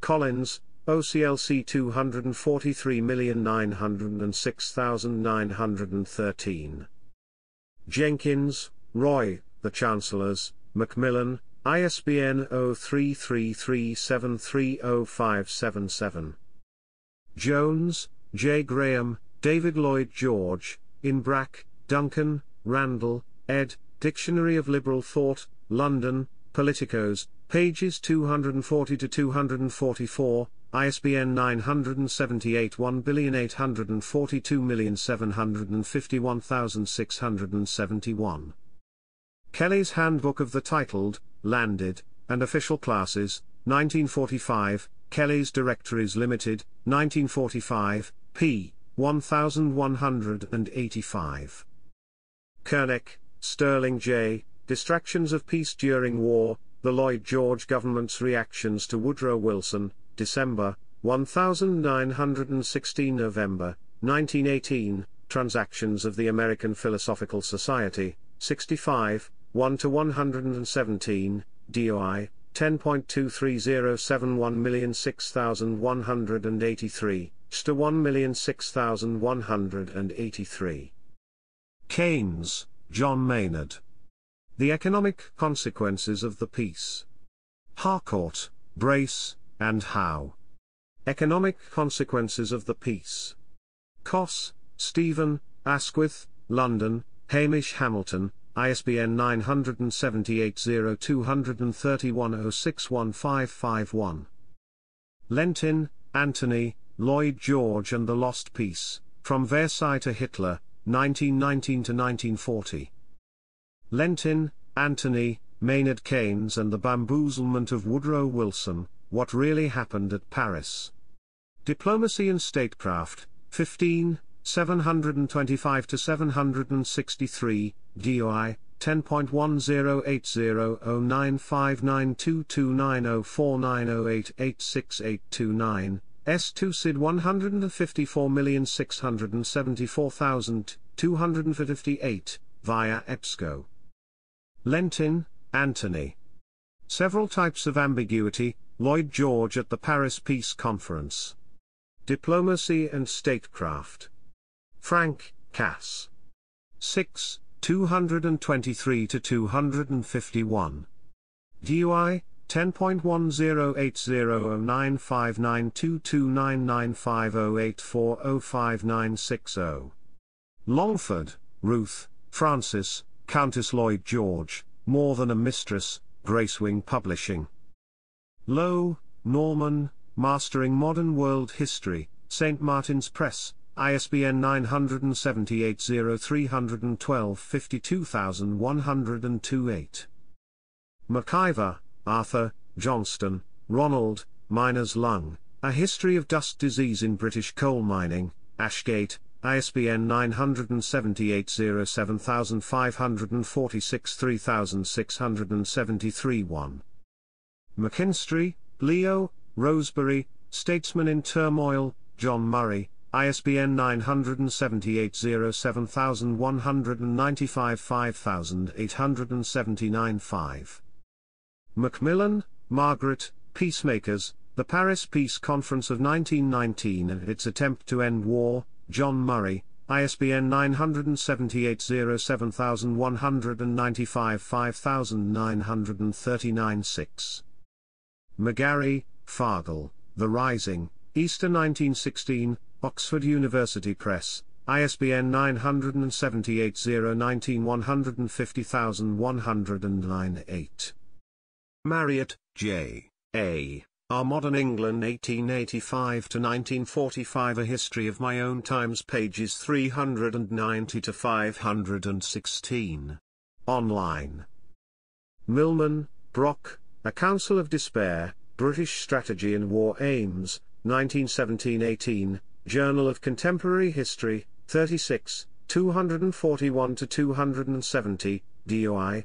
Collins, OCLC 243906913. Jenkins, Roy, The Chancellors, Macmillan, ISBN 0333730577. Jones, J. Graham, David Lloyd George, Inbrack, Duncan, Randall, ed. Dictionary of Liberal Thought, London, Politicos, Pages 240 to 244, ISBN 978 1842751671. Kelly's Handbook of the Titled, Landed, and Official Classes, 1945, Kelly's Directories Limited, 1945, p. 1185. Koenig, Sterling J., Distractions of Peace During War, the Lloyd George government's reactions to Woodrow Wilson, December, 1916 November, 1918, Transactions of the American Philosophical Society, 65, 1 to 117, DOI, 10.23071006183, STA 1006183. Keynes, John Maynard. The Economic Consequences of the Peace. Harcourt, Brace, and Howe. Economic Consequences of the Peace. Coss, Stephen, Asquith, London, Hamish Hamilton, ISBN 978 0231 Lentin, Anthony, Lloyd George and the Lost Peace, From Versailles to Hitler, 1919 to 1940. Lentin, Anthony, Maynard Keynes and the Bamboozlement of Woodrow Wilson, What Really Happened at Paris. Diplomacy and Statecraft, 15, 725-763, DOI, 10.1080/0959229040886829. S2 SID 154674258, via EBSCO. Lentin, Anthony. Several types of ambiguity, Lloyd George at the Paris Peace Conference. Diplomacy and Statecraft. Frank, Cass. 6, 223 to 251. DUI 10.1080095922995084059660. Longford, Ruth, Francis, Countess Lloyd George, More Than a Mistress, Gracewing Publishing. Lowe, Norman, Mastering Modern World History, St. Martin's Press, ISBN 978 0312 McIver, Arthur, Johnston, Ronald, Miner's Lung, A History of Dust Disease in British Coal Mining, Ashgate, ISBN 978-07546-3673-1. McKinstry, Leo, Rosebery, Statesman in Turmoil, John Murray, ISBN 978-07195-5879-5. Macmillan, Margaret, Peacemakers, The Paris Peace Conference of 1919 and Its Attempt to End War, John Murray, ISBN 978 07195 5939 6. McGarry, Fargal, The Rising, Easter 1916, Oxford University Press, ISBN 978 019 Marriott, J. A. Our Modern England 1885 to 1945 A History of My Own Times pages 390 to 516. Online. Milman, Brock, A Council of Despair, British Strategy and War Aims, 1917-18, Journal of Contemporary History, 36, 241 to 270, DOI,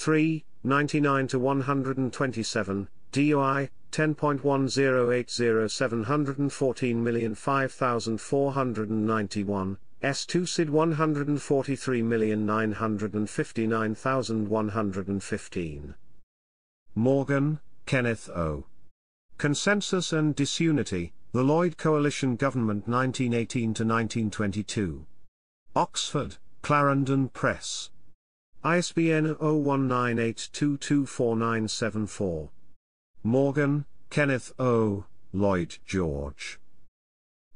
3, 99 to 127, DUI, 5,491, S2 SID 143959115. Morgan, Kenneth O. Consensus and Disunity, The Lloyd Coalition Government 1918 1922. Oxford, Clarendon Press. ISBN 0198224974. Morgan, Kenneth O., Lloyd George.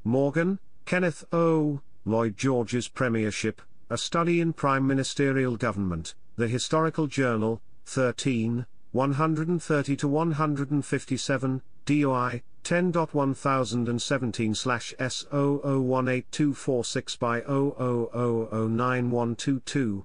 Morgan, Kenneth O., Lloyd George's Premiership, A Study in Prime Ministerial Government, The Historical Journal, 13, 130 to 157, DOI 10.1017/S0018246 by 0009122.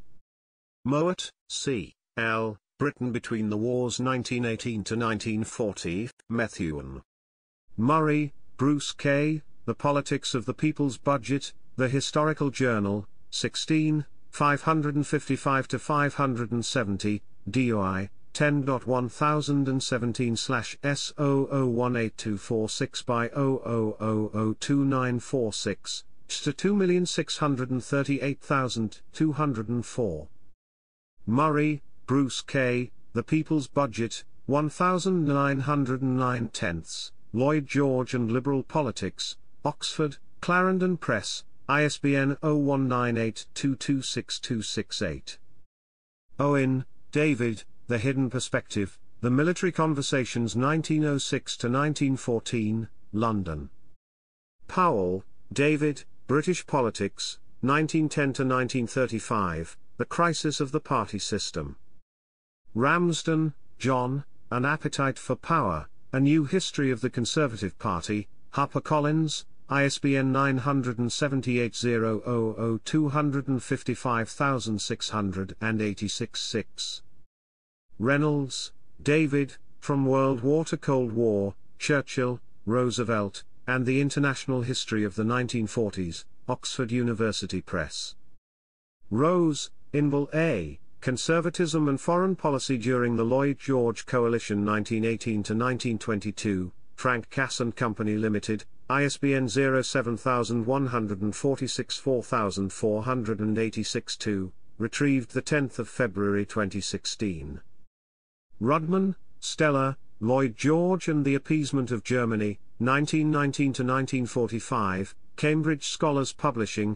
Mowat, C. L., Britain Between the Wars 1918 to 1940, Methuen. Murray, Bruce K., The Politics of the People's Budget, The Historical Journal, 16, 555 to 570, DOI, 10.1017 slash 18246 by 0002946, to 2,638,204. Murray, Bruce K., The People's Budget, 1909 tenths, Lloyd George and Liberal Politics, Oxford, Clarendon Press, ISBN 0198226268. Owen, David, The Hidden Perspective, The Military Conversations 1906 to 1914, London. Powell, David, British Politics, 1910 to 1935, the Crisis of the Party System. Ramsden, John, An Appetite for Power, A New History of the Conservative Party, HarperCollins, ISBN 978 000 255686 Reynolds, David, From World War to Cold War, Churchill, Roosevelt, and the International History of the 1940s, Oxford University Press. Rose, Inval A. Conservatism and Foreign Policy during the Lloyd George Coalition 1918 to 1922, Frank Cass and Company Limited, ISBN 07146 4486 2, retrieved 10 February 2016. Rudman, Stella, Lloyd George and the Appeasement of Germany, 1919 to 1945, Cambridge Scholars Publishing,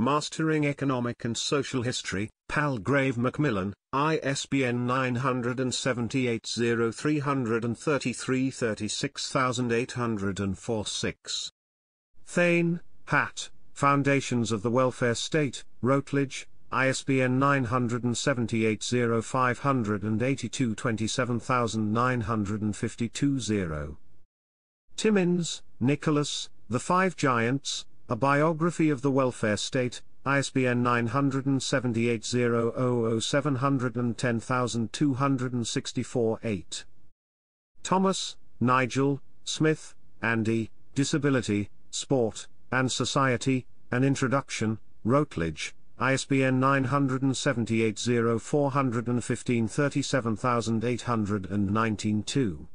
Mastering Economic and Social History, Palgrave Macmillan, ISBN 978 0333 36846. Thane, Hat, Foundations of the Welfare State, Routledge, ISBN 978 582 27952 Timmins, Nicholas, The Five Giants, a Biography of the Welfare State, ISBN 978 000710264-8. Thomas, Nigel, Smith, Andy, Disability, Sport, and Society, An Introduction, Routledge, ISBN 978 415 37819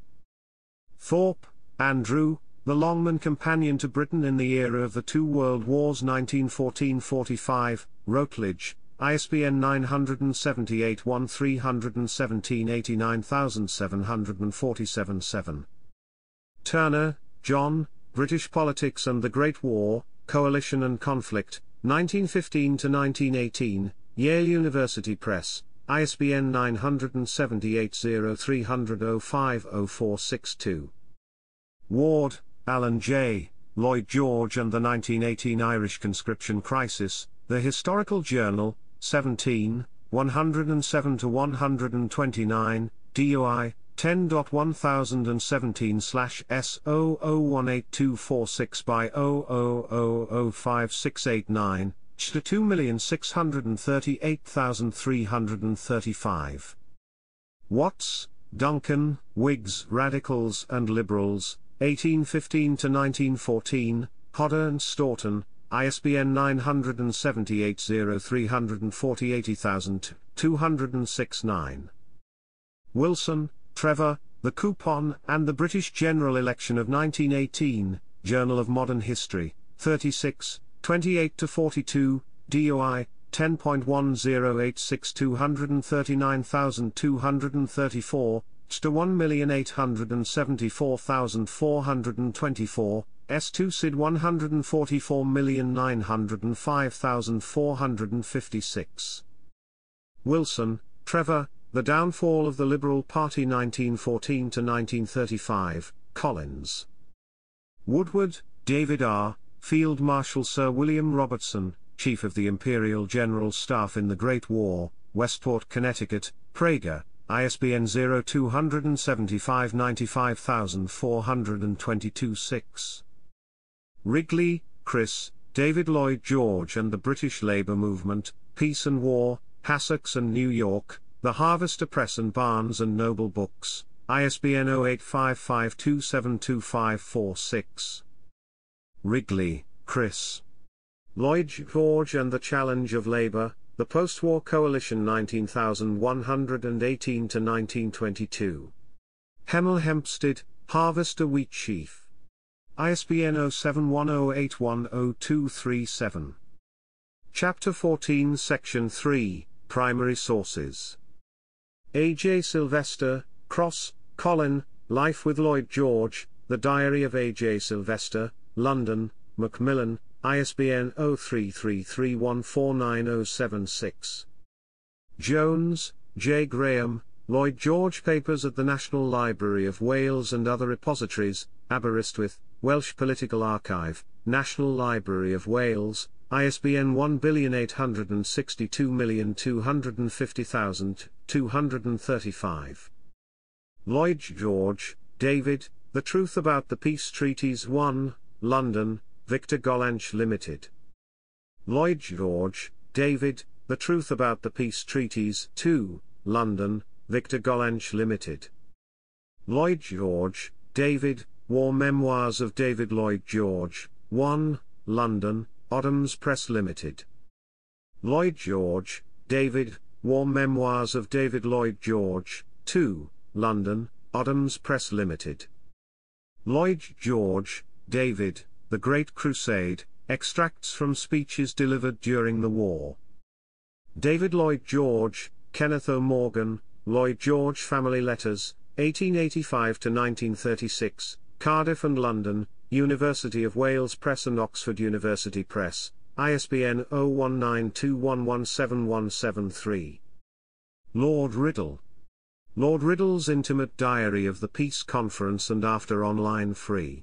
Thorpe, Andrew, the Longman companion to Britain in the era of the two world wars 1914-45, Routledge, ISBN 978 317 89747 7. Turner, John, British Politics and the Great War, Coalition and Conflict, 1915 1918, Yale University Press, ISBN 978 0300 Ward, Alan J., Lloyd George and the 1918 Irish Conscription Crisis, The Historical Journal, 17, 107 to 129, DOI 10.1017/S0018246 by 0005689 to 2638335. Watts, Duncan, Whigs, Radicals and Liberals, 1815 to 1914, Hodder and Staunton, ISBN 978 0340 Wilson, Trevor, The Coupon and the British General Election of 1918, Journal of Modern History, 36, 28 42, DOI, 10.1086239,234, to 1,874,424, S2 SID 144,905,456. Wilson, Trevor, The Downfall of the Liberal Party 1914 to 1935, Collins. Woodward, David R., Field Marshal Sir William Robertson, Chief of the Imperial General Staff in the Great War, Westport, Connecticut, Prager, ISBN 0275 95422 6. Wrigley, Chris, David Lloyd George and the British Labour Movement, Peace and War, Hassocks and New York, The Harvester Press and Barnes and Noble Books, ISBN 0855272546. Wrigley, Chris. Lloyd George and the Challenge of Labour, the Post-War Coalition 19118 to 1922. Hemel Hempstead, Harvester Wheat Sheaf. ISBN 0710810237. Chapter 14 Section 3, Primary Sources. A.J. Sylvester, Cross, Colin, Life with Lloyd George, The Diary of A.J. Sylvester, London, Macmillan, ISBN 0333149076. Jones, J. Graham, Lloyd George Papers at the National Library of Wales and Other Repositories, Aberystwyth, Welsh Political Archive, National Library of Wales, ISBN 1862250235. Lloyd George, David, The Truth About the Peace Treaties 1, London, Victor Golanch Limited. Lloyd George, David, The Truth About the Peace Treaties 2, London, Victor Golanch Limited. Lloyd George, David, War Memoirs of David Lloyd George, 1, London, Ottom's Press Limited. Lloyd George, David, War Memoirs of David Lloyd George, 2, London, Ottom's Press Limited. Lloyd George, David, the Great Crusade, extracts from speeches delivered during the war. David Lloyd George, Kenneth O. Morgan, Lloyd George Family Letters, 1885 to 1936, Cardiff and London, University of Wales Press and Oxford University Press, ISBN 0192117173. Lord Riddle. Lord Riddle's Intimate Diary of the Peace Conference and After Online Free.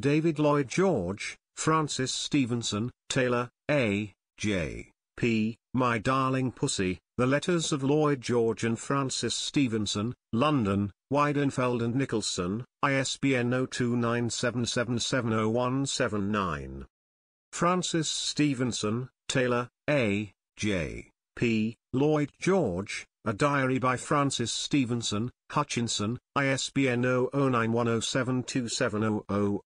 David Lloyd George, Francis Stevenson, Taylor, A. J. P. My Darling Pussy, The Letters of Lloyd George and Francis Stevenson, London, Weidenfeld and Nicholson, ISBN 0297770179. Francis Stevenson, Taylor, A. J. P. Lloyd George, A Diary by Francis Stevenson, Hutchinson, ISBN 0091072700